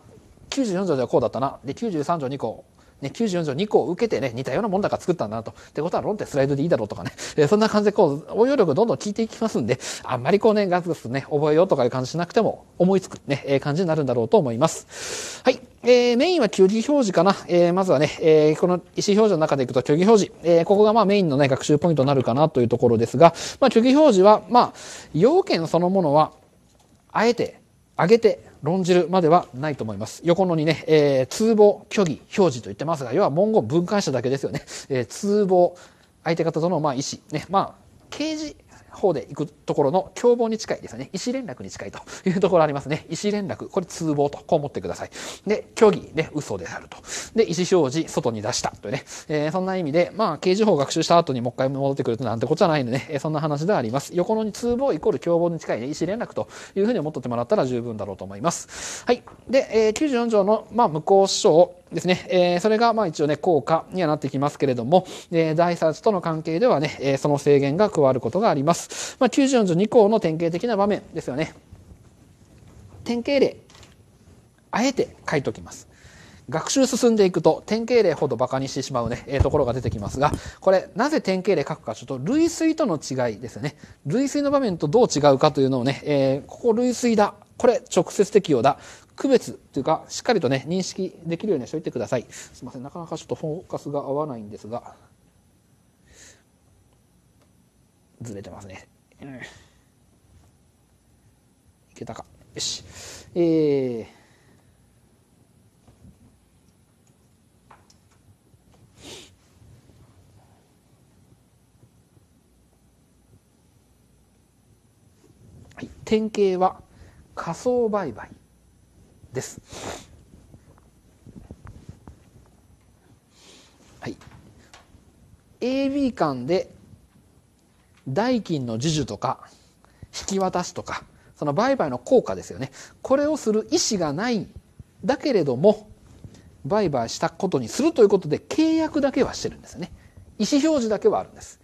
94条ではこうだったな。で、93条2項、ね、94条2項を受けてね、似たようなもんだから作ったんだなと。ってことは論点スライドでいいだろうとかね。えー、そんな感じでこう、応用力どんどん効いていきますんで、あんまりこうね、ガツガツね、覚えようとかいう感じしなくても、思いつくね、えー、感じになるんだろうと思います。はい。えー、メインは虚偽表示かな。えー、まずはね、えー、この意思表示の中でいくと虚偽表示。えー、ここがまあメインのね、学習ポイントになるかなというところですが、まあ虚偽表示は、まあ、要件そのものは、あえて、上げて、論じるまではないと思います。横のにね、えー、通謀、虚偽、表示と言ってますが、要は文言分解しただけですよね。えー、通謀、相手方とのまあ意思、ね、まあ、刑事方で行くところの凶暴に近いですよね。意思連絡に近いというところありますね。意思連絡、これ通報と、こう思ってください。で、虚偽、ね、嘘であると。で、意思表示、外に出したというね、えー、そんな意味で、まあ、刑事法を学習した後にもう一回戻ってくるとなんてことはないのでね、えー、そんな話ではあります。横のに通報イコール凶暴に近いね、意思連絡というふうに思っておてもらったら十分だろうと思います。はい。で、えー、94条の、まあ、無効主張ですね、えー、それがまあ一応ね効果にはなってきますけれども、えー、第3との関係ではね、えー、その制限が加わることがあります、まあ、94条2項の典型的な場面ですよね典型例あえて書いときます学習進んでいくと典型例ほどバカにしてしまうね、えー、ところが出てきますがこれなぜ典型例書くかちょっと類推との違いですよね類推の場面とどう違うかというのをね、えー、ここ類推だこれ直接適用だ区別というか、しっかりとね、認識できるようにしておいてください。すいません、なかなかちょっとフォーカスが合わないんですが、ずれてますね。うん、いけたか。よし。えー、はい、典型は仮想売買です。はい、AB 間で代金の授受とか引き渡しとかその売買の効果ですよねこれをする意思がないだけれども売買したことにするということで契約だけはしてるんですよね意思表示だけはあるんです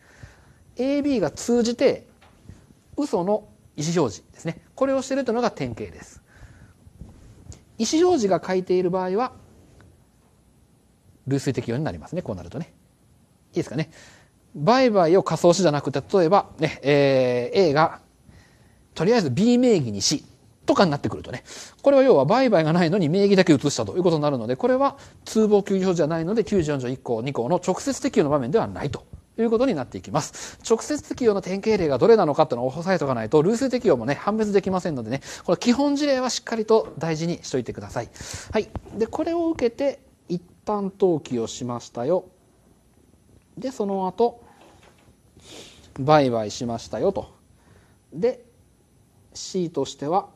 AB が通じて嘘の意思表示ですねこれをしてるというのが典型です意思表示が書いている場合は類推適用になりますねこうなるとねいいですかね売買を仮想しじゃなくて例えばね、えー、A がとりあえず B 名義にしとかになってくるとねこれは要は売買がないのに名義だけ移したということになるのでこれは通報給与表じゃないので94条1項2項の直接適用の場面ではないということになっていきます。直接適用の典型例がどれなのかっていうのを押さえとかないと、ース適用もね、判別できませんのでね、これ基本事例はしっかりと大事にしといてください。はい。で、これを受けて、一旦登記をしましたよ。で、その後、売買しましたよと。で、C としては、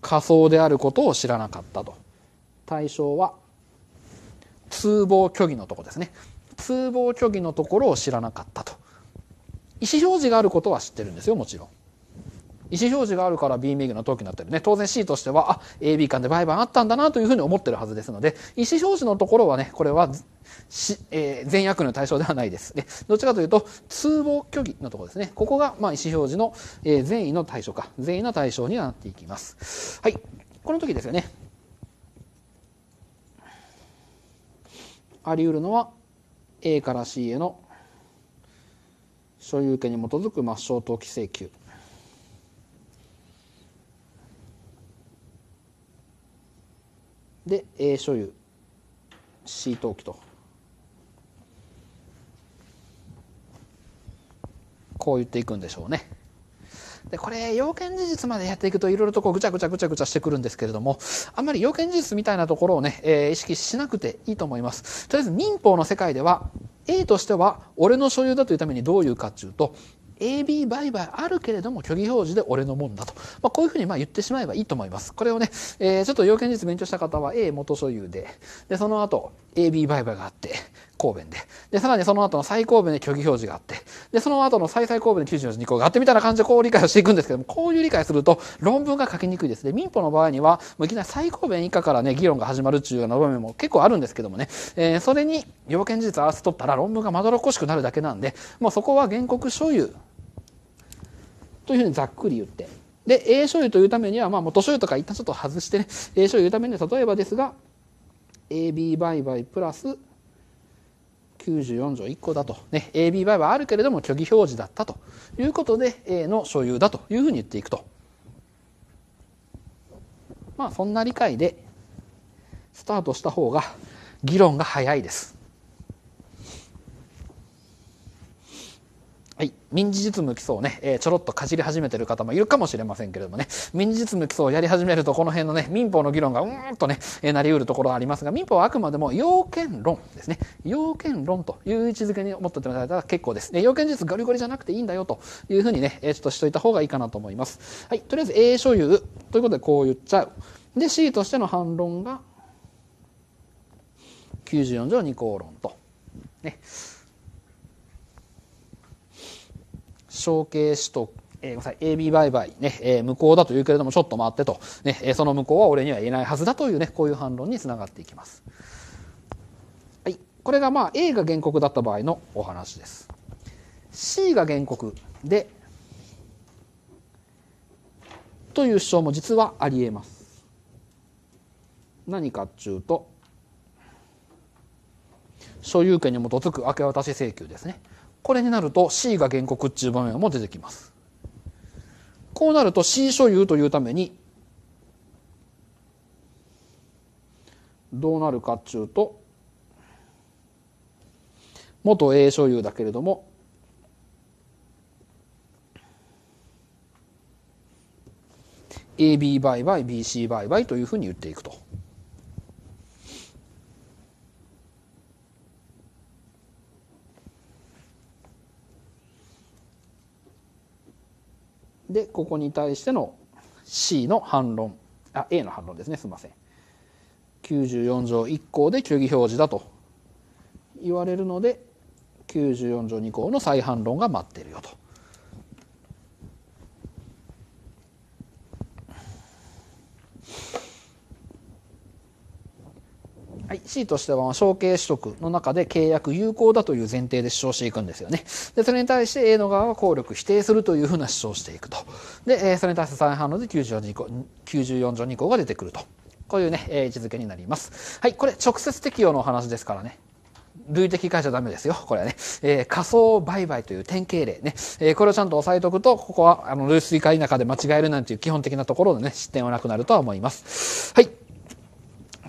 仮想であることを知らなかったと。対象は通報虚偽のとこですね。通報虚偽のところを知らなかったと。意思表示があることは知ってるんですよ、もちろん。意思表示があるから B 名義の登記になってるね。当然 C としては、あ、AB 間で売買あったんだなというふうに思ってるはずですので、意思表示のところはね、これは、し、えー、全役の対象ではないです。で、どっちかというと、通報虚偽のところですね。ここが、まあ、意思表示の、えー、善意の対象か。善意の対象になっていきます。はい。この時ですよね。あり得るのは A から C への所有権に基づく抹消登記請求で A 所有 C 登記とこう言っていくんでしょうね。でこれ要件事実までやっていくといろいろとこうぐちゃぐちゃぐちゃぐちゃしてくるんですけれどもあんまり要件事実みたいなところをね、えー、意識しなくていいと思います。とりあえず民法の世界では A としては俺の所有だというためにどういうかっていうと AB 売買あるけれども虚偽表示で俺のもんだと、まあ、こういうふうにまあ言ってしまえばいいと思います。これをね、えー、ちょっと要件事実勉強した方は A 元所有ででその後 AB 売買があって、神戸で。で、さらにその後の最公弁で虚偽表示があって、で、その後の最最公弁で94 2項があってみたいな感じでこう理解をしていくんですけども、こういう理解すると論文が書きにくいですね。民法の場合には、もういきなり最公弁以下からね、議論が始まるっていうような場面も結構あるんですけどもね、えー、それに要件事実を合わせとったら論文がまどろっこしくなるだけなんで、もうそこは原告所有というふうにざっくり言って。で、A 所有というためには、まあ元所有とか一旦ちょっと外してね、A 所有というためには例えばですが、AB 売買プラス94条1個だと、ね、AB 売買あるけれども虚偽表示だったということで A の所有だというふうに言っていくと。まあそんな理解でスタートした方が議論が早いです。はい、民事実務基礎をね、えー、ちょろっとかじり始めてる方もいるかもしれませんけれどもね、民事実務基礎をやり始めると、この辺のね、民法の議論がうーんとね、えー、なりうるところはありますが、民法はあくまでも要件論ですね。要件論という位置づけに思っていただいたら結構です。ね、要件実ガリガリじゃなくていいんだよというふうにね、えー、ちょっとしといた方がいいかなと思います。はい、とりあえず A 所有ということでこう言っちゃう。で、C としての反論が、94条二項論と。ね。承継しと、えー、ごめんなさい、AB 売買ね、えー、無効だと言うけれども、ちょっと待ってと、ね、えその無効は俺には言えないはずだというね、こういう反論につながっていきます。はい。これがまあ、A が原告だった場合のお話です。C が原告で、という主張も実はあり得ます。何かっていうと、所有権に基づく明け渡し請求ですね。これになると C が原告っていう場面も出てきます。こうなると C 所有というために、どうなるかっていうと、元 A 所有だけれども、AB 売買、BC 売買というふうに言っていくと。でここに対しての C の反論あ A の反論ですねすいません94条1項で虚偽表示だと言われるので94条2項の再反論が待ってるよとはい、C としては承継取得の中で契約有効だという前提で主張していくんですよね。で、それに対して A の側は効力否定するというふうな主張をしていくと。で、それに対して再反応で94条 ,94 条2項が出てくると。こういうね、位置づけになります。はい、これ直接適用のお話ですからね。類的解釈ダメですよ。これはね。えー、仮想売買という典型例ね。えー、これをちゃんと押さえておくと、ここは、あの、類推か否かで間違えるなんていう基本的なところでね、失点はなくなるとは思います。はい。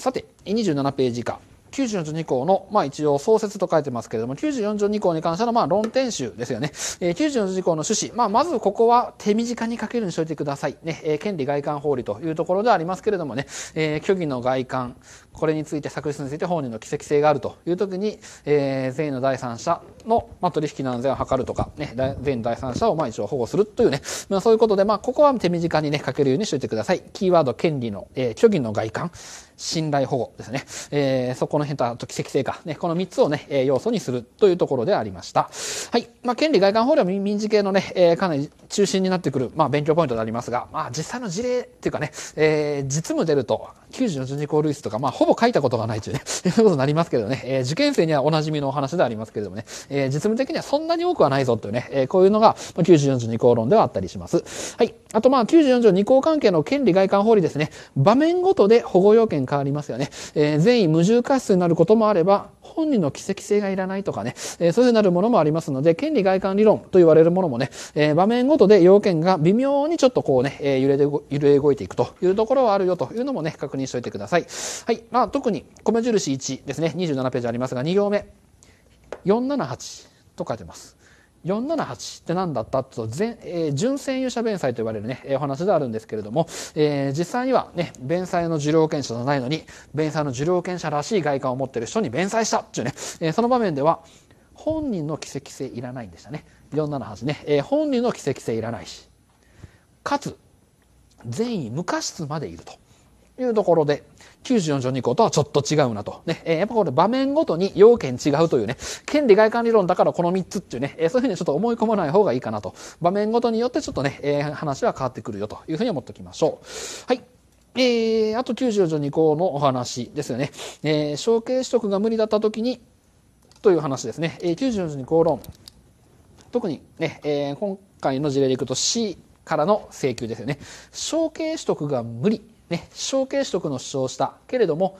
さて、27ページ以下。94.2項の、まあ一応創設と書いてますけれども、94.2項に関してのまあ論点集ですよね。えー、94.2項の趣旨。まあまずここは手短に書けるようにしておいてください。ね、えー、権利外観法理というところでありますけれどもね、えー、虚偽の外観、これについて、作出について本人の奇跡性があるという時に、えー、善意の第三者の、まあ、取引の安全を図るとか、ね、善意の第三者をまあ一応保護するというね、まあ、そういうことで、まあここは手短にね、書けるようにしておいてください。キーワード、権利の、えー、虚偽の外観。信頼保護ですね。えー、そこの辺と、あと、奇跡性か。ね、この3つをね、え要素にするというところでありました。はい。まあ、権利外観法では民事系のね、えー、かなり中心になってくる、まあ、勉強ポイントでありますが、まあ、実際の事例っていうかね、えー、実務出ると、94項類数とか、まあ、ほぼ書いたことがないというね、[laughs] そういうことになりますけどね、えー、受験生にはおなじみのお話でありますけれどもね、えー、実務的にはそんなに多くはないぞというね、えー、こういうのが、まあ、9 4 4 2項論ではあったりします。はい。あと、まあ、9 4条2項関係の権利外観法理ですね、場面ごとで保護要件変わりますよね。えー、善意無重過失になることもあれば、本人の奇跡性がいらないとかね、えそういうなるものもありますので、権利外観理論と言われるものもね、え場面ごとで要件が微妙にちょっとこうね、え揺れで、揺れ動いていくというところはあるよというのもね、確認しておいてください。はい。まあ、特に、米印1ですね、27ページありますが、2行目、478と書いてます。478って何だったと、全、えー、純占有者弁済と言われるね、えー、お話であるんですけれども、えー、実際にはね、弁済の受領権者じゃないのに、弁済の受領権者らしい外観を持っている人に弁済したっていうね、えー、その場面では、本人の奇跡性いらないんでしたね。478ね、えー、本人の奇跡性いらないし、かつ、善意無過失までいるというところで、94条2項とはちょっと違うなと。ね、えー、やっぱこれ場面ごとに要件違うというね、権利外観理論だからこの3つっていうね、えー、そういうふうにちょっと思い込まない方がいいかなと。場面ごとによってちょっとね、えー、話は変わってくるよというふうに思っておきましょう。はい。えー、あと94条2項のお話ですよね。えー、承継取得が無理だった時に、という話ですね。えー、94条2項論。特にね、えー、今回の事例でいくと C からの請求ですよね。承継取得が無理。ね、承継取得の主張をしたけれども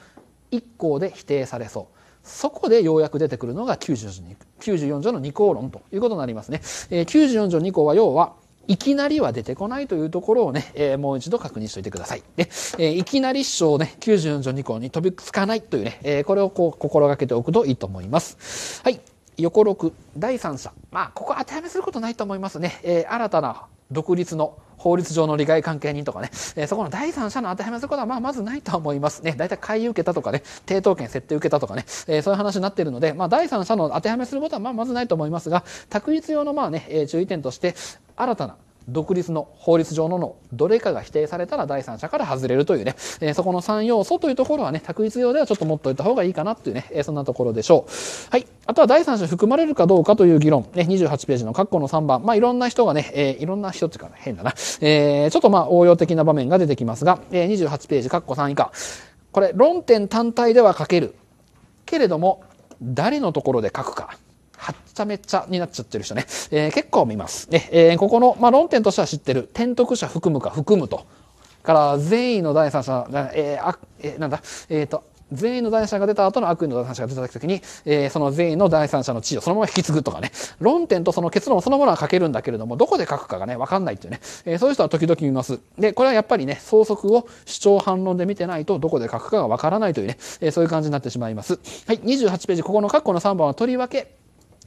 1項で否定されそう。そこでようやく出てくるのが94条の2項論ということになりますね。えー、94条2項は要はいきなりは出てこないというところをね、えー、もう一度確認しておいてください。で、えー、いきなり主張をね、94条2項に飛びつかないというね、えー、これをこう心がけておくといいと思います。はい。横6、第三者。まあ、ここ当てはめすることないと思いますね。えー、新たな独立の法律上の利害関係人とかね、えー、そこの第三者の当てはめすることはまあまずないとは思いますね。大体買い受けたとかね、抵当権設定受けたとかね、えー、そういう話になっているので、まあ、第三者の当てはめすることはまあまずないと思いますが、択一用のまあね、えー、注意点として、新たな独立の法律上ののどれかが否定されたら第三者から外れるというね、えー、そこの3要素というところはね、択一用ではちょっと持っといた方がいいかなっていうね、えー、そんなところでしょう。はい。あとは第三者含まれるかどうかという議論、ね、28ページの括弧の3番、まあいろんな人がね、えー、いろんな人っていうか、ね、変だな、えー、ちょっとまあ応用的な場面が出てきますが、えー、28ページ括弧3以下、これ論点単体では書ける。けれども、誰のところで書くか。はっちゃめっちゃになっちゃってる人ね、えー、結構見ます。ね、えー、ここの、まあ、論点としては知ってる。転得者含むか含むと。から、善意の第三者、えー、あ、えー、なんだ、えっ、ー、と、善意の第三者が出た後の悪意の第三者が出た時に、えー、その善意の第三者の地位をそのまま引き継ぐとかね、論点とその結論そのものは書けるんだけれども、どこで書くかがね、わかんないっていうね、えー、そういう人は時々見ます。で、これはやっぱりね、相則を主張反論で見てないと、どこで書くかがわからないというね、えー、そういう感じになってしまいます。はい、28ページ、ここの括弧の3番はとりわけ、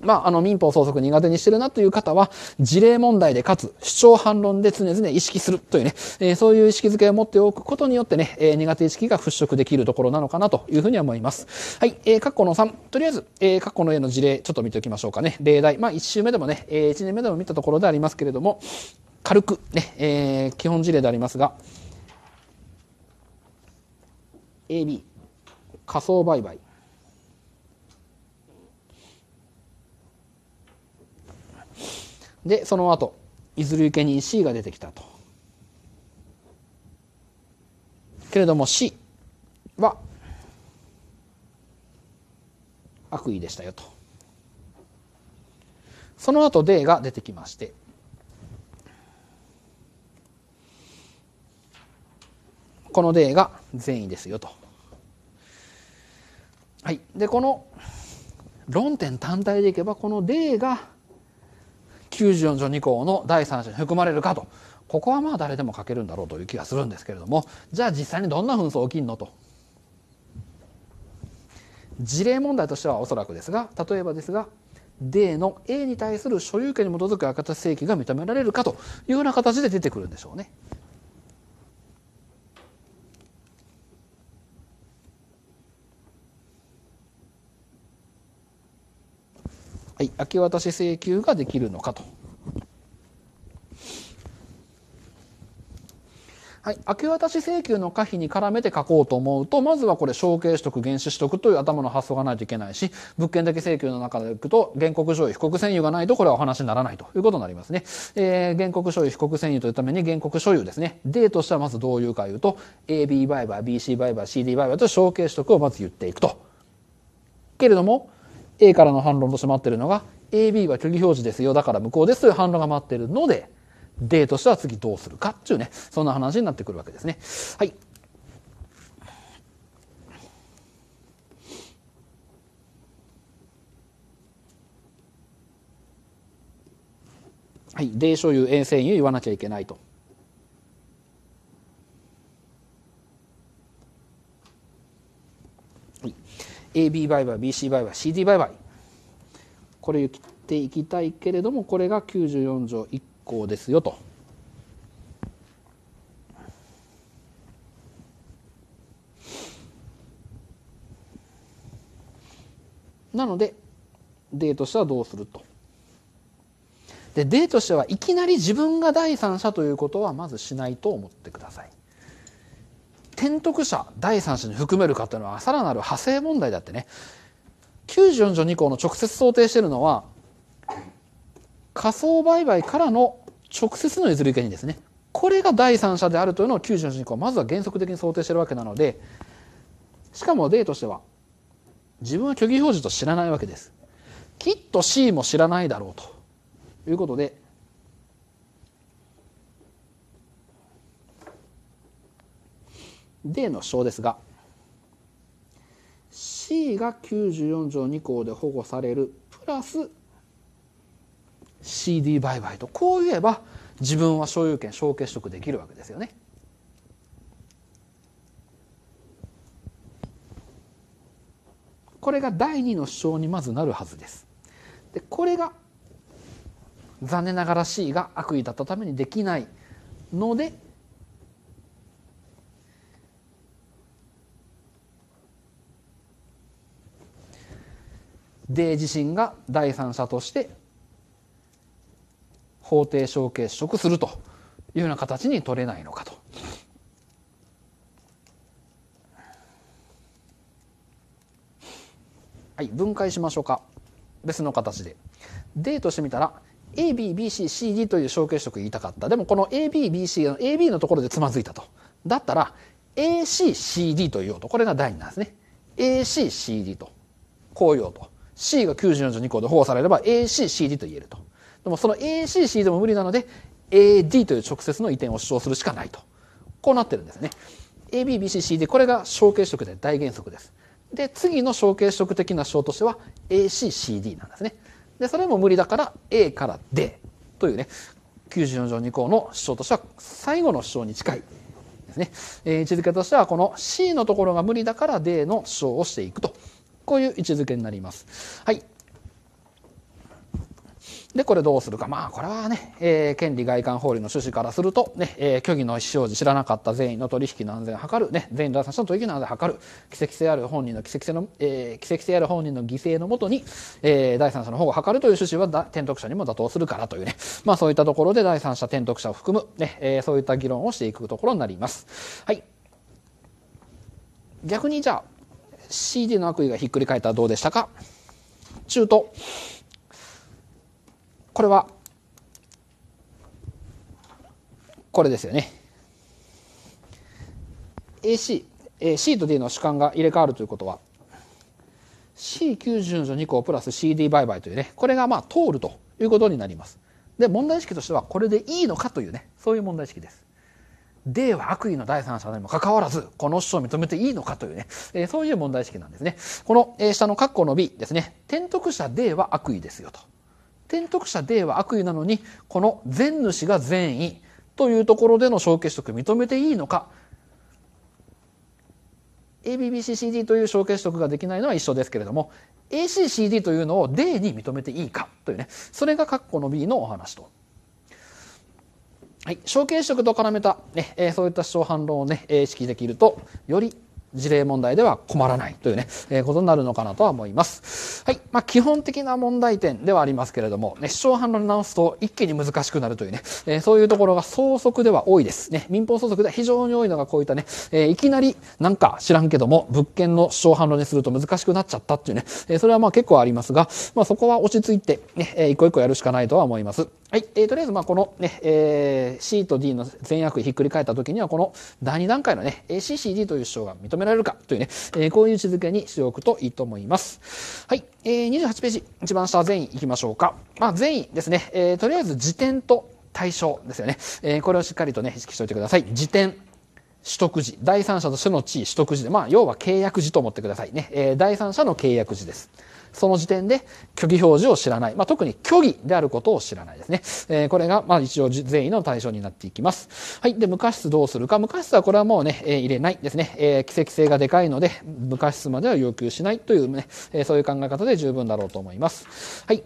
まあ、あの民法相則苦手にしてるなという方は、事例問題でかつ主張反論で常々意識するというね、えー、そういう意識づけを持っておくことによってね、えー、苦手意識が払拭できるところなのかなというふうに思います。はい、えー、括弧の3。とりあえず、えー、括弧の A の事例、ちょっと見ておきましょうかね。例題。まあ、1週目でもね、えー、1年目でも見たところでありますけれども、軽くね、えー、基本事例でありますが、AB、仮想売買。でその後いずるけに C が出てきたとけれども C は悪意でしたよとその後 D が出てきましてこの D が善意ですよと。はい、でこの論点単体でいけばこの D が94条2項の第3章に含まれるかとここはまあ誰でも書けるんだろうという気がするんですけれどもじゃあ実際にどんな紛争起きんのと事例問題としてはおそらくですが例えばですが D の A に対する所有権に基づく赤字正規が認められるかというような形で出てくるんでしょうね。はい、明け渡し請求ができるのかと。はい、明け渡し請求の可否に絡めて書こうと思うと、まずはこれ、承継取得、原資取得という頭の発想がないといけないし、物件だけ請求の中でいくと、原告所有、被告占有がないと、これはお話にならないということになりますね。えー、原告所有、被告占有というために、原告所有ですね。例としてはまずどういうかいうと、AB 売買、BC 売買、CD 売買と承継取得をまず言っていくと。けれども、A からの反論として待ってるのが AB は虚偽表示ですよだから無効ですという反論が待ってるので D としては次どうするかっていうねそんな話になってくるわけですね。はい、はい、D 所有 A 占有言わなきゃいけないと。AB 売買 BC 売買 CD 売買これ切っていきたいけれどもこれが94条1項ですよと。なので例としてはどうすると。で例としてはいきなり自分が第三者ということはまずしないと思ってください。転得者第三者に含めるかというのはさらなる派生問題だってね94条2項の直接想定してるのは仮想売買からの直接の譲り受けにですねこれが第三者であるというのを94条2項まずは原則的に想定してるわけなのでしかも例としては自分は虚偽表示と知らないわけですきっと C も知らないだろうということで D の小ですが C が94条2項で保護されるプラス CD 売買とこう言えば自分は所有権小結得できるわけですよね。これが第2の主張にまずなるはずです。でこれが残念ながら C が悪意だったためにできないのでデ自身が第三者として法定証結職するというような形に取れないのかと。はい、分解しましょうか。別の形で。D としてみたら ABBCCD という小形色言いたかったでもこの ABBC の AB のところでつまずいたとだったら ACCD というとこれが第2なんですね ACCD とこう言おうと C が9 4条2項で保護されれば ACCD と言えると。でもその ACCD も無理なので AD という直接の移転を主張するしかないと。こうなってるんですね。ABBCCD これが小形色で大原則です。で次の小形色的な章としては ACCD なんですね。でそれも無理だから A から D というね94条2項の主張としては最後の主張に近いですね。えー、位置づけとしてはこの C のところが無理だから D の主張をしていくと。こういう位置づけになります。はい。で、これどうするか。まあ、これはね、えー、権利外観法理の趣旨からすると、ね、えー、虚偽の意思表示知らなかった善意の取引の安全を図る、ね、善意の出者の取引の安全を図る、奇跡性ある本人の奇跡性の、えー、奇跡性ある本人の犠牲のもとに、えー、第三者の保護を図るという趣旨は、転徳者にも妥当するからというね、まあそういったところで第三者転徳者を含む、ね、えー、そういった議論をしていくところになります。はい。逆にじゃあ、CD の悪意がひっくり返ったらどうでしたか中途これはこれですよね AC、え C と D の主観が入れ替わるということは C90 の2項プラス CD 売買というねこれがまあ通るということになりますで問題意識としてはこれでいいのかというねそういう問題意識です霊は悪意の第三者にもかかわらず、この主張を認めていいのかというね、えー、そういう問題意識なんですね。この、えー、下の括弧の B ですね、転徳者霊は悪意ですよと。転徳者霊は悪意なのに、この善主が善意というところでの小結束認めていいのか、ABBCCD という小結束ができないのは一緒ですけれども、ACCD というのを例に認めていいかというね、それが括弧の B のお話とはい、証券職と絡めた、ねえー、そういった主張反論をね、意識できると、より事例問題では困らないというね、えー、ことになるのかなとは思います。はい。まあ、基本的な問題点ではありますけれども、ね、主張反論に直すと一気に難しくなるというね、えー、そういうところが相則では多いです。ね、民法相続では非常に多いのがこういったね、えいきなりなんか知らんけども、物件の主張反論にすると難しくなっちゃったっていうね、えそれはまあ結構ありますが、まあ、そこは落ち着いてね、えー、一個一個やるしかないとは思います。はい、えー、とりあえずまあこのね、えー、C と D の全役ひっくり返った時にはこの第2段階のね CCD という主張が認められるかというね、えー、こういう位置づけにしておくといいと思います。はい、えー、28ページ一番下全員いきましょうか。まあ、全員ですね、えー、とりあえず時点と対象ですよね、えー、これをしっかりとね意識しておいてください。時点取得時、第三者としての地位取得時で、まあ、要は契約時と思ってくださいね。えー、第三者の契約時です。その時点で虚偽表示を知らない。まあ、特に虚偽であることを知らないですね。えー、これが、まあ、一応善意の対象になっていきます。はい。で、無過失どうするか。無過失はこれはもうね、えー、入れないですね。えー、奇跡性がでかいので、無過失までは要求しないというね、えー、そういう考え方で十分だろうと思います。はい。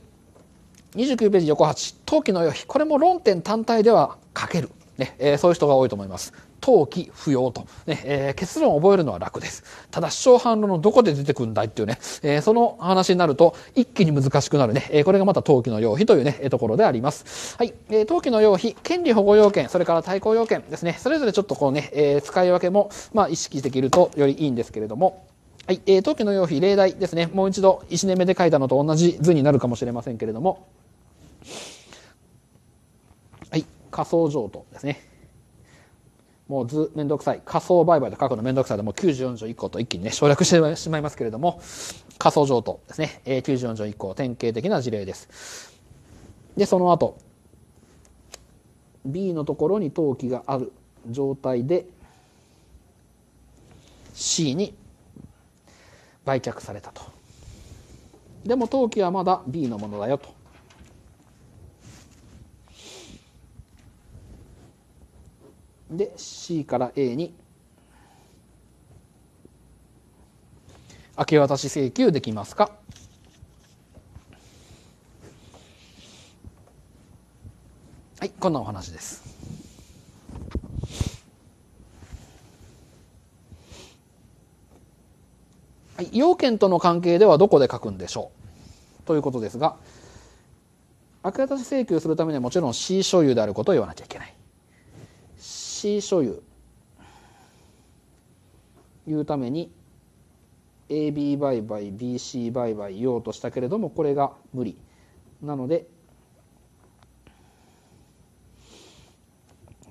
29ページ横8、登記の予費。これも論点単体では書ける。ね、えー、そういう人が多いと思います。登記不要と、ねえー、結論を覚えるのは楽です。ただ、主張反論のどこで出てくるんだいっていうね、えー、その話になると一気に難しくなるね、えー、これがまた登記の要否というね、えところであります。はい、え登記の要否、権利保護要件、それから対抗要件ですね、それぞれちょっとこうね、え使い分けも、まあ、意識できるとよりいいんですけれども、はい、えー、陶の用費、例題ですね。もう一度、1年目で書いたのと同じ図になるかもしれませんけれども、はい、仮想譲渡ですね。もう図面倒くさい仮想売買と過去の面倒くさいでもう94条1項と一気にね省略してしまいますけれども仮想譲渡ですね、えー、94条1項典型的な事例ですでその後 B のところに登記がある状態で C に売却されたとでも登記はまだ B のものだよとで C から A に明け渡し請求できますかはいこんなお話です。はい、要件との関係ではどこで書くんでしょうということですが明け渡し請求するためにはもちろん C 所有であることを言わなきゃいけない。C 所有いうために AB 売買 BC 売買用としたけれどもこれが無理なので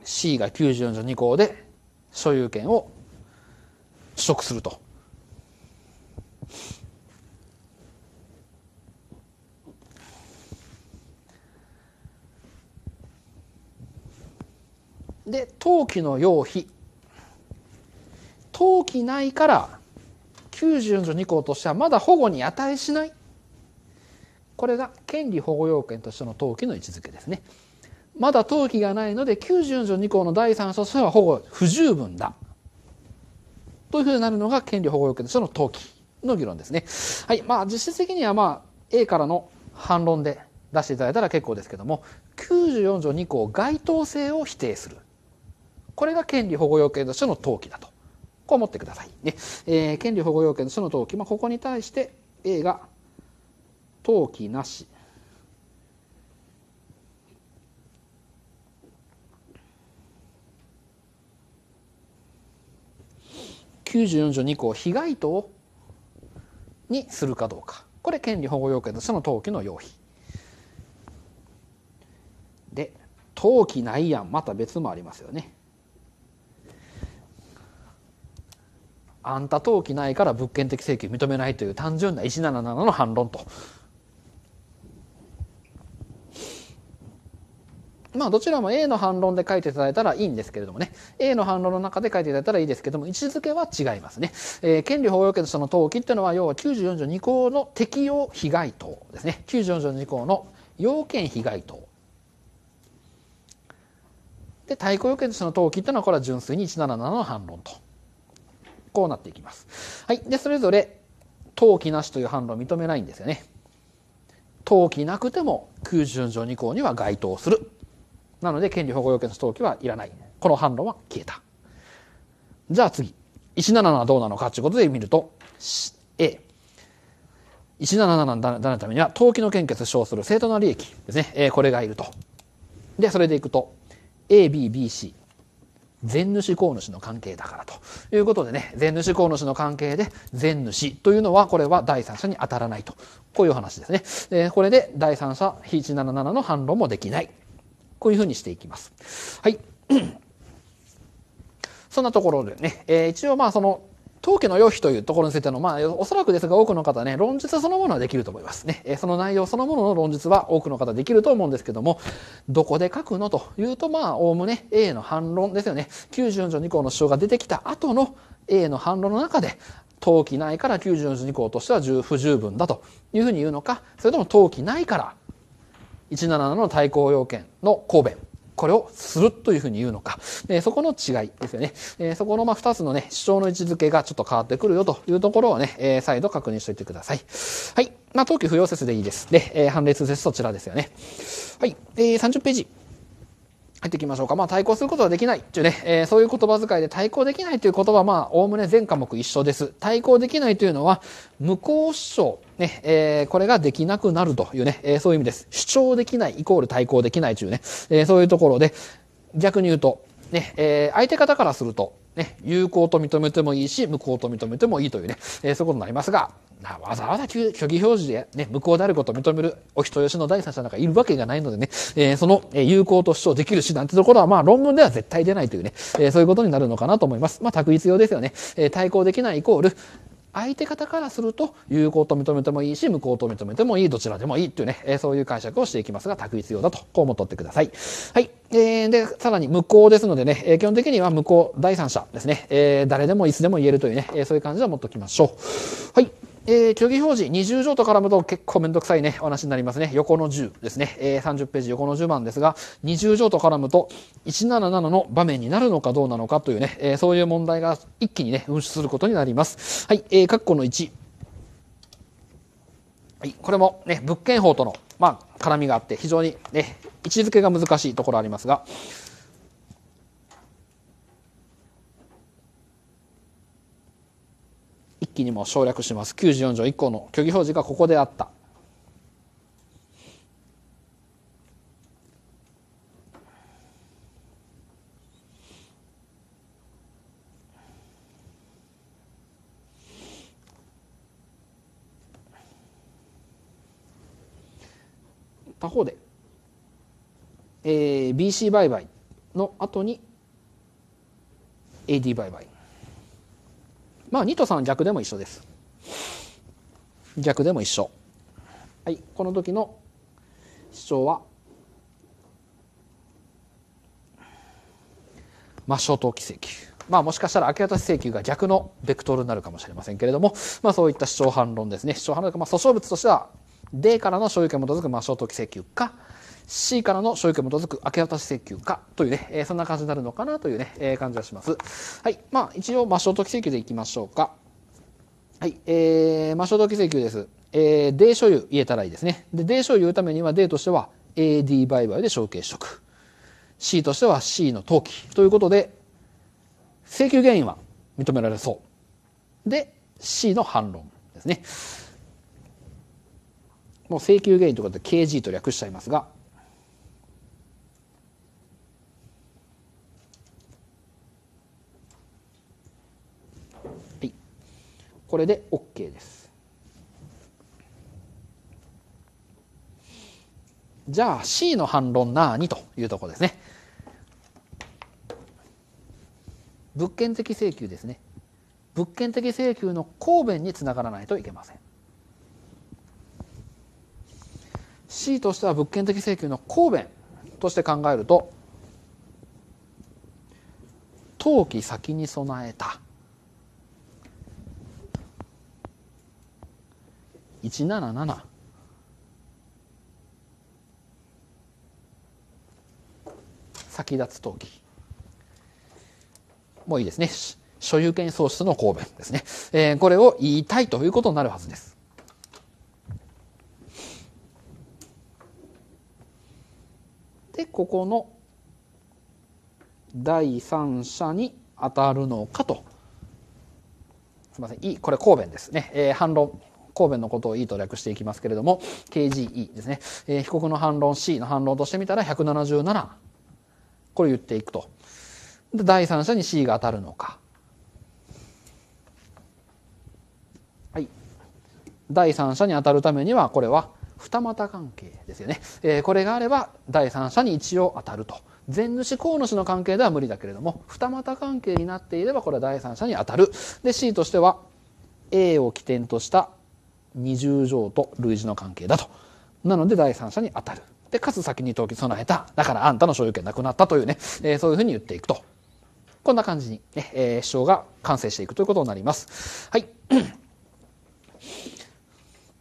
C が94条2項で所有権を取得するとで陶器の用費陶器ないから9 4条2項としてはまだ保護に値しないこれが権利保護要件としての登記の位置づけですねまだ登記がないので9 4条2項の第3章としては保護不十分だというふうになるのが権利保護要件としての登記の議論ですねはいまあ実質的にはまあ A からの反論で出していただいたら結構ですけども94条2項該当性を否定するこれが権利保護要件の書の登記だと。こう思ってください。ね。えー、権利保護要件の書の登記。まあ、ここに対して A が登記なし。94条2項被害等にするかどうかこれ権利保護要件としての登記の要否で登記ないやんまた別もありますよねあんた登記ないから物件的請求認めないという単純な177の反論と。まあどちらも A の反論で書いていただいたらいいんですけれどもね A の反論の中で書いていただいたらいいですけども位置づけは違いますね、えー、権利保有権としての登記っていうのは要は94条2項の適用被害等ですね94条2項の要件被害等で対抗要件としての登記っていうのはこれは純粋に177の反論と。こうなっていきます。はい。で、それぞれ、登記なしという反論を認めないんですよね。登記なくても90条2項には該当する。なので、権利保護要件の登記はいらない。この反論は消えた。じゃあ次。177はどうなのかということで見ると、A。177だのためには、登記の献血をする正当な利益ですね。えこれがいると。で、それでいくと、A、B、B、C。全主公主の関係だからということでね全主公主の関係で全主というのはこれは第三者に当たらないとこういう話ですね、えこれで第三者非177の反論もできないこういうふうにしていきますはい [clears throat] そんなところでね、えー、一応まあその当家の予費というところについての、まあ、おそらくですが多くの方ね、論述そのものはできると思いますね。えその内容そのものの論述は多くの方できると思うんですけども、どこで書くのというと、まあ、おおむね A の反論ですよね。94条2項の主張が出てきた後の A の反論の中で、当期内から94条2項としては不十分だというふうに言うのか、それとも当期内から177の対抗要件の公弁これをするというふうに言うのか、えそこの違いですよね。えそこのま2つのね、主張の位置づけがちょっと変わってくるよというところをね、え再度確認しておいてください。はい。まあ、当期不要説でいいです。で、えー、判例通説そちらですよね。はい。えー、30ページ。入っていきましょうか。まあ、対抗することはできないというね、えー、そういう言葉遣いで対抗できないという言葉は、まあ、おおむね全科目一緒です。対抗できないというのは、無効主張ね、えー、これができなくなるというね、えー、そういう意味です。主張できないイコール対抗できないというね、えー、そういうところで、逆に言うと、ね、えー、相手方からすると、ね、有効と認めてもいいし、無効と認めてもいいというね、えー、そういうことになりますが、わざわざ虚偽表示で、ね、無効であることを認めるお人よしの第三者なんかいるわけがないのでね、えー、その、えー、有効と主張できるしなんてところは、まあ論文では絶対出ないというね、えー、そういうことになるのかなと思います。まあ、択一用ですよね。えー、対抗できないイコール、相手方からすると有効と認めてもいいし無効と認めてもいいどちらでもいいっていうね、えそういう解釈をしていきますが択一用だとこう思っとってください。はい。えー、で、さらに無効ですのでね、えー、基本的には無効第三者ですね、えー、誰でもいつでも言えるというね、えー、そういう感じで持っておきましょう。はい。えー、虚偽表示20条と絡むと結構めんどくさいね、お話になりますね。横の10ですね。えー、30ページ横の10番ですが、20条と絡むと177の場面になるのかどうなのかというね、えー、そういう問題が一気にね、運出することになります。はい、えー、括弧の1。はい、これもね、物件法との、まあ、絡みがあって、非常にね、位置づけが難しいところありますが、気にも省略します。94条1項の虚偽表示がここであった。他方で、えー、BC 売買の後に AD 売買まあ2と3逆でも一緒です。逆でも一緒。はい、この時の主張は、まあ、小等奇跡。まあもしかしたら明け渡し請求が逆のベクトルになるかもしれませんけれども、まあそういった主張反論ですね。主張反論まあ訴訟物としては、例からの所有権を基づく、まあ、消灯奇跡か、C からの所有権に基づく明け渡し請求かというね、えー、そんな感じになるのかなというね、えー、感じがします。はい。まあ、一応、まあ、消灯請求でいきましょうか。はい。えー、まあ、消灯請求です。えー、D 所有言えたらいいですね。で、ー所有言うためにはーとしては AD 売買で承継取得。C としては C の登記ということで、請求原因は認められそう。で、C の反論ですね。もう請求原因とかで KG と略しちゃいますが、これで OK ですじゃあ C の反論なにというとこですね物件的請求ですね物件的請求の公弁につながらないといけません C としては物件的請求の公弁として考えると登記先に備えた1七七。先立つ登記もういいですね所有権喪失の公弁ですね、えー、これを言いたいということになるはずですでここの第三者に当たるのかとすみませんいいこれ公弁ですね、えー、反論神戸のことを E と略していきますけれども、KGE ですね。えー、被告の反論 C の反論としてみたら177。これ言っていくと。で、第三者に C が当たるのか。はい。第三者に当たるためには、これは二股関係ですよね。えー、これがあれば、第三者に一応当たると。前主公主の関係では無理だけれども二股関係になっていればこれは第三者に当たるで C としては A を起点とした二重条と類似の関係だとなので第三者に当たるでかつ先に登記備えただからあんたの所有権なくなったというね、えー、そういうふうに言っていくとこんな感じにねえー、主張が完成していくということになります。はい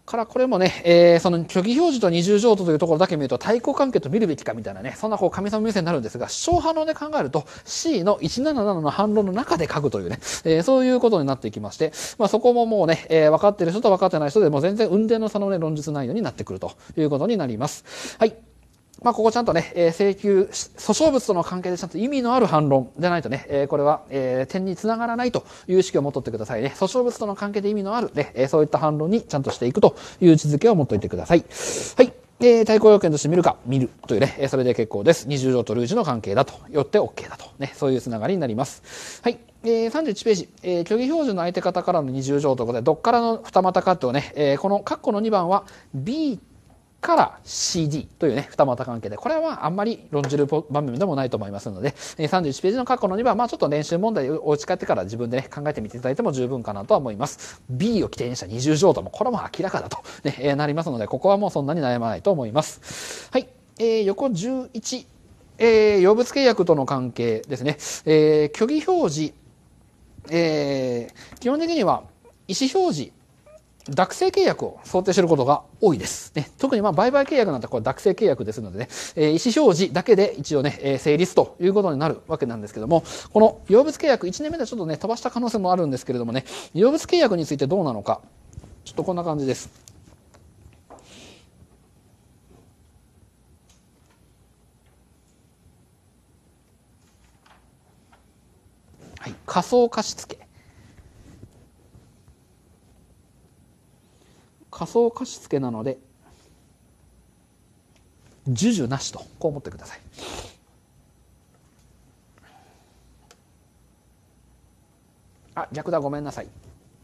からこれもね、えー、その虚偽表示と二重譲渡というところだけ見ると対抗関係と見るべきかみたいなね、そんなこう神様目線になるんですが、小反派のね考えると C の177の反論の中で書くというね、えー、そういうことになっていきまして、まあそこももうね、えー、分かってる人と分かってない人でもう全然運転の差のね論述内容になってくるということになります。はい。まあ、ここちゃんとね、えー、請求、訴訟物との関係でちゃんと意味のある反論じゃないとね、えー、これは、えー、点につながらないという意識を持っとってくださいね。訴訟物との関係で意味のあるね、えー、そういった反論にちゃんとしていくという位置づけを持っといてください。はい。えー、対抗要件として見るか、見るというね、えー、それで結構です。二重条と類似の関係だと、よって OK だと、ね、そういうつながりになります。はい。えー、31ページ、えー、虚偽表示の相手方からの二重条ということで、どっからの二股かとね、えー、この括弧の2番は B から CD というね、二股関係で、これはあんまり論じる場面でもないと思いますので、31ページの過去の2番、まあちょっと練習問題をお家帰ってから自分でね、考えてみていただいても十分かなとは思います。B を起点した20条とも、これも明らかだと、ね、えー、なりますので、ここはもうそんなに悩まないと思います。はい。えー、横11、えー、用物契約との関係ですね。えー、虚偽表示、えー、基本的には意思表示諾生契約を想定していることが多いです。ね、特にまあ売買契約なんてこれ諾生契約ですのでね、えー、意思表示だけで一応ね、えー、成立ということになるわけなんですけども、この用物契約1年目でちょっとね、飛ばした可能性もあるんですけれどもね、用物契約についてどうなのか、ちょっとこんな感じです。はい、仮想貸付仮想貸付なので授受なしとこう思ってください。あ逆だごめんなさい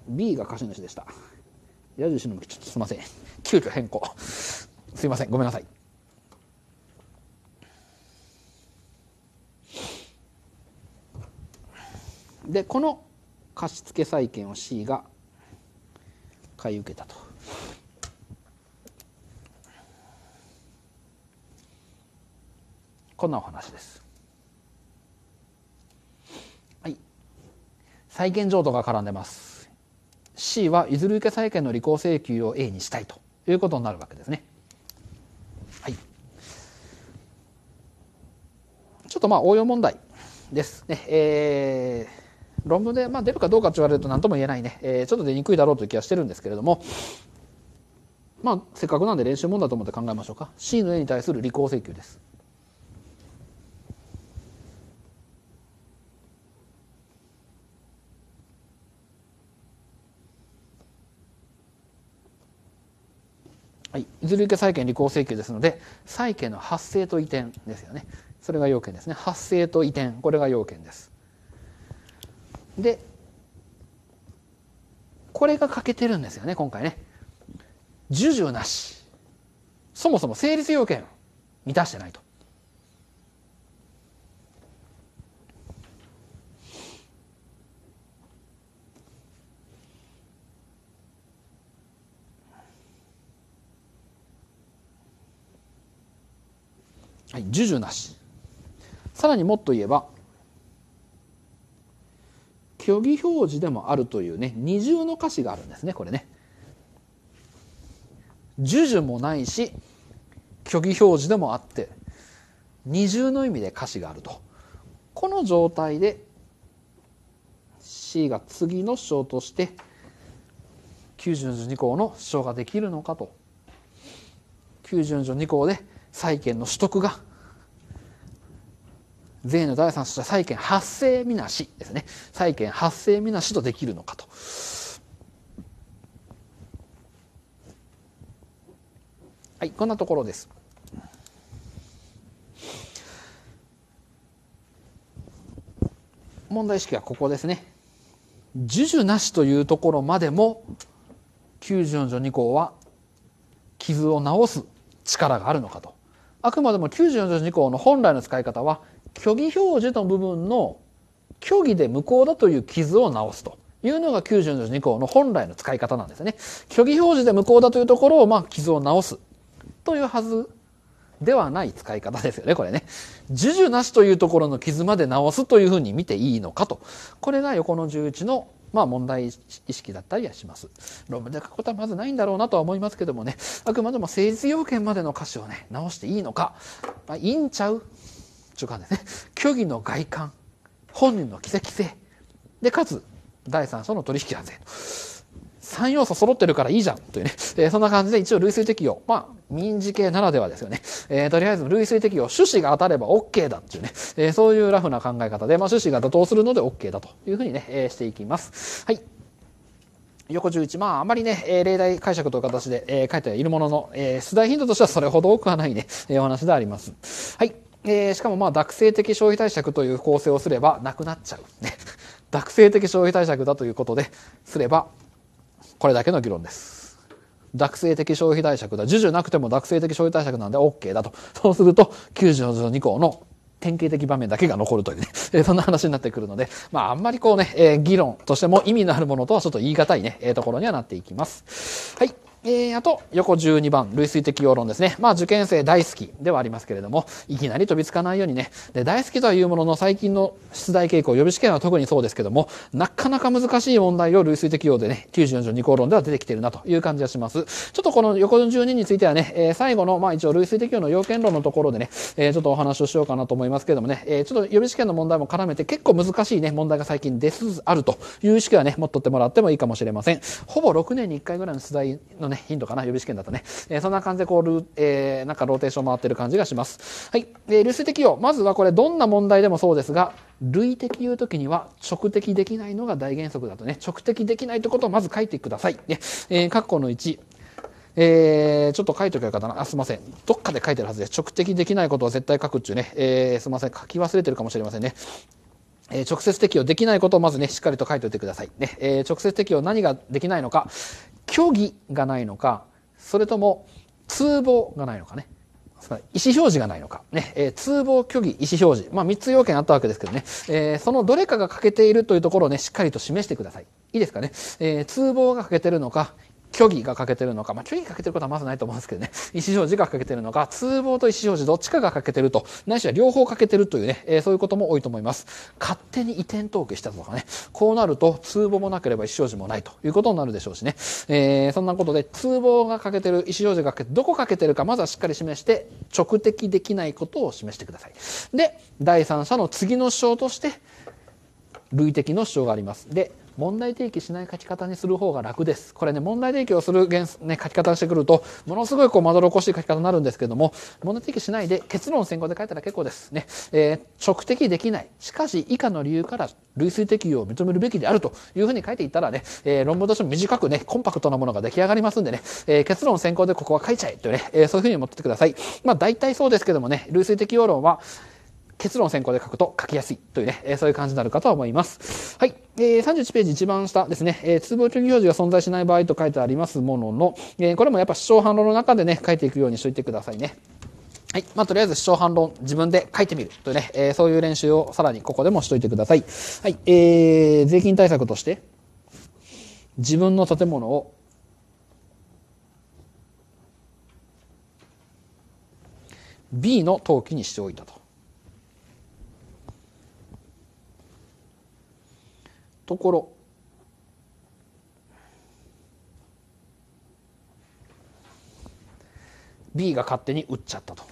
B が貸主でした矢印の向きちょっとすいません急遽変更すいませんごめんなさいでこの貸付債権を C が買い受けたとこんなお話です。はい、債権譲渡が絡んでます。C は譲受債権の履行請求を A にしたいということになるわけですね。はい、ちょっとまあ応用問題ですね。えー論文で、まあ、出るかどうかと言われると何とも言えないね、えー、ちょっと出にくいだろうという気はしてるんですけれども、まあ、せっかくなんで練習問題と思って考えましょうか。C の A に対する履行請求です。はい、いずれ受け債権履行請求ですので、債権の発生と移転ですよね。それが要件ですね。発生と移転、これが要件です。で、これが欠けてるんですよね、今回ね。授受なしそもそも成立要件満たしてないと。はい、授受なしさらにもっと言えば虚偽表示でもあるというね二重の歌詞があるんですねこれね授受もないし虚偽表示でもあって二重の意味で歌詞があるとこの状態で C が次の章として9二条2項の主張ができるのかと9二条2項で債権の取得が税の第三者債権発生みなしですね債権発生みなしとできるのかと。はいこんなところです。問題意識はここですね。授受なしというところまでも94条2項は傷を治す力があるのかと。あくまでも94条2項の本来の使い方は虚偽表示の部分の虚偽で無効だという傷を治すというのが94条2項の本来の使い方なんですね。虚偽表示で無効だというところを、まあ、傷を治すというはずではない使い方ですよね、これね。授受なしというところの傷まで治すというふうに見ていいのかと。これが横の十一のまあ問題意識だったりはします。論文で書くことはまずないんだろうなとは思いますけどもね、あくまでも政治要件までの歌詞をね、直していいのか、まあ、いいんちゃう中間ですね。虚偽の外観、本人の奇跡性、で、かつ、第三者の取引安全。3要素揃ってるからいいじゃんというね、えー、そんな感じで一応類推適用。まあ、民事系ならではですよね。えー、とりあえず類推適用、趣旨が当たれば OK だっていうね、えー、そういうラフな考え方で、まあ、趣旨が妥当するので OK だというふうにね、えー、していきます。はい。横11、まあ、あまりね、え例題解釈という形で、えー、書いているものの、えー、出題頻度としてはそれほど多くはないね、えー、お話であります。はい。えー、しかもまあ、惰性的消費対策という構成をすればなくなっちゃう。ね。惰 [laughs] 性的消費対策だということですればこれだけの議論です。学生的消費貸借だ。授受なくても学生的消費貸借なんで OK だと。そうすると、90条2項の典型的場面だけが残るというね、[laughs] えそんな話になってくるので、まあ、あんまりこうね、え議論としても意味のあるものとはちょっと言い難いね、えところにはなっていきます。はい。えー、あと、横12番、類推適用論ですね。まあ、受験生大好きではありますけれども、いきなり飛びつかないようにね。で、大好きとは言うものの、最近の出題傾向、予備試験は特にそうですけども、なかなか難しい問題を類推適用でね、94条2項論では出てきてるなという感じがします。ちょっとこの横12についてはね、えー、最後の、まあ一応類推適用の要件論のところでね、えー、ちょっとお話をしようかなと思いますけどもね、えー、ちょっと予備試験の問題も絡めて、結構難しいね、問題が最近出つつあるという意識はね、持っとってもらってもいいかもしれません。ほぼ6年に1回ぐらいの出題のね、ね、ヒントかな、予備試験だとね。えー、そんな感じで、こう、ルえー、なんかローテーション回ってる感じがします。はい。えー、類適用。まずはこれ、どんな問題でもそうですが、類的いう時には直的できないのが大原則だとね、直的できないってことをまず書いてください。ね、えー、括弧の1。えー、ちょっと書いときゃよかったな。あ、すいません。どっかで書いてるはずです。直的できないことは絶対書くっちゅうね。えー、すいません。書き忘れてるかもしれませんね。え直接適用できないことをまずね、しっかりと書いておいてください。ね、えー、直接適用何ができないのか、虚偽がないのか、それとも通報がないのかね。意思表示がないのか。ね、えー、通報虚偽、意思表示。まあ、3つ要件あったわけですけどね。えー、そのどれかが欠けているというところをね、しっかりと示してください。いいですかね。えー、通報が欠けてるのか、虚偽が欠けてるのか、まあ、虚偽欠けてることはまずないと思うんですけどね、[laughs] 思表示が欠けてるのか、通報と思表示どっちかが欠けてると、ないしは両方欠けてるというね、えー、そういうことも多いと思います。勝手に移転統計したとかね、こうなると通報もなければ思表示もないということになるでしょうしね、えー、そんなことで通報が欠けてる、思表示が欠けてどこ欠けてるか、まずはしっかり示して、直的できないことを示してください。で、第三者の次の章として、類的の主張があります。で、問題提起しない書き方にする方が楽です。これね、問題提起をする、ね、書き方をしてくると、ものすごいこう、まどろっこしい書き方になるんですけども、問題提起しないで結論先行で書いたら結構です。ね、えー、直的できない。しかし、以下の理由から類推適用を認めるべきであるというふうに書いていったらね、えー、論文としても短くね、コンパクトなものが出来上がりますんでね、えー、結論先行でここは書いちゃえというね、えー、そういうふうに持っててください。まあ、大体そうですけどもね、類推適用論は、結論先行で書くと書きやすいというね、えそういう感じになるかと思います。はい。えー、31ページ一番下ですね、えー、通報虚偽表示が存在しない場合と書いてありますものの、えー、これもやっぱ主張反論の中でね、書いていくようにしといてくださいね。はい。まあ、とりあえず主張反論、自分で書いてみるというね、えー、そういう練習をさらにここでもしといてください。はい。えー、税金対策として、自分の建物を「B の登記にしておいたと。ところ「B が勝手に打っちゃったと」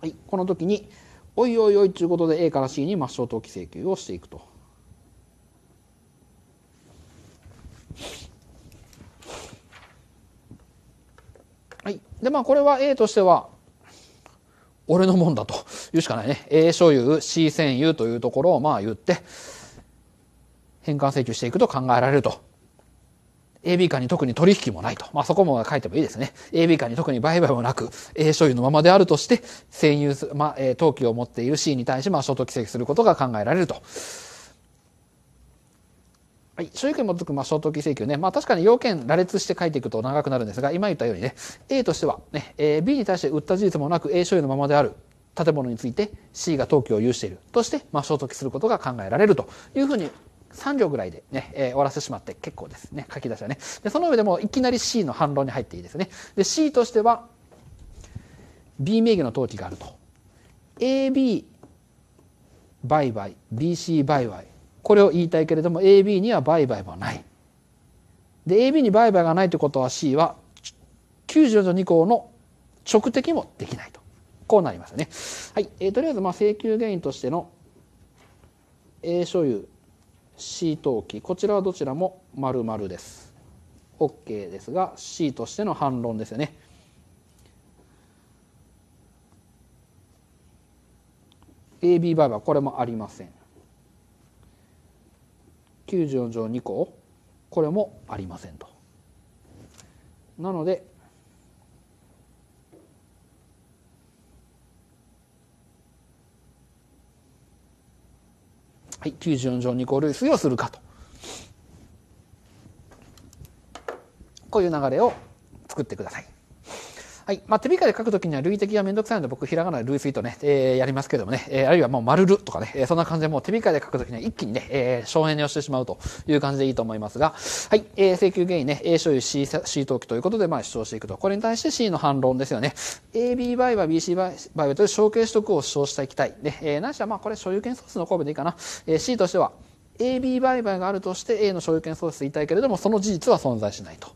はい、この時に「おいおいおい」ということで A から C に抹消投機請求をしていくと。はい、でまあこれは A としては俺のもんだと言うしかないね A 所有 C 占有というところをまあ言って返還請求していくと考えられると AB 間に特に取引もないと。まあ、そこも書いてもいいですね。AB 間に特に売買もなく、A 所有のままであるとして、占有、まあ、登記を持っている C に対し、まあ、所得規制することが考えられると。はい、所有権を除く、まあ、消灯期請求ね。まあ、確かに要件羅列して書いていくと長くなるんですが、今言ったようにね、A としては、ね、え B に対して売った事実もなく A 所有のままである建物について C が登記を有しているとして、まあ、消灯期することが考えられるというふうに3行ぐらいでね、えー、終わらせてしまって結構ですね、書き出しはね。で、その上でもいきなり C の反論に入っていいですね。で、C としては、B 名義の登記があると。AB 売買、BC 売買、これを言いたいけれども AB には売買はない。で AB に売買がないということは C は90条2項の直的もできないとこうなりますね。はいえー、とりあえずまあ請求原因としての A 所有 C 登記こちらはどちらも○○です。OK ですが C としての反論ですよね。AB 売買これもありません。94条2項これもありませんと。なのではい、94条2項類推をするかと。こういう流れを作ってください。はい。まあ、手控えで書くときには類的がめんどくさいので、僕、ひらがな類推とね、えー、やりますけどもね、えー、あるいはもう丸るとかね、えー、そんな感じでもう手控えで書くときには一気にね、えー、省エネをしてしまうという感じでいいと思いますが、はい。えー、請求原因ね、A 所有 C、C 投機ということで、まあ、主張していくと。これに対して C の反論ですよね。AB 売買、BC 売買という証券取得を主張していきたい。ね、えー、なしはまあ、これ所有権ソースの神戸でいいかな。えー、C としては、AB 売買があるとして A の所有権喪失言いたいけれども、その事実は存在しないと。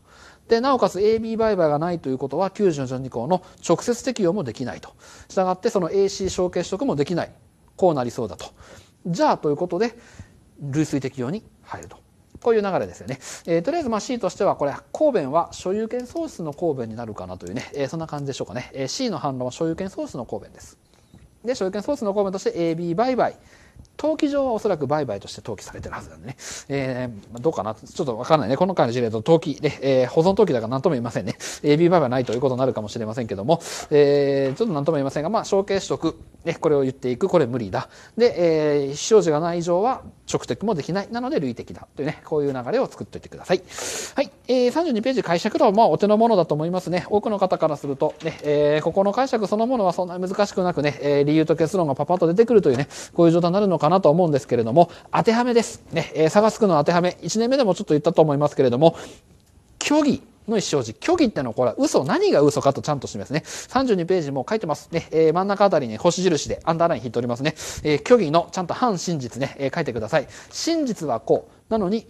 で、なおかつ AB 売買がないということは90の2項の直接適用もできないと。従ってその AC 承継取得もできない。こうなりそうだと。じゃあということで、類推適用に入ると。こういう流れですよね。えー、とりあえずまあ C としてはこれ、公弁は所有権喪失の公弁になるかなというね、えー、そんな感じでしょうかね。えー、C の反論は所有権喪失の公弁です。で、所有権喪失の公弁として AB 売買。登記上はおそらく売買として登記されてるはずなんでね。えー、どうかなちょっとわかんないね。この回の事例だと登記で、えー、保存登記だから何とも言いませんね。AB 売買ないということになるかもしれませんけども、えー、ちょっと何とも言いませんが、まあ、承継取得、ね、これを言っていく、これ無理だ。で、えー、非表示がない以上は、直的もできない。なので類的だ。というね、こういう流れを作っておいてください。はい。えー、32ページ解釈論あ、お手のものだと思いますね。多くの方からすると、ね、えー、ここの解釈そのものはそんなに難しくなくね、えー、理由と結論がパパッと出てくるというね、こういう状態になるのかなと思うんですけれども、当てはめです。ね、えー、差がくの当てはめ。1年目でもちょっと言ったと思いますけれども、虚偽の一生寺。虚偽ってのはこれは嘘。何が嘘かとちゃんと示すね。32ページも書いてます。ね、えー、真ん中あたりに星印でアンダーライン引いておりますね。えー、虚偽のちゃんと反真実ね、えー、書いてください。真実はこう。なのに、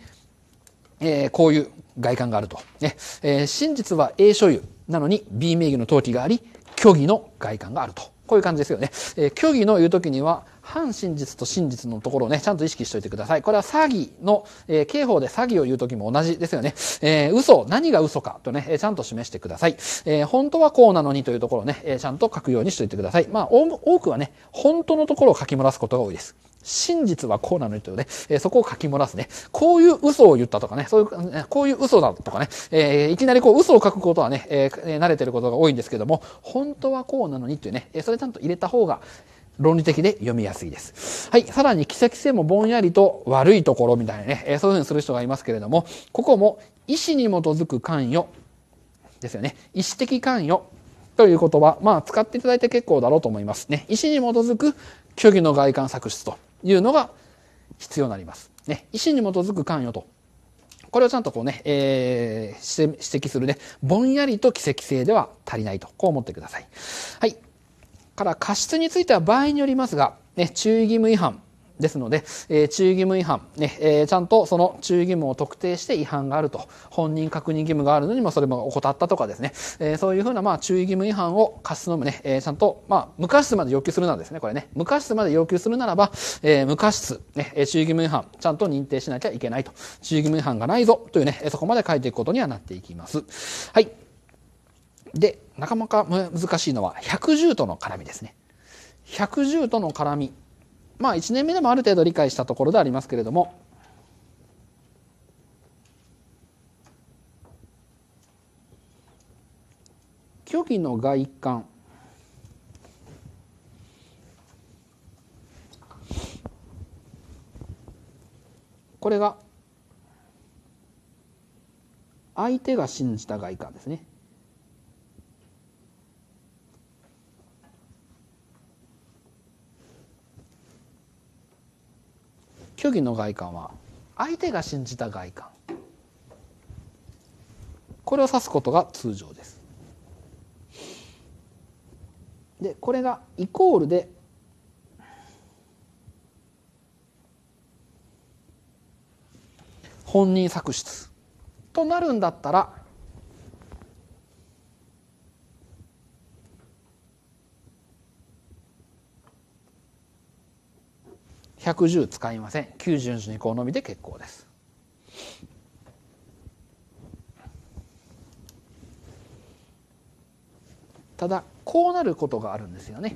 えー、こういう外観があると。ね、えー、真実は A 所有。なのに B 名義の登記があり、虚偽の外観があると。こういう感じですよね。えー、虚偽の言う時には、反真実と真実のところをね、ちゃんと意識しておいてください。これは詐欺の、えー、刑法で詐欺を言う時も同じですよね。えー、嘘、何が嘘かとね、えちゃんと示してください。え本当はこうなのにというところをね、えちゃんと書くようにしておいてください。まあ、多くはね、本当のところを書き漏らすことが多いです。真実はこうなのにというね、えー、そこを書き漏らすね。こういう嘘を言ったとかね、そういう、こういう嘘だとかね、えー、いきなりこう嘘を書くことはね、えー、慣れてることが多いんですけども、本当はこうなのにというね、えそれちゃんと入れた方が、論理的で読みやすいです。はい。さらに、奇跡性もぼんやりと悪いところみたいなね、えー、そういうふうにする人がいますけれども、ここも意思に基づく関与ですよね。意思的関与という言葉、まあ使っていただいて結構だろうと思いますね。意思に基づく虚偽の外観作出と。いうのが必要になります。ね、意思に基づく関与と。これをちゃんとこうね、えー、指摘するね、ぼんやりと奇跡性では足りないと、こう思ってください。はい。から過失については場合によりますが、ね、注意義務違反、ですので、えー、注意義務違反、ねえー、ちゃんとその注意義務を特定して違反があると、本人確認義務があるのにもそれも怠ったとかですね、えー、そういうふうなまあ注意義務違反を貸すのもね、えー、ちゃんと、まあ、無過失まで要求するならですね、これね、無過失まで要求するならば、えー、無過失、ね、注意義務違反、ちゃんと認定しなきゃいけないと、注意義務違反がないぞというね、そこまで書いていくことにはなっていきます。はい。で、なかなか難しいのは、110との絡みですね。110との絡みまあ1年目でもある程度理解したところでありますけれども、虚偽の外観これが相手が信じた外観ですね虚偽の外観は相手が信じた外観これを指すことが通常です。でこれがイコールで本人作出となるんだったら110使いません90項のみで結構ですただこうなることがあるんですよね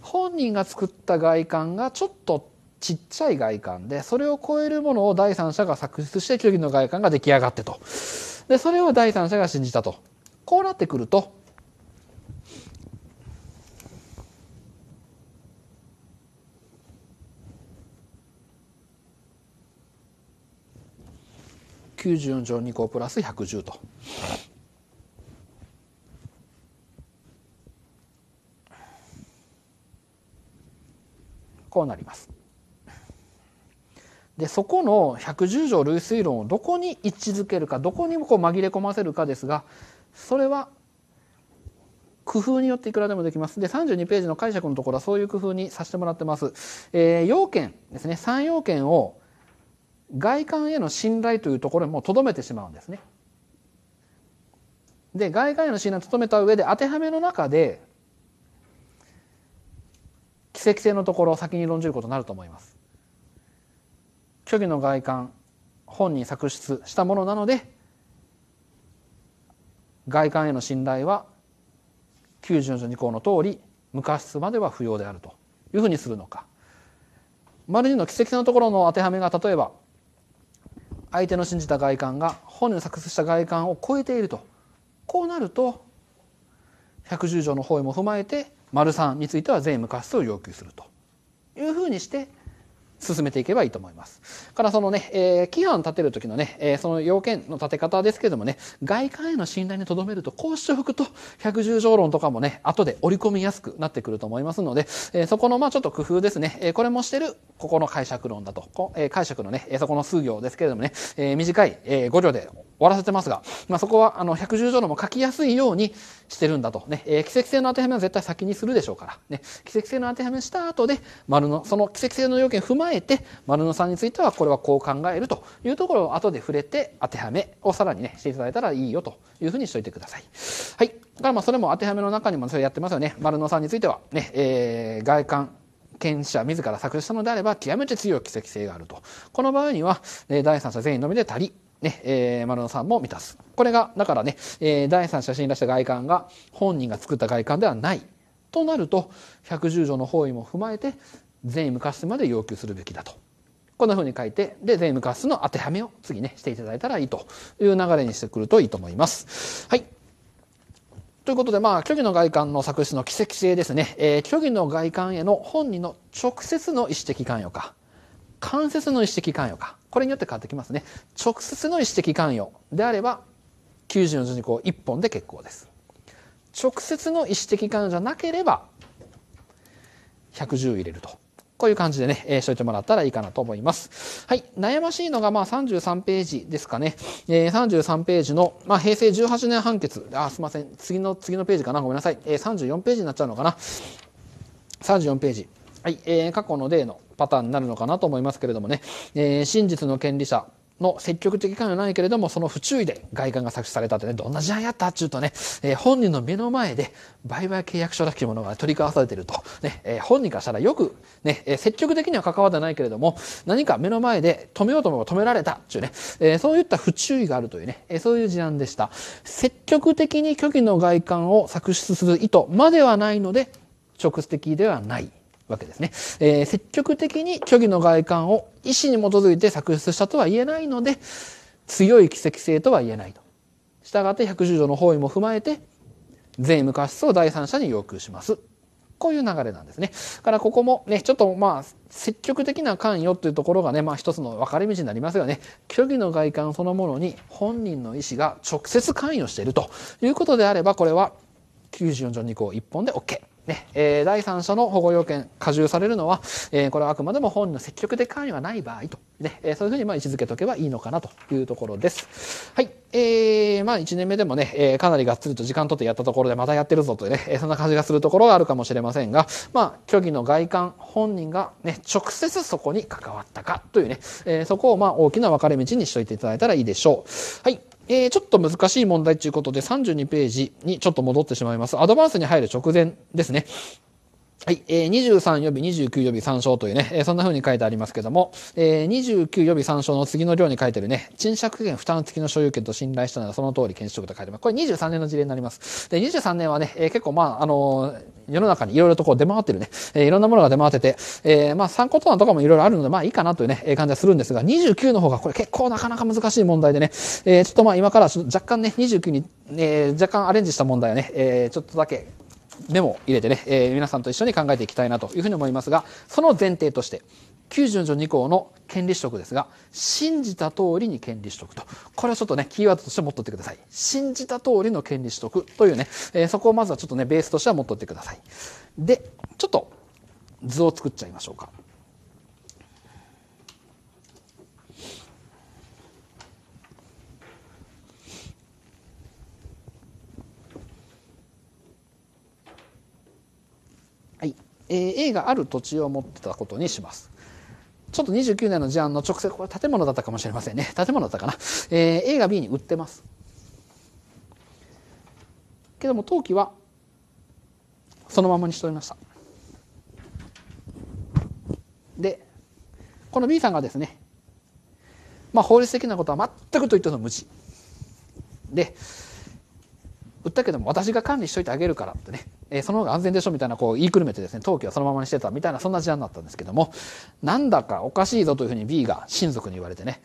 本人が作った外観がちょっとちっちゃい外観でそれを超えるものを第三者が作出して虚偽の外観が出来上がってとでそれを第三者が信じたとこうなってくると94乗2項プラス110と。こうなります。でそこの110条類推論をどこに位置づけるかどこにこう紛れ込ませるかですがそれは工夫によっていくらでもできます。で、32ページの解釈のところはそういう工夫にさせてもらってます。えー、要件ですね。3要件を外観への信頼というところにもとどめてしまうんですね。で外観への信頼をとどめた上で当てはめの中で奇跡性のところを先に論じることになると思います。虚偽の外観本人作出したものなので外観への信頼は94条2項の通り無過失までは不要であるというふうにするのか。丸2の奇跡性のところの当てはめが例えば相手の信じた外観が本人の作成した外観を超えているとこうなると110条の方位も踏まえて丸 ③ については税務過失を要求するというふうにして進めていけばいいと思います。からそのね、えー、規範立てる時のね、えー、その要件の立て方ですけどもね、外観への信頼にとどめると、こうしておくと、110条論とかもね、後で織り込みやすくなってくると思いますので、えー、そこのまあちょっと工夫ですね、えー、これもしてる、ここの解釈論だと、こえー、解釈のね、そこの数行ですけれどもね、えー、短い、えー、5行で終わらせてますが、まあ、そこはあの110条論も書きやすいように、してるんだと。ね、えー、奇跡性の当てはめは絶対先にするでしょうから。ね、奇跡性の当てはめした後で、丸の、その奇跡性の要件を踏まえて、丸の3についてはこれはこう考えるというところを後で触れて、当てはめをさらにね、していただいたらいいよというふうにしといてください。はい。だからまあそれも当てはめの中にもそれやってますよね。丸の3については、ね、えー、外観、権者自ら作成したのであれば極めて強い奇跡性があると。この場合には、第三者全員のみで足り、ね、えー、丸野さんも満たす。これが、だからね、えー、第三者信頼した外観が本人が作った外観ではない。となると、110条の方位も踏まえて、全員無過失まで要求するべきだと。こんな風に書いて、で、全員無過失の当てはめを次ね、していただいたらいいという流れにしてくるといいと思います。はい。ということで、まあ、虚偽の外観の作詞の奇跡性ですね。えー、虚偽の外観への本人の直接の意思的関与か。間接の意識関与か。これによって変わってきますね。直接の意識関与であれば、90の順にこ一1本で結構です。直接の意識的関与じゃなければ、110入れると。こういう感じでね、えー、しといてもらったらいいかなと思います。はい。悩ましいのが、まあ、33ページですかね。えー、33ページの、まあ、平成18年判決。あ、すいません。次の、次のページかな。ごめんなさい。えー、34ページになっちゃうのかな。34ページ。はい、えー、過去の例のパターンになるのかなと思いますけれどもね、えー、真実の権利者の積極的関与ないけれども、その不注意で外観が作成されたってね、どんな事案やったっちゅうとね、えー、本人の目の前で売買契約書だけものが取り交わされてると、ね、えー、本人からしたらよく、ね、えー、積極的には関わってないけれども、何か目の前で止めようと思えば止められたっちゅうね、えそういった不注意があるというね、えそういう事案でした。積極的に虚偽の外観を作出する意図まではないので、直接的ではない。わけですね。えー、積極的に虚偽の外観を意思に基づいて作出したとは言えないので、強い奇跡性とは言えないと。したがって110条の方位も踏まえて、税務過失を第三者に要求します。こういう流れなんですね。からここもね、ちょっとまあ、積極的な関与というところがね、まあ一つの分かれ道になりますよね。虚偽の外観そのものに本人の意思が直接関与しているということであれば、これは94条2項1本で OK。ね、えー、第三者の保護要件、加重されるのは、えー、これはあくまでも本人の積極的関与がない場合と、ね、えー、そういうふうにまあ位置づけとけばいいのかなというところです。はい。えー、まあ1年目でもね、えー、かなりがっつりと時間とってやったところでまたやってるぞというね、えー、そんな感じがするところがあるかもしれませんが、まあ、虚偽の外観、本人がね、直接そこに関わったかというね、えー、そこをまあ大きな分かれ道にしといていただいたらいいでしょう。はい。えー、ちょっと難しい問題ということで32ページにちょっと戻ってしまいます。アドバンスに入る直前ですね。はい、えー、23予備、29予備参照というね、えー、そんな風に書いてありますけども、えー、29予備参照の次の量に書いてるね、賃借権負担付きの所有権と信頼したならその通り検視と書いてます。これ23年の事例になります。で、23年はね、えー、結構まあ、あの世の中にいろいろとこう出回ってるね、えー、いろんなものが出回ってて、えー、まあ参考となとかもいろいろあるので、まあいいかなというね、感じはするんですが、29の方がこれ結構なかなか難しい問題でね、えー、ちょっとまあ今から若干ね、29に、えー、若干アレンジした問題をね、えー、ちょっとだけメモ入れてね、えー、皆さんと一緒に考えていきたいなというふうに思いますが、その前提として、90条2項の権利取得ですが、信じた通りに権利取得と。これをちょっとね、キーワードとして持っとってください。信じた通りの権利取得というね、えー、そこをまずはちょっとね、ベースとしては持っとってください。で、ちょっと図を作っちゃいましょうか。え A がある土地を持ってたことにします。ちょっと29年の事案の直接、これ建物だったかもしれませんね。建物だったかな。えー、A が B に売ってます。けども登記はそのままにしておりました。で、この B さんがですね、まあ法律的なことは全くと言っても無知。で、売ったけども私が管理しといてあげるからってね、えー、その方が安全でしょみたいなこう言いくるめてですね、登記はそのままにしてたみたいなそんな事案だったんですけども、なんだかおかしいぞというふうに B が親族に言われてね、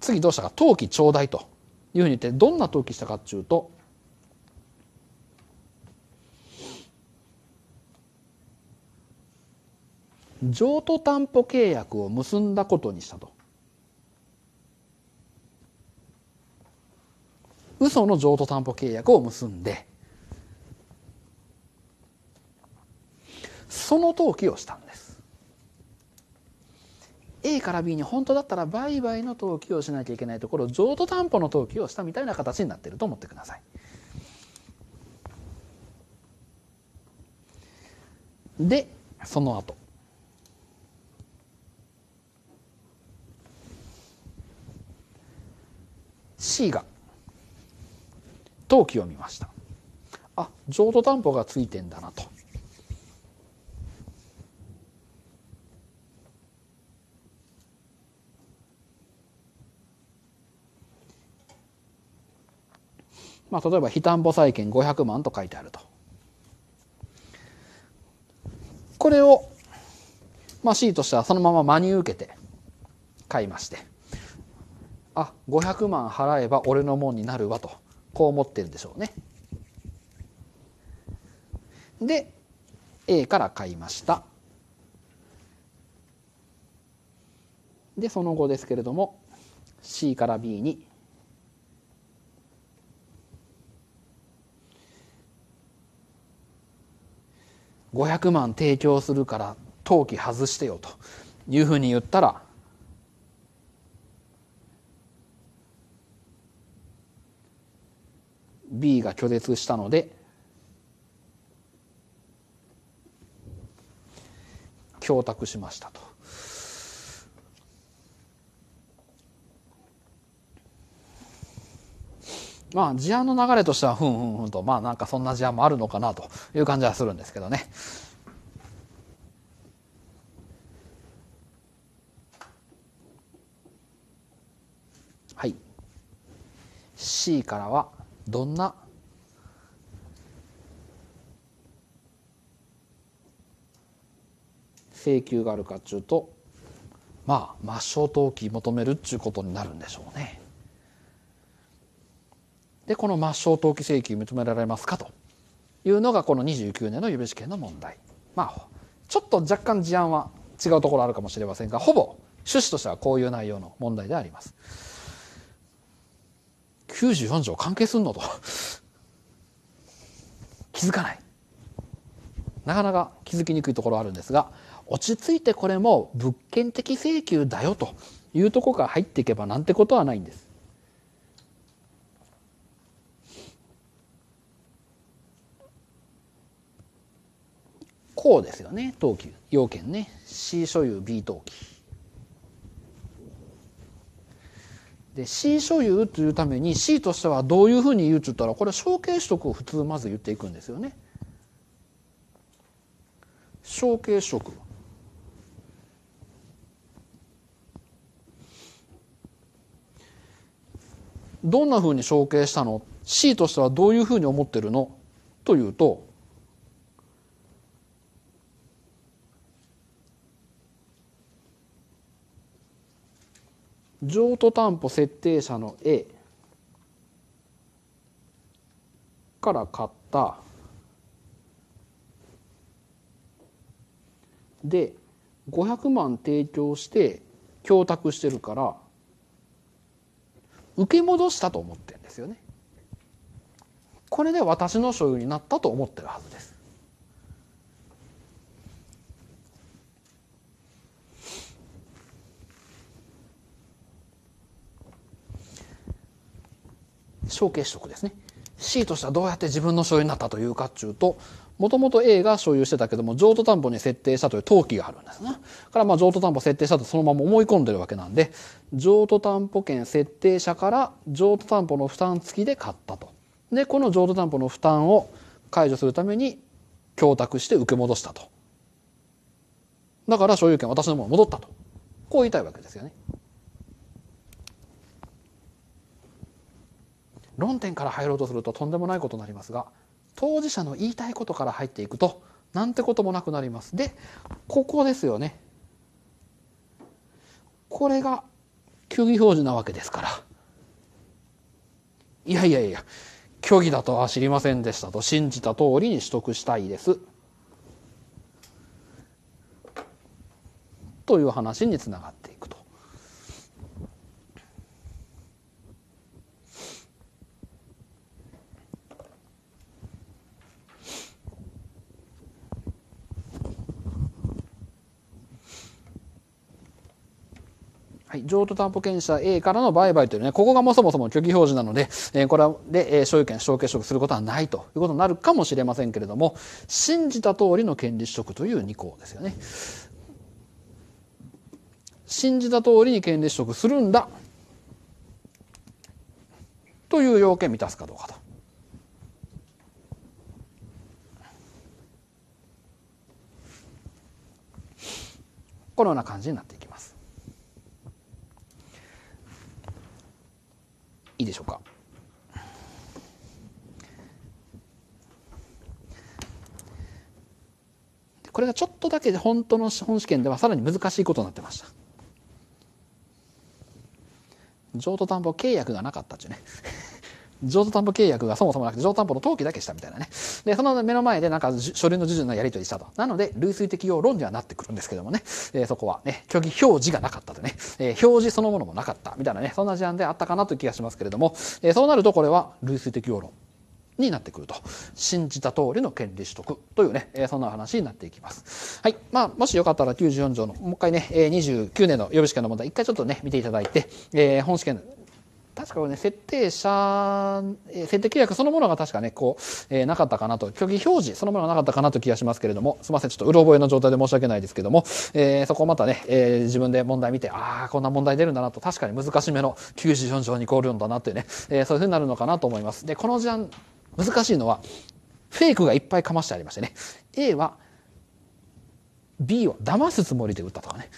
次どうしたか、登記ちょうだいというふうに言って、どんな登記したかっていうと、譲渡担保契約を結んだことにしたと。嘘の譲渡担保契約を結んでその登記をしたんです A から B に本当だったら売買の登記をしなきゃいけないところ譲渡担保の登記をしたみたいな形になってると思ってくださいでその後が陶器を見ましたあ譲渡担保がついてんだなとまあ、例えば「非担保債権500万」と書いてあると。これを、まあ、C としてはそのまま真に受けて買いましてあ500万払えば俺のもんになるわとこう思ってるでしょうね。で A から買いました。でその後ですけれども C から B に5 0万提供するから登記外してよというふうに言ったら B が拒絶したので供託しましたと。まあ事案の流れとしてはふんふんふんとまあなんかそんな事案もあるのかなという感じはするんですけどね。はい。C からはどんな請求があるかっちゅうとまあ抹消登記求めるっちゅうことになるんでしょうね。でこの抹消登記請求認められますかというのがこの29年の予備試験の問題。まあちょっと若干事案は違うところあるかもしれませんがほぼ趣旨としてはこういう内容の問題であります。94条関係すんのと [laughs] 気づかないなかなか気づきにくいところあるんですが落ち着いてこれも物件的請求だよというとこから入っていけばなんてことはないんです。こうですよね等級要件ね C 所有 B 等級。で C 所有というために C としてはどういうふうに言うっつったらこれ承継取得を普通まず言っていくんですよね。承継取得どんなふうに承継したの C としてはどういうふうに思ってるのというと譲渡担保設定者の A から買ったで500万提供して供託してるから受け戻したと思ってんですよね。これで私の所有になったと思ってるはずです。承継子ですね C としてはどうやって自分の所有になったというかっちゅうともともと A が所有してたけども譲渡担保に設定したという登記があるんですね。からまあ譲渡担保設定したとそのまま思い込んでるわけなんで譲渡担保権設定者から譲渡担保の負担付きで買ったと。でこの譲渡担保の負担を解除するために供託して受け戻したと。だから所有権私のもの戻ったと。こう言いたいわけですよね。論点から入ろうとするととんでもないことになりますが当事者の言いたいことから入っていくとなんてこともなくなります。でここですよね。これが虚偽表示なわけですから。いやいやいや、虚偽だとは知りませんでしたと信じた通りに取得したいです。という話につながっていくと。はい、譲渡担保権者 A からの売買というね、ここがもそもそも虚偽表示なので、えー、これで、えー、所有権、承継取得することはないということになるかもしれませんけれども、信じた通りの権利取得という2項ですよね。信じた通りに権利取得するんだという要件満たすかどうかと。このような感じになっています。いいでしょうかこれがちょっとだけで本当の資本試験ではさらに難しいことになってました譲渡担保契約がなかったっちゅうね譲渡担保契約がそもそもなくて、譲渡担保の登記だけしたみたいなね。で、その目の前でなんか書類の授受のやり取りしたと。なので、類推適用論にはなってくるんですけどもね、えー、そこはね、虚偽表示がなかったとね、えー、表示そのものもなかったみたいなね、そんな事案であったかなという気がしますけれども、えー、そうなるとこれは類推適用論。になってくると信じた通りの権利取得というね、えー、そんな話になっていきます。はい。まあ、もしよかったら94条の、もう一回ね、えー、29年の予備試験の問題、一回ちょっとね、見ていただいて、えー、本試験確かね、設定者、え設定契約そのものが確かね、こう、えー、なかったかなと、虚偽表示そのものがなかったかなという気がしますけれども、すみません、ちょっとうろ覚えの状態で申し訳ないですけども、えー、そこをまたね、えー、自分で問題見て、ああ、こんな問題出るんだなと、確かに難しめの94条に凍るんだなっていうね、えそういうふうになるのかなと思います。で、この事案、難しいのは、フェイクがいっぱいかましてありましてね、A は、B を騙すつもりで打ったとかね、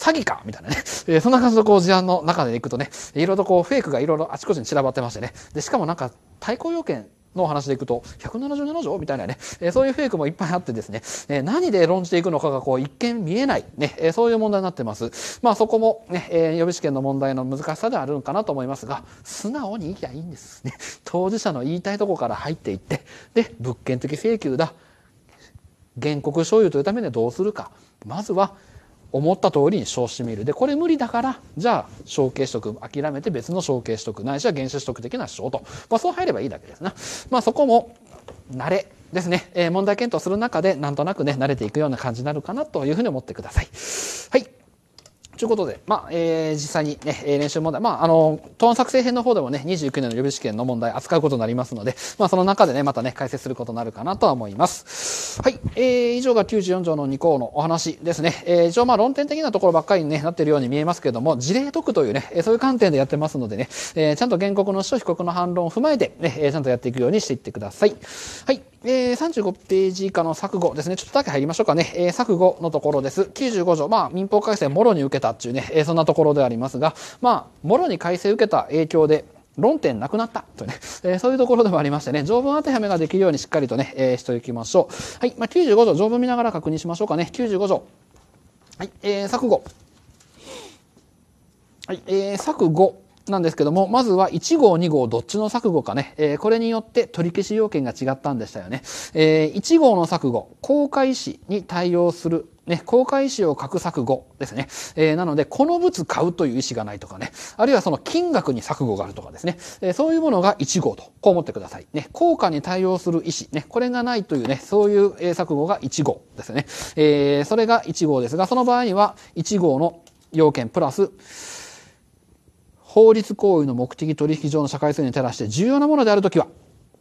詐欺かみたいなね。[laughs] えー、そんな感じのこう事案の中でいくとね、いろいろこうフェイクがいろいろあちこちに散らばってましてね。で、しかもなんか対抗要件のお話でいくと、177条みたいなね、えー、そういうフェイクもいっぱいあってですね、えー、何で論じていくのかがこう一見見えない、ね、えー、そういう問題になってます。まあそこもね、え予備試験の問題の難しさであるのかなと思いますが、素直にいきゃいいんです。ね、[laughs] 当事者の言いたいとこから入っていって、で、物件的請求だ、原告所有というためにはどうするか、まずは思った通りに消してみる。で、これ無理だから、じゃあ、承継取得、諦めて別の承継取得、ないしは原子取得的な証と。まあ、そう入ればいいだけですな。まあ、そこも、慣れですね。えー、問題検討する中で、なんとなくね、慣れていくような感じになるかなというふうに思ってください。はい。ということで、まあ、えー、実際にね、え練習問題、まあ、あの、答案作成編の方でもね、29年の予備試験の問題扱うことになりますので、まあ、その中でね、またね、解説することになるかなとは思います。はい。えー、以上が94条の2項のお話ですね。えー、一応まあ、論点的なところばっかりに、ね、なってるように見えますけども、事例解くというね、そういう観点でやってますのでね、えー、ちゃんと原告の主張、被告の反論を踏まえて、ね、ちゃんとやっていくようにしていってください。はい。えー、35ページ以下の錯誤ですね。ちょっとだけ入りましょうかね。えー、錯誤のところです。95条、まあ、民法改正もろに受けたたっていうね、えそんなところでありますが、まあ、もろに改正受けた影響で、論点なくなったとね、えー、そういうところでもありましてね、条文当てはめができるようにしっかりとね、えー、しておきましょう。はい、まあ、95条、条文見ながら確認しましょうかね。95条。はい、えー、錯誤。はい、えー、錯誤。なんですけども、まずは1号、2号、どっちの錯誤かね。えー、これによって取り消し要件が違ったんでしたよね。えー、1号の錯誤、公開誌に対応するね、公開意思を書く錯誤ですね。えー、なので、この物買うという意思がないとかね、あるいはその金額に錯誤があるとかですね、えー、そういうものが1号と、こう思ってください。ね、効果に対応する意思、ね、これがないというね、そういう錯誤が1号ですね。えー、それが1号ですが、その場合には、1号の要件プラス、法律行為の目的取引上の社会性に照らして重要なものであるときは、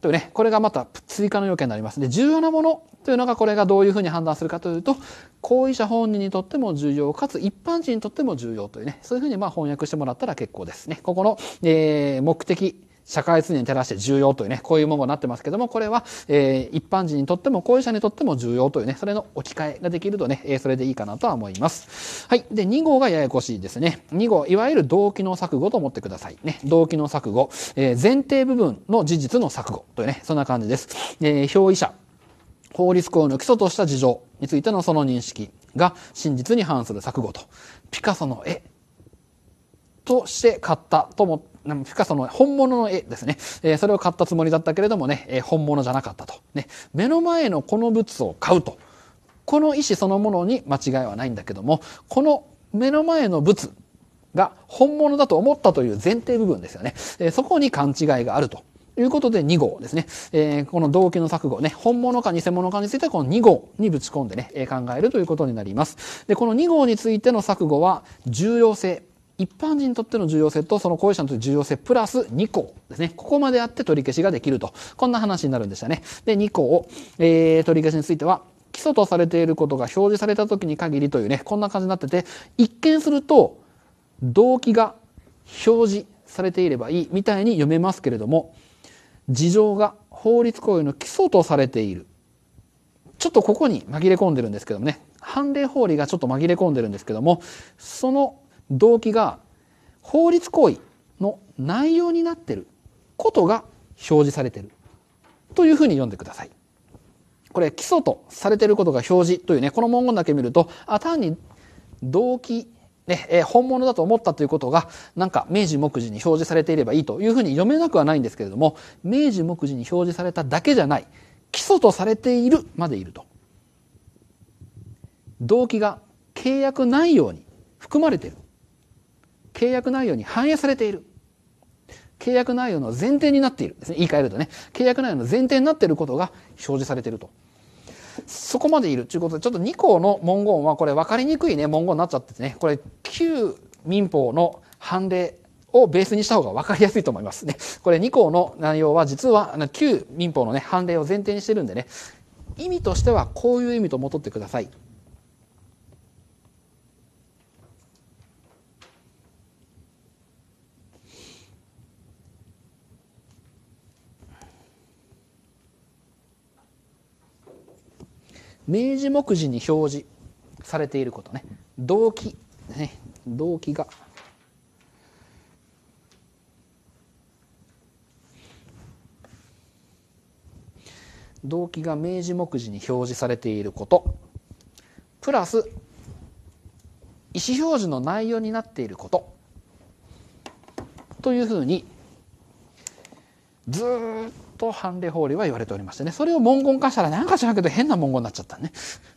というね、これがまた追加の要件になりますで、重要なものというのがこれがどういうふうに判断するかというと、行為者本人にとっても重要、かつ一般人にとっても重要というね、そういうふうにまあ翻訳してもらったら結構ですね。ここの、えー、目的、社会通念に照らして重要というね、こういう文言になってますけども、これは、えー、一般人にとっても、後遺者にとっても重要というね、それの置き換えができるとね、えー、それでいいかなとは思います。はい。で、2号がややこしいですね。2号、いわゆる動機の錯誤と思ってください。ね、動機の錯誤、えー、前提部分の事実の錯誤というね、そんな感じです。えー、表意者、法律公の基礎とした事情についてのその認識が真実に反する錯誤と、ピカソの絵として買ったと思って、ふかその本物の絵ですね、えそれを買ったつもりだったけれどもね、え本物じゃなかったと。ね、目の前のこの物を買うと。この意思そのものに間違いはないんだけども、この目の前の物が本物だと思ったという前提部分ですよね。えそこに勘違いがあると。いうことで2号ですね。えー、この動機の錯誤ね、本物か偽物かについてはこの2号にぶち込んでね、考えるということになります。で、この2号についての錯誤は重要性。一般人にとっての重要性とその行為者にとって重要性プラス2項ですね。ここまであって取り消しができると。こんな話になるんでしたね。で、2項を、えー、取り消しについては、基礎とされていることが表示された時に限りというね、こんな感じになってて、一見すると、動機が表示されていればいいみたいに読めますけれども、事情が法律行為の基礎とされている。ちょっとここに紛れ込んでるんですけどもね、判例法理がちょっと紛れ込んでるんですけども、その動機が法律行為の内容になってることが表示されてるというふうに読んでください。これ基礎とされてることが表示というねこの文言だけ見るとあ単に動機ね、え本物だと思ったということがなんか明治目次に表示されていればいいというふうに読めなくはないんですけれども明治目次に表示されただけじゃない基礎とされているまでいると動機が契約内容に含まれている契約内容に反映されている。契約内容の前提になっているですね。言い換えるとね、契約内容の前提になっていることが表示されていると。そこまでいるということで、ちょっと2項の文言はこれ分かりにくいね、文言になっちゃっててね、これ旧民法の判例をベースにした方が分かりやすいと思いますね。これ2項の内容は実は旧民法のね、判例を前提にしてるんでね、意味としてはこういう意味と戻ってください。明示目次に表示されていることね動機ね動機が動機が明示目次に表示されていることプラス意思表示の内容になっていることというふうにずっと判例法令は言われておりましてね、それを文言化したらなんか知らんけど変な文言になっちゃったね。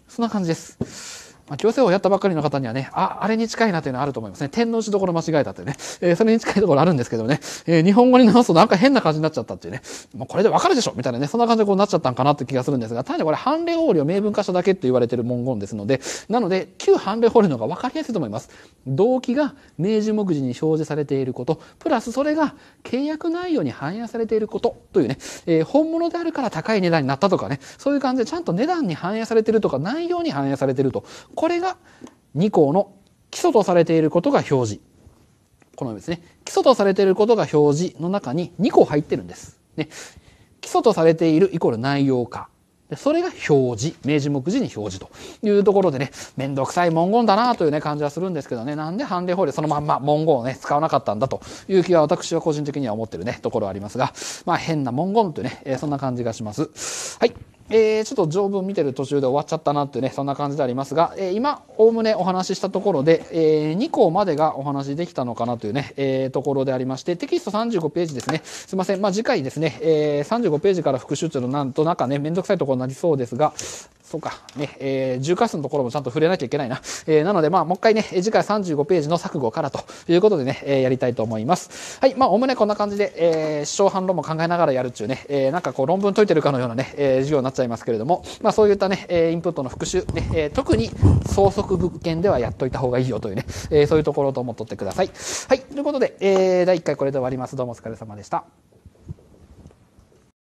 そんな感じです。まあ、強制をやったばっかりの方にはね、あ、あれに近いなというのはあると思いますね。天皇内どころ間違えたというね、[laughs] えー、それに近いところあるんですけどね、えー、日本語に直すとなんか変な感じになっちゃったっていうね、もうこれでわかるでしょみたいなね、そんな感じでこうなっちゃったんかなって気がするんですが、単にこれ、判例法理を明文化しただけって言われてる文言ですので、なので、旧判例法理の方がわかりやすいと思います。動機が明示目次に表示されていること、プラスそれが契約内容に反映されていることというね、えー、本物であるから高い値段になったとかね、そういう感じでちゃんと値段に反映されてるとか内容に反映されてるとこれが2項の基礎とされていることが表示。このですね、基礎とされていることが表示の中に2個入ってるんです。ね、基礎とされているイコール内容化。それが表示。明示目次に表示というところでね、めんどくさい文言だなというね、感じはするんですけどね、なんで判例法令そのまんま文言をね、使わなかったんだという気は私は個人的には思ってるね、ところはありますが、まあ変な文言というね、えー、そんな感じがします。はい。えー、ちょっと条文見てる途中で終わっちゃったなってね、そんな感じでありますが、えー、今、おおむねお話ししたところで、えー、2項までがお話しできたのかなというね、えー、ところでありまして、テキスト35ページですね。すいません。まあ、次回ですね、えー、35ページから復習というのなんとなかね、めんどくさいところになりそうですが、そうか、ね、えー、重化数のところもちゃんと触れなきゃいけないな。えー、なので、まあ、もう一回ね、次回35ページの錯誤からということでね、えー、やりたいと思います。はい、まあ、おむねこんな感じで、えー、小反論も考えながらやるっちゅうね、えー、なんかこう論文解いてるかのようなね、えー、授業になっちゃいますけれども、まあ、そういったね、えー、インプットの復習、ね、えー、特に相続物件ではやっといた方がいいよというね、えー、そういうところと思っとってください。はい、ということで、えー、第1回これで終わります。どうもお疲れ様でした。